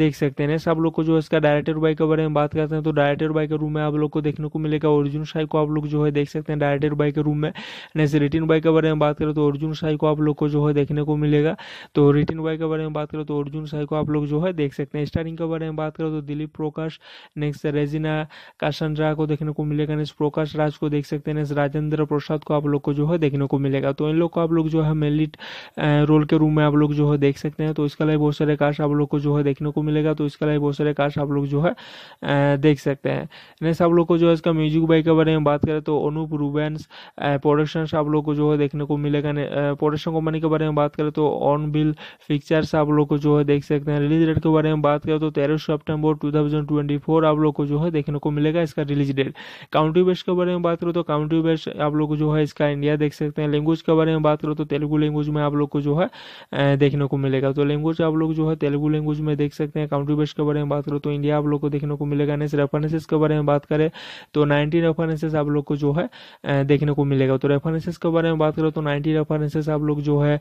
देख सकते हैं नेक्स्ट आप लोग को जो है इसका डायरेक्टर बाई के बारे में बात करते हैं तो डायरेक्टर बाई के रूम में आप लोग को देखने को मिलेगा अर्जुन शाही को आप लोग जो है देख सकते हैं डायरेक्टर बाई के रूम में नेक्स्ट रिटिन बाई के बारे में बात करें तो अर्जुन शाही को आप लोग को जो है देखने को मिलेगा तो रिटिन बाई के बारे में बात करें तो अर्जुन शाही को आप लोग जो है देख सकते हैं स्टारिंग के बारे में बात करें तो Dilip Prakash next Regina caution को देखने को मिलेगा नेक्स्ट प्रकाश राज को देख सकते हैं नेक्स्ट राजन राजेंद्र प्रसाद को आप लोग को जो है देखने को मिलेगा तो इन लोग को आप लोग जो है मेनली रोल के रूम में आप लोग जो है देख सकते हैं तो इसका लाइव बहुत सारे कास्ट आप लोग को जो है देखने को मिलेगा तो इसका लाइव बहुत सारे कास्ट आप लोग जो है देख सकते हैं नेक्स्ट आप लोग को जो है इसका म्यूजिक बाई के बारे में बात करें तो अनूप रूबेंस प्रोडक्शन आप लोग को जो है देखने को मिलेगा प्रोडक्शन कंपनी के बारे में बात करें तो ऑन बिल पिक्चर्स आप लोग को जो है देख सकते हैं रिलीज डेट के बारे में बात करें तो तेरह ट्वेंटी फोर आप लोग को जो है देखने को मिलेगा इसका रिलीज डेट काउंटी बेस के बारे में बात करें तो काउंटी बेस आप लोग जो है इसका इंडिया देख सकते हैं लैंग्वेज के बारे में बात करो तो तेलुगु लैंग्वेज में आप लोग को जो है देखने को मिलेगा तो लैंग्वेज आप लोग जो है तेलुगु लैंग्वेज में देख सकते हैं काउंट्री बेस्ट के बारे में बात करो तो इंडिया आप लोग को देखने को मिलेगा नेक्स्ट रेफरेंसेस के बारे में बात करें तो नाइनटी रेफरेंसेस आप लोग को जो है देखने को मिलेगा तो रेफरेंसेस के बारे में बात करो तो नाइनटी रेफरेंसेस आप लोग जो है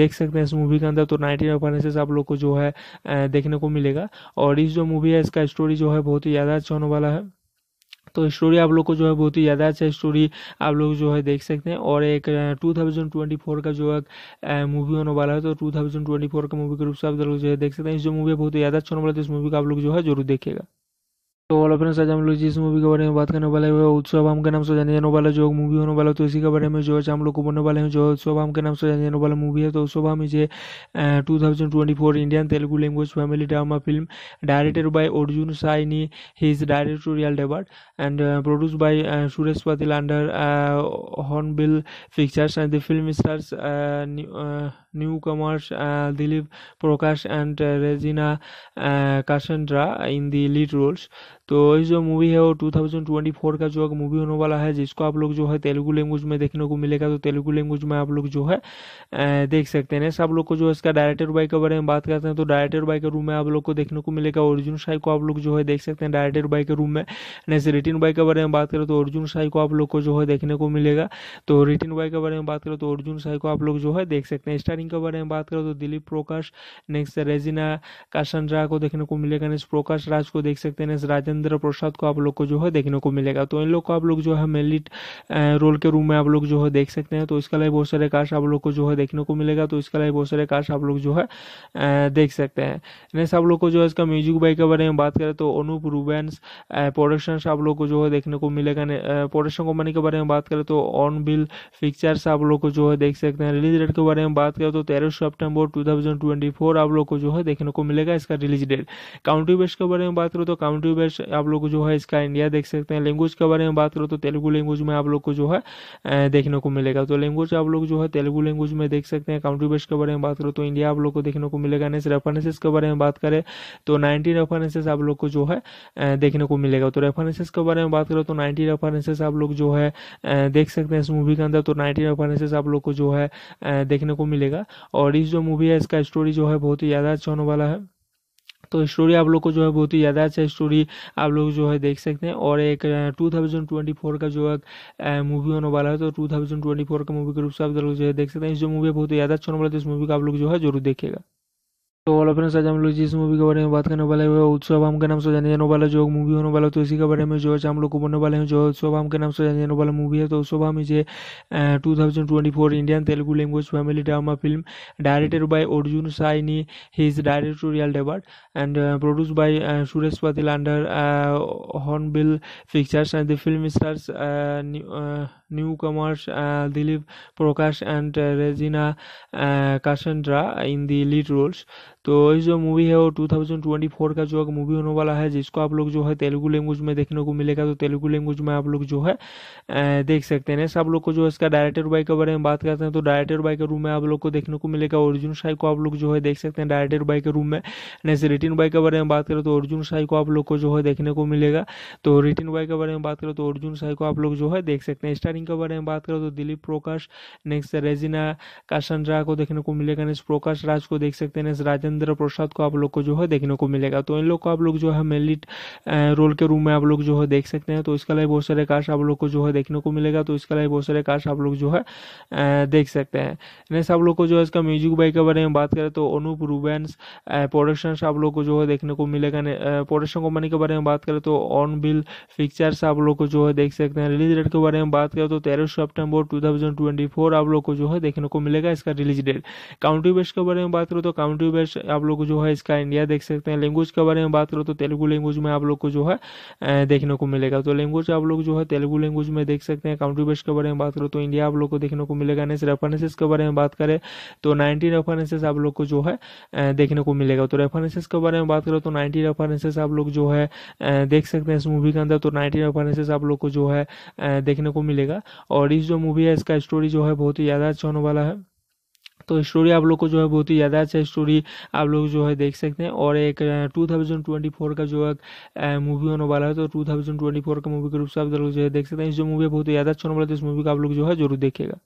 देख सकते हैं इस मूवी के अंदर तो नाइनटी रेफरेंसेस आप लोग को जो है देखने को मिलेगा और इस जो मूवी है इसका स्टोरी जो है बहुत ही ज़्यादा अच्छा होने वाला है तो स्टोरी आप लोग को जो है बहुत ही ज़्यादा अच्छा स्टोरी आप लोग जो है देख सकते हैं और एक टू थाउजेंड ट्वेंटी फोर का जो है मूवी होने वाला है तो टू थाउजेंड ट्वेंटी फोर का मूवी के रूप से आप लोग जो है देख सकते हैं जो मूवी बहुत ही ज़्यादा अच्छा होने वाला है तो इस मूवी का आप लोग जो है जरूर देखेगा तो ऑल फ्रेंड्स आज हम लोग जिस मूवी के बारे में बात करने वाले हैं वह उत्सव हम के नाम से जाने जाने वाला जो मूवी होने वाला तो इसी के बारे में जो है हम लोग को बोलने वाले हैं जो उत्सव हम के नाम से जाने जाने वाला मूवी है तो उत्सव हम इसे two thousand twenty four Indian Telugu language family drama film directed by Arjun Saini his directorial debut and produce by Suresh Patil under Hornbill pictures and the film stars new commerce Dilip Prakash and রেজিনা কাসেন্ড্রা in the lead roles तो वही जो movie है वो 2024 का जो movie होने वाला है जिसको आप लोग जो है तेलुगु लैंग्वेज में देखने को मिलेगा तो तेलुगु लैंग्वेज में आप लोग जो है देख सकते हैं सब लोग को जो है इसका डायरेक्टर बाई के बारे में बात करते हैं तो डायरेक्टर बाई के रूम में आप लोग को देखने को मिलेगा अर्जुन शाही को आप लोग जो है देख सकते हैं डायरेक्टर बाई के रूम में नेक्स्ट रिटिन बाई के बारे में बात करें तो अर्जुन शाही को आप लोग को जो है देखने को मिलेगा तो रिटिन बाई के बारे में बात करें तो अर्जुन शाही को आप लोग जो है देख सकते हैं स्टारिंग के बारे में बात करें तो Dilip Prakash next Regina caution को देखने को मिलेगा नेक्स्ट प्रकाश राज को देख सकते हैं नेक्स्ट राजन राजेंद्र प्रसाद को आप लोग को जो है देखने को मिलेगा तो इन लोग को आप लोग जो है मेलिट रोल के रूम में आप लोग जो है देख सकते हैं तो इसका लाइव बहुत सारे कार्ड्स आप लोग को जो है देखने को मिलेगा तो इसका लाइव बहुत सारे कार्ड्स आप लोग जो है देख सकते हैं नेक्स्ट आप लोग को जो है इसका म्यूजिक बाई के बारे में बात करें तो अनूप रूबेंस प्रोडक्शन आप लोग को जो है देखने को मिलेगा प्रोडक्शन कंपनी के बारे में बात करें तो ऑन बिल पिक्चर्स आप लोग को जो है देख सकते हैं रिलीज डेट के बारे में बात करें तो तेरह ट्वेंटी फोर आप लोग को जो है देखने को मिलेगा इसका रिलीज डेट काउंटी बेस्ट के बारे में बात करें तो काउंटी बेस्ट आप लोग जो है इसका इंडिया देख सकते हैं लैंग्वेज के बारे में बात करो तो तेलुगु लैंग्वेज में आप लोग को जो है देखने को मिलेगा तो लैंग्वेज आप लोग जो है तेलुगु लैंग्वेज में देख सकते हैं काउंट्री बेस्ट के बारे में बात करो तो इंडिया आप लोग को देखने को मिलेगा नेक्स्ट रेफरेंसेस के बारे में बात करें तो नाइन्टी रेफरेंसेस आप लोग को जो है देखने को मिलेगा तो रेफरेंसेस के बारे में बात करो तो नाइनटी रेफरेंसेस आप लोग जो है देख सकते हैं इस मूवी के अंदर तो नाइनटी रेफरेंसेस आप लोग को जो है देखने को मिलेगा और इस जो मूवी है इसका स्टोरी जो है बहुत ही ज़्यादा अच्छा होने वाला है तो स्टोरी आप लोग को जो है बहुत ही ज़्यादा अच्छा स्टोरी आप लोग जो है देख सकते हैं और एक टू थाउजेंड ट्वेंटी फोर का जो है मूवी होने वाला है तो टू थाउजेंड ट्वेंटी फोर का मूवी के रूप से आप लोग जो है देख सकते हैं जो मूवी बहुत ही ज़्यादा अच्छा होने वाला है तो इस मूवी का आप लोग जो है जरूर देखेगा तो वाला फ्रेंड्स आज हम लोग जिस मूवी के बारे में बात करने वाले हैं उत्सव हम के नाम से जाने जाने वाला जो मूवी होने वाला तो इसी के बारे में जो है हम लोग को बोलने वाले हैं जो उत्सव हम के नाम से जाने जाने वाला मूवी है तो उत्सव हम इसे two thousand twenty four Indian Telugu language family drama film directed by Arjun Saini his directorial debut and produce by Suresh Patil under Hornbill pictures and the film stars new commerce Dilip Prakash and Regina कासेंड्रा in the lead roles तो जो movie है वो 2024 का जो movie होने वाला है जिसको आप लोग जो है तेलुगु लैंग्वेज में देखने को मिलेगा तो तेलुगु लैंग्वेज में आप लोग जो है देख सकते हैं सब लोग को जो है इसका डायरेक्टर बाई के बारे में बात करते हैं तो डायरेक्टर बाई के रूम में आप लोग को देखने को मिलेगा अर्जुन शाही को आप लोग जो है देख सकते हैं डायरेक्टर बाई के रूम में नैसे रिटिन बाई के बारे में बात करें तो अर्जुन शाही को आप लोग को जो है देखने को मिलेगा तो रिटिन बाई के बारे में बात करें तो अर्जुन शाही को आप लोग जो है देख सकते हैं स्टारिंग के बारे में बात करें तो Dilip Prakash next Regina caution को देखने को मिलेगा नेक्स्ट प्रकाश राज को देख सकते हैं नेक्स्ट राजेंद्र प्रसाद को आप लोग को जो है देखने को मिलेगा तो इन लोग को आप लोग जो है मेनली रोल के रूम में आप लोग जो है देख सकते हैं तो इसका लाइव बहुत सारे कास्ट आप लोग को जो है देखने को मिलेगा तो इसका लाइव बहुत सारे कास्ट आप लोग जो है देख सकते हैं नेक्स्ट आप लोग को जो है इसका म्यूजिक बाई के बारे में बात करें तो अनूप रूबेंस प्रोडक्शन आप लोग को जो है देखने को मिलेगा प्रोडक्शन कंपनी के बारे में बात करें तो ऑन बिल पिक्चर्स आप लोग को जो है देख सकते हैं रिलीज डेट के बारे में बात करें तो तेरह ट्वेंटी फोर आप लोग को जो है देखने को मिलेगा इसका रिलीज डेट काउंटी बेस्ट के बारे में बात करें तो काउंटी बेस्ट आप लोग जो है इसका इंडिया देख सकते हैं लैंग्वेज के बारे में बात करो तो तेलुगु लैंग्वेज में आप लोग को जो है देखने को मिलेगा तो लैंग्वेज आप लोग जो है तेलुगु लैंग्वेज में देख सकते हैं काउंट्री बेस्ट के बारे में बात करो तो इंडिया आप लोग को देखने को मिलेगा नेक्स्ट रेफरेंसेस के बारे में बात करें तो नाइनटी रेफरेंसेस आप लोग को जो है देखने को मिलेगा तो रेफरेंसेस के बारे में बात करो तो नाइनटी रेफरेंसेस आप लोग जो है देख सकते हैं इस मूवी के अंदर तो नाइनटी रेफरेंसेस आप लोग को जो है देखने को मिलेगा और इस जो मूवी है इसका स्टोरी जो है बहुत ही ज़्यादा अच्छा होने वाला है तो स्टोरी आप लोग को जो है बहुत ही ज़्यादा अच्छा स्टोरी आप लोग जो है देख सकते हैं और एक 2024 का जो है मूवी होने वाला है तो 2024 का मूवी के रूप से आप लोग जो है देख सकते हैं जो मूवी बहुत ही ज़्यादा अच्छा होने वाला है तो इस मूवी का आप लोग जो है जरूर देखेगा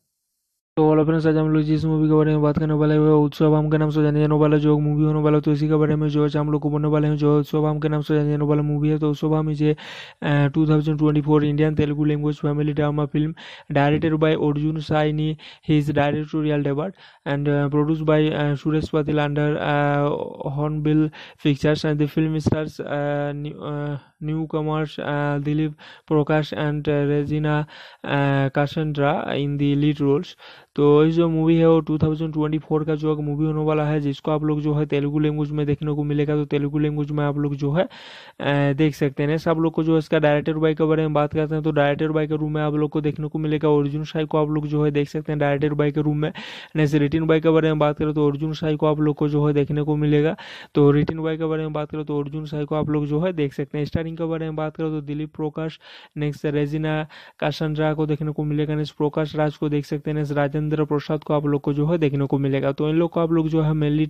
तो और अपने साथ हम लोग जिस मूवी के बारे में बात करने वाले हैं वह उत्सव हम के नाम से जाने जाने वाला जो मूवी होने वाला तो इसी के बारे में जो है हम लोग को बोलने वाले हैं जो उत्सव हम के नाम से जाने जाने वाला मूवी है तो उत्सव हम इसे two thousand twenty four Indian Telugu language family drama film directed by Arjun Saini his directorial debut and produce by Suresh Patil under Hornbill pictures and the film stars new commerce Dilip Prakash and Regina कासेंड्रा in the lead roles तो जो movie है वो 2024 का जो एक movie होने वाला है जिसको आप लोग जो है तेलुगु लैंग्वेज में देखने को मिलेगा तो तेलुगु लैंग्वेज में आप लोग जो है देख सकते हैं नेक्स्ट आप लोग को जो है इसका डायरेक्टर बाई के बारे में बात करते हैं तो डायरेक्टर बाई के रूम में आप लोग को देखने को मिलेगा अर्जुन शाही को आप लोग जो है देख सकते हैं डायरेक्टर बाई के रूम में नेक्स्ट रिटिन बाई के बारे में बात करें तो अर्जुन शाही को आप लोग को जो है देखने को मिलेगा तो रिटिन बाई के बारे में बात करें तो अर्जुन शाही को आप लोग जो है देख सकते हैं स्टारिंग के बारे में बात करें तो Dilip Prakash next Regina caution को देखने को मिलेगा नेक्स्ट प्रकाश राज को देख सकते हैं नेक्स्ट राजन राजेंद्र प्रसाद को आप लोग को जो है देखने को मिलेगा तो इन लोग को आप लोग जो है मेनली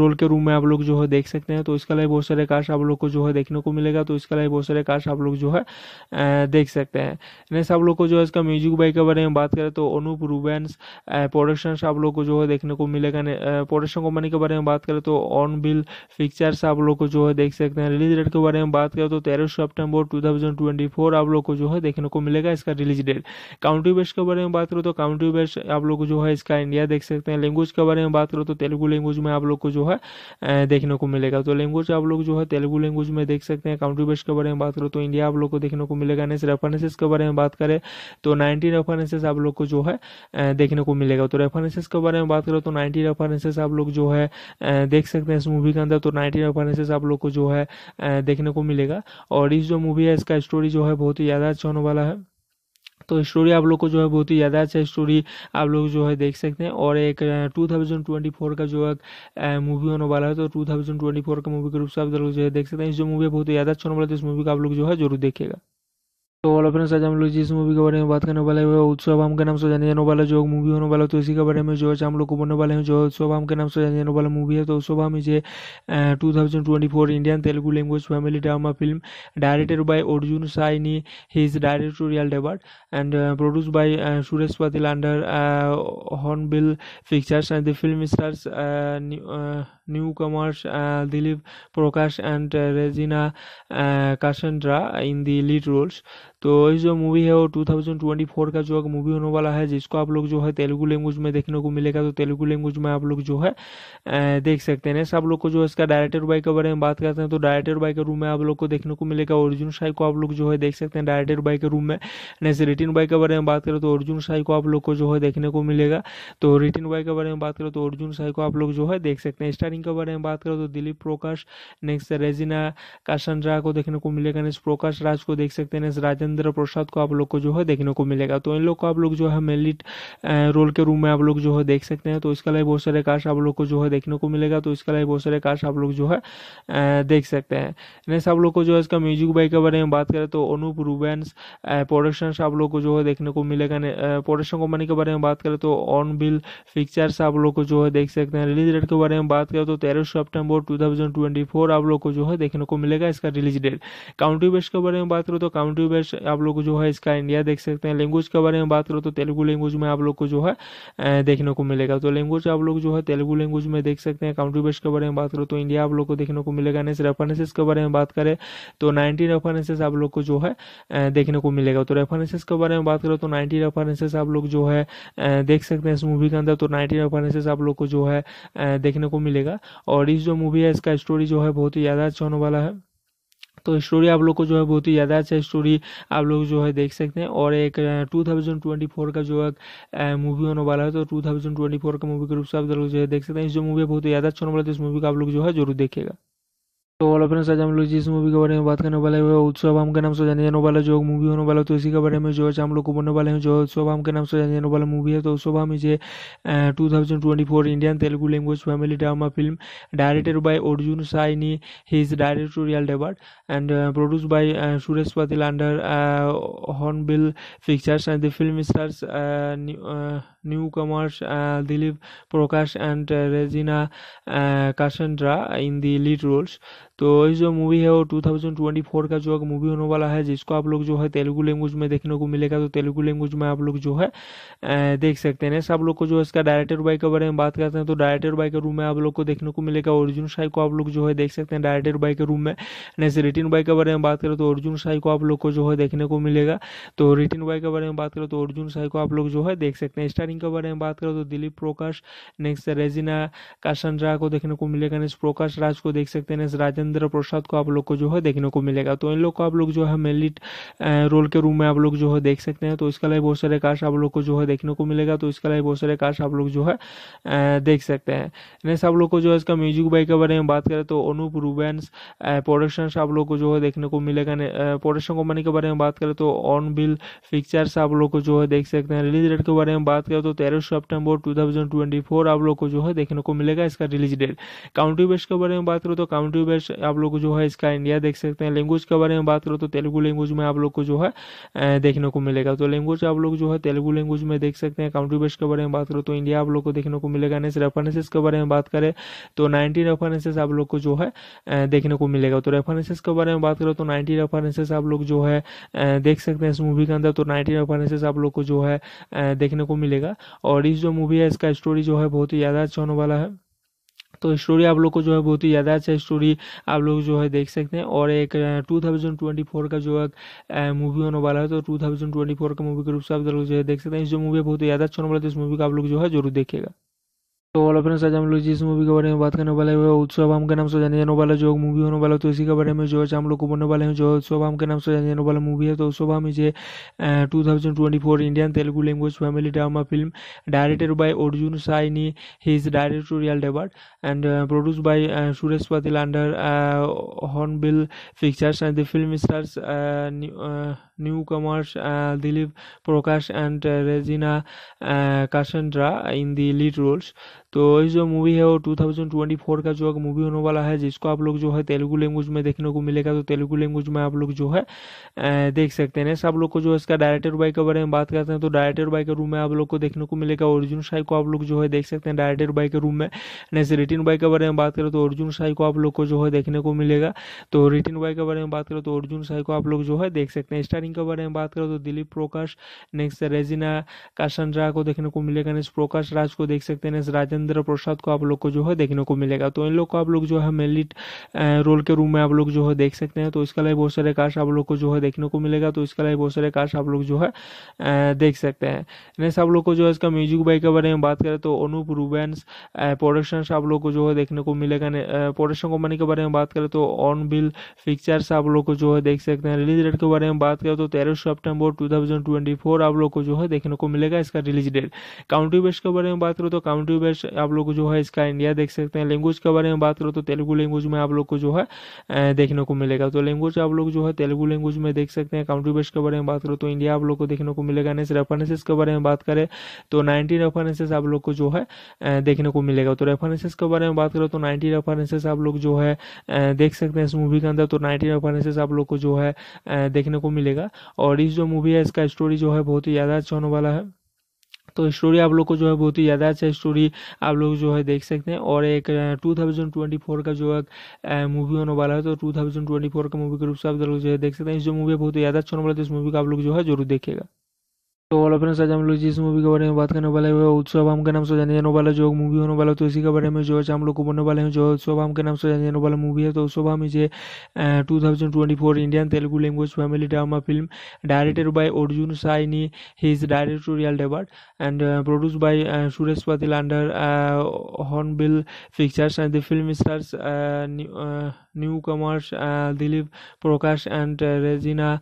रोल के रूम में आप लोग जो है देख सकते हैं तो इसका लिए बहुत सारे कास्ट आप लोग को जो है देखने को मिलेगा तो इसके लिए बहुत सारे कास्ट आप लोग जो है देख सकते हैं नेक्स्ट आप लोग को जो है इसका म्यूजिक बाई के बारे में बात करें तो अनूप रूबेंस प्रोडक्शन आप लोग को जो है देखने को मिलेगा प्रोडक्शन कंपनी के बारे में बात करें तो ऑन बिल पिक्चर्स आप लोग को जो है देख सकते हैं रिलीज डेट के बारे में बात करें तो तेरह ट्वेंटी फोर आप लोग को जो है देखने को मिलेगा इसका रिलीज डेट काउंटी बेस के बारे में बात करें तो काउंटी बेस आप लोग जो है इसका इंडिया देख सकते हैं लैंग्वेज के बारे में बात करो तो तेलुगु लैंग्वेज में आप लोग को जो है देखने को मिलेगा तो लैंग्वेज आप लोग जो है तेलुगू लैंग्वेज में देख सकते हैं काउंट्री बेस्ट के बारे में बात करो तो इंडिया आप लोग को देखने को मिलेगा नेक्स्ट रेफरेंसेस के बारे में बात करें तो नाइनटी रेफरेंसेस आप लोग को जो है देखने को मिलेगा तो रेफरेंसेस के बारे में बात करो तो नाइनटी रेफरेंसेस आप लोग जो है देख सकते हैं इस मूवी के अंदर तो नाइनटी रेफरेंसेस आप लोग को जो है देखने को मिलेगा और इस जो मूवी है इसका स्टोरी जो है बहुत ही ज़्यादा अच्छा होने वाला है तो स्टोरी आप लोग को जो है बहुत ही ज़्यादा अच्छा स्टोरी आप लोग जो है देख सकते हैं और एक टू थाउजेंड ट्वेंटी फोर का जो है मूवी होने वाला है तो टू थाउजेंड ट्वेंटी फोर का मूवी के रूप से आप लोग जो है देख सकते हैं जो मूवी बहुत ही ज़्यादा अच्छा होने वाला है तो इस मूवी का आप लोग जो है जरूर देखेगा तो वाला फ्रेंड्स आज हम लोग जिस मूवी के बारे में बात करने वाले हैं उत्सव हम के नाम से जाने जाने वाला जो मूवी होने वाला तो इसी के बारे में जो है हम लोग को बोलने वाले हैं जो उत्सव हम के नाम से जाने जाने वाला मूवी है तो उत्सव हम इसे two thousand twenty four Indian Telugu language family drama film directed by Arjun Saini his directorial debut and produce by Suresh Patil under Hornbill pictures and the film stars new commerce Dilip Prakash and Regina कासेंड्रा in the lead roles तो ये जो movie है वो 2024 का जो movie होने वाला है जिसको आप लोग जो है तेलुगु लैंग्वेज में देखने को मिलेगा तो तेलुगु लैंग्वेज में आप लोग जो है देख सकते हैं सब लोग को जो है इसका डायरेक्टर बाई के बारे में बात करते हैं तो डायरेक्टर बाई के रूम में आप लोग को देखने को मिलेगा अर्जुन शाही को आप लोग जो है देख सकते हैं डायरेक्टर बाई के रूम में नेक्स्ट रिटिन बाई के बारे में बात करें तो अर्जुन शाही को आप लोग को जो है देखने को मिलेगा तो रिटिन बाई के बारे में बात करें तो अर्जुन शाही को आप लोग जो है देख सकते हैं स्टारिंग के बारे में बात करें तो Dilip Prakash next Regina caution को देखने को मिलेगा नेक्स्ट प्रकाश राज को देख सकते हैं नेक्स्ट जितेंद्र प्रसाद को आप लोग को जो है देखने को मिलेगा तो इन लोग को आप लोग जो है मेलिट रोल के रूम में आप लोग जो है देख सकते हैं तो इसका लाइव बहुत सारे कास्ट आप लोग को जो है देखने को मिलेगा तो इसका लाइव बहुत सारे कास्ट आप लोग जो है देख सकते हैं नेक्स्ट आप लोग को जो है इसका म्यूजिक बाई के बारे में बात करें तो अनूप रूबेंस प्रोडक्शन आप लोग को जो है देखने को मिलेगा प्रोडक्शन कंपनी के बारे में बात करें तो ऑन बिल पिक्चर्स आप लोग को जो है देख सकते हैं रिलीज डेट के बारे में बात करें तो तेरह सितंबर 2024 आप लोग को जो है देखने को मिलेगा इसका रिलीज डेट काउंटी बेस्ट के बारे में बात करें तो काउंटी बेस्ट आप लोग जो है इसका इंडिया देख सकते हैं लैंग्वेज के बारे में बात करो तो तेलुगु लैंग्वेज में आप लोग को जो है देखने को मिलेगा तो लैंग्वेज आप लोग जो है तेलुगु लैंग्वेज में देख सकते हैं काउंट्री बेस्ट के बारे में बात करो तो इंडिया आप लोग को देखने को मिलेगा नेक्स्ट रेफरेंसेस के बारे में बात करें तो नाइनटी रेफरेंसेस आप लोग को जो है देखने को मिलेगा तो रेफरेंसेस के बारे में बात करो तो नाइनटी रेफरेंसेस आप लोग जो है देख सकते हैं इस मूवी के अंदर तो नाइनटी रेफरेंसेस आप लोग को जो है देखने को मिलेगा और इस जो मूवी है इसका स्टोरी जो है बहुत ही ज़्यादा अच्छा होने वाला है तो स्टोरी आप लोग को जो है बहुत ही ज़्यादा अच्छा स्टोरी आप लोग जो है देख सकते हैं और एक टू थाउजेंड ट्वेंटी फोर का जो है मूवी होने वाला है तो टू थाउजेंड ट्वेंटी फोर का मूवी के रूप से आप लोग जो है देख सकते हैं जो मूवी बहुत ही ज़्यादा अच्छा होने वाला है तो इस मूवी का आप लोग जो है जरूर देखेगा तो वाला फ्रेंड्स आज हम लोग जिस मूवी के बारे में बात करने वाले हैं उत्सव हम के नाम से जाने जाने वाला जो मूवी होने वाला तो इसी के बारे में जो है हम लोग को बोलने वाले हैं जो उत्सव हम के नाम से जाने जाने वाला मूवी है तो उत्सव हम इसे two thousand twenty four Indian Telugu language family drama film directed by Arjun Saini his directorial debut and produce by Suresh Patil under Hornbill pictures and the film stars new commerce Dilip Prakash and Regina कासेंड्रा in the lead roles तो जो movie है वो 2024 का जो movie होने वाला है जिसको आप लोग जो है तेलुगु लैंग्वेज में देखने को मिलेगा तो तेलुगु लैंग्वेज में आप लोग जो है देख सकते हैं सब लोग को जो इसका डायरेक्टर बाई के बारे में बात करते हैं तो डायरेक्टर बाई के रूम में आप लोग को देखने को मिलेगा अर्जुन शाही को आप लोग जो है देख सकते हैं डायरेक्टर बाई के रूम में जैसे रिटिन बाई के बारे में बात करें तो अर्जुन शाही को आप लोग को जो है देखने को मिलेगा तो रिटिन बाई के बारे में बात करें तो अर्जुन शाही को आप लोग जो है देख सकते हैं स्टारिंग के बारे में बात करें तो Dilip Prakash next Regina caution को देखने को मिलेगा नेक्स्ट प्रकाश राज को देख सकते हैं नेक्स्ट राजेंद्र प्रसाद को आप लोग को जो है देखने को मिलेगा तो इन लोग को आप लोग जो है मेनली रोल के रूम में आप लोग जो है देख सकते हैं तो इसका लाइव बहुत सारे कास्ट आप लोग को जो है देखने को मिलेगा तो इसका लाइव बहुत सारे कास्ट आप लोग जो है देख सकते हैं नेक्स्ट आप लोग को जो है इसका म्यूजिक बाई के बारे में बात करें तो अनूप रूबेंस प्रोडक्शन आप लोग को जो है देखने को मिलेगा प्रोडक्शन कंपनी के बारे में बात करें तो ऑन बिल पिक्चर्स आप लोग को जो है देख सकते हैं रिलीज डेट के बारे में बात करें तो तेरह ट्वेंटी फोर आप लोग को जो है देखने को मिलेगा इसका रिलीज डेट काउंटी बेस्ट के बारे में बात करें तो काउंटी बेस्ट आप लोग जो है इसका इंडिया देख सकते हैं लैंग्वेज के बारे में बात करो तो तेलुगु लैंग्वेज में आप लोग को जो है देखने को मिलेगा तो लैंग्वेज आप लोग जो है तेलुगु लैंग्वेज में देख सकते हैं काउंट्री बेस्ट के बारे में बात करो तो इंडिया आप लोग को देखने को मिलेगा नेक्स्ट रेफरेंसेस के बारे में बात करें तो नाइनटी रेफरेंसेस आप लोग को जो है देखने को मिलेगा तो रेफरेंसेस के बारे में बात करो तो नाइनटी रेफरेंसेस आप लोग जो है देख सकते हैं इस मूवी के अंदर तो नाइनटी रेफरेंसेस आप लोग को जो है देखने को मिलेगा और इस जो मूवी है इसका स्टोरी जो है बहुत ही ज़्यादा अच्छा होने वाला है तो स्टोरी आप लोग को जो है बहुत ही ज़्यादा अच्छा स्टोरी आप लोग जो है देख सकते हैं और एक 2024 का जो है मूवी होने वाला है तो 2024 का मूवी के रूप से आप लोग जो है देख सकते हैं जो मूवी बहुत ही ज़्यादा अच्छा होने वाला है तो इस मूवी का आप लोग जो है जरूर देखेगा तो वाला फ्रेंड्स आज हम लोग जिस मूवी के बारे में बात करने वाले हैं उत्सव हम के नाम से जाने जाने वाला जो मूवी होने वाला तो इसी के बारे में जो है हम लोग को बोलने वाले हैं जो उत्सव हम के नाम से जाने जाने वाला मूवी है तो उत्सव हम इसे two thousand twenty four Indian Telugu language family drama film directed by Arjun Saini his directorial debut and produce by Suresh Patil under Hornbill pictures and the film stars new commerce Dilip Prakash and Regina कासेंड्रा in the lead roles तो वही जो movie है वो 2024 का जो movie होने वाला है जिसको आप लोग जो है तेलुगु लैंग्वेज में देखने को मिलेगा तो तेलुगु लैंग्वेज में आप लोग जो है देख सकते हैं सब लोग को जो है इसका डायरेक्टर बाई के बारे में बात करते हैं तो डायरेक्टर बाई के रूम में आप लोग को देखने को मिलेगा अर्जुन शाही को आप लोग जो है देख सकते हैं डायरेक्टर बाई के रूम में नेक्स्ट रिटिन बाई के बारे में बात करें तो अर्जुन शाही को आप लोग को जो है देखने को मिलेगा तो रिटिन बाई के बारे में बात करें तो अर्जुन शाही को आप लोग जो है देख सकते हैं स्टारिंग के बारे में बात करें तो Dilip Prakash next Regina caution को देखने को मिलेगा नेक्स्ट प्रकाश राज को देख सकते हैं नेक्स्ट राजन राजेंद्र प्रसाद को आप लोग को जो है देखने को मिलेगा तो इन लोग को आप लोग जो है मेनली रोल के रूम में आप लोग जो है देख सकते हैं तो इसका लाइव बहुत सारे कास्ट आप लोग को जो है देखने को मिलेगा तो इसका लाइव बहुत सारे कास्ट आप लोग जो है देख सकते हैं नेक्स्ट आप लोग को जो है इसका म्यूजिक बाई के बारे में बात करें तो अनूप रूबेंस प्रोडक्शन आप लोग को जो है देखने को मिलेगा प्रोडक्शन कंपनी के बारे में बात करें तो ऑन बिल पिक्चर्स आप लोग को जो है देख सकते हैं रिलीज डेट के बारे में बात करें तो तेरह ट्वेंटी फोर आप लोग को जो है देखने को मिलेगा इसका रिलीज डेट काउंटी बेस्ट के बारे में बात करें तो काउंटी बेस्ट आप लोग जो है इसका इंडिया देख सकते हैं लैंग्वेज के बारे में बात करो तो तेलुगु लैंग्वेज में आप लोग को जो है देखने को मिलेगा तो लैंग्वेज आप लोग जो है तेलुगु लैंग्वेज में देख सकते हैं काउंट्री बेस्ट के बारे में बात करो तो इंडिया आप लोग को देखने को मिलेगा नेक्स्ट रेफरेंसेस के बारे में बात करें तो नाइन्टी रेफरेंसेस आप लोग को जो है देखने को मिलेगा तो रेफरेंसेस के बारे में बात करो तो नाइन्टी रेफरेंसेस आप लोग जो है देख सकते हैं इस मूवी के अंदर तो नाइनटी रेफरेंसेस आप लोग को जो है देखने को मिलेगा और इस जो मूवी है इसका स्टोरी जो है बहुत ही ज़्यादा अच्छा होने वाला है तो स्टोरी आप लोग को जो है बहुत ही ज़्यादा अच्छा स्टोरी आप लोग जो है देख सकते हैं और एक 2024 का जो है मूवी होने वाला है तो 2024 का मूवी के रूप से आप लोग जो है देख सकते हैं जो मूवी बहुत ही ज़्यादा अच्छा होने वाला है तो इस मूवी का आप लोग जो है जरूर देखेगा तो वाला फ्रेंड्स आज हम लोग जिस मूवी के बारे में बात करने वाले हैं उत्सव आम के नाम से जाने जाने वाला जो मूवी होने वाला तो इसी के बारे में जो है हम लोग को बोलने वाले हैं जो उत्सव आम के नाम से जाने जाने वाला मूवी है तो उत्सव आम इसे two thousand twenty four Indian Telugu language family drama film directed by Arjun Saini his directorial debut and produce by Suresh Patil under Hornbill pictures and the film stars new commerce Dilip Prakash and Regina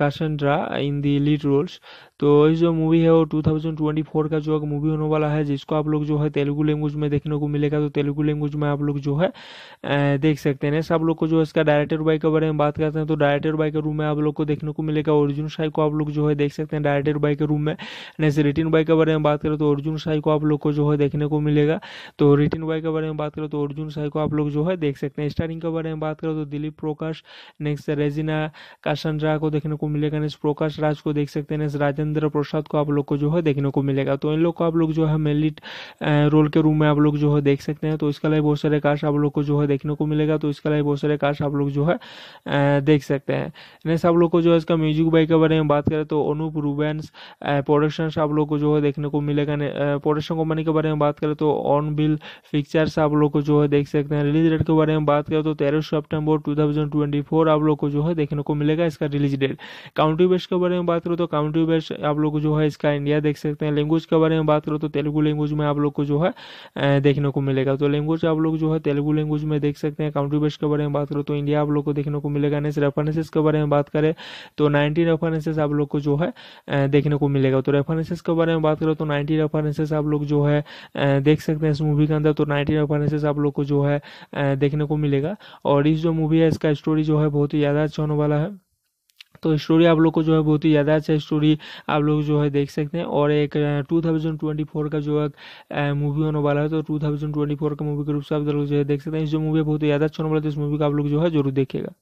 कासेंड्रा in Cassandra lead roles तो जो movie है वो 2024 का जो movie होने वाला है जिसको आप लोग जो है तेलुगु लैंग्वेज में देखने को मिलेगा तो तेलुगु लैंग्वेज में आप लोग जो है देख सकते हैं सब लोग को जो इसका डायरेक्टर बाई के बारे में बात करते हैं तो डायरेक्टर बाई के रूम में आप लोग को देखने को मिलेगा अर्जुन शाही को आप लोग जो है देख सकते हैं डायरेक्टर बाई के रूम में जैसे रिटिन बाई के बारे में बात करें तो अर्जुन शाही को आप लोग को जो है देखने को मिलेगा तो रिटिन बाई के बारे में बात करें तो अर्जुन शाही को आप लोग जो है देख सकते हैं स्टारिंग के बारे में बात करें तो Dilip Prakash next Regina caution को देखने को मिलेगा नेक्स्ट प्रकाश राज को देख सकते हैं नेक्स्ट राजन राजेंद्र प्रसाद को आप लोग को जो है देखने को मिलेगा तो इन लोग को आप लोग जो है मेनली रोल के रूम में आप लोग जो है देख सकते हैं तो इसका लाइव बहुत सारे कास्ट आप लोग को जो है देखने को मिलेगा तो इसका लाइव बहुत सारे कास्ट आप लोग जो है देख सकते हैं नेक्स्ट आप लोग को जो है इसका म्यूजिक बाई के बारे में बात करें तो अनूप रूबेंस प्रोडक्शन आप लोग को जो है देखने को मिलेगा प्रोडक्शन कंपनी के बारे में बात करें तो ऑन बिल पिक्चर्स आप लोग को जो है देख सकते हैं रिलीज डेट के बारे में बात करें तो तेरह ट्वेंटी फोर आप लोग को जो है देखने को मिलेगा इसका रिलीज डेट काउंटी बेस्ट के बारे में बात करें तो काउंटी बेस्ट आप लोग जो है इसका इंडिया देख सकते हैं लैंग्वेज के बारे में बात करो तो तेलुगु लैंग्वेज में आप लोग को जो है देखने को मिलेगा तो लैंग्वेज आप लोग जो है तेलुगु लैंग्वेज में देख सकते हैं काउंट्री बेस के बारे में बात करो तो इंडिया आप लोग को देखने को मिलेगा नेक्स्ट रेफरेंसेस के बारे में बात करें तो नाइनटी रेफरेंसेस आप लोग को जो है देखने को मिलेगा तो रेफरेंसेस के बारे में बात करो तो नाइनटी रेफरेंसेस आप लोग जो है देख सकते हैं इस मूवी के अंदर तो नाइनटी रेफरेंसेस आप लोग को जो है देखने को मिलेगा और इस जो मूवी है इसका स्टोरी जो है बहुत ही ज़्यादा अच्छा होने वाला है तो स्टोरी आप लोग को जो है बहुत ही ज़्यादा अच्छा स्टोरी आप लोग जो है देख सकते हैं और एक टू थाउजेंड ट्वेंटी फोर का जो है मूवी होने वाला है तो टू थाउजेंड ट्वेंटी फोर का मूवी के रूप से आप लोग जो है देख सकते हैं जो मूवी बहुत ही ज़्यादा अच्छा होने वाला है तो इस मूवी का आप लोग जो है जरूर देखेगा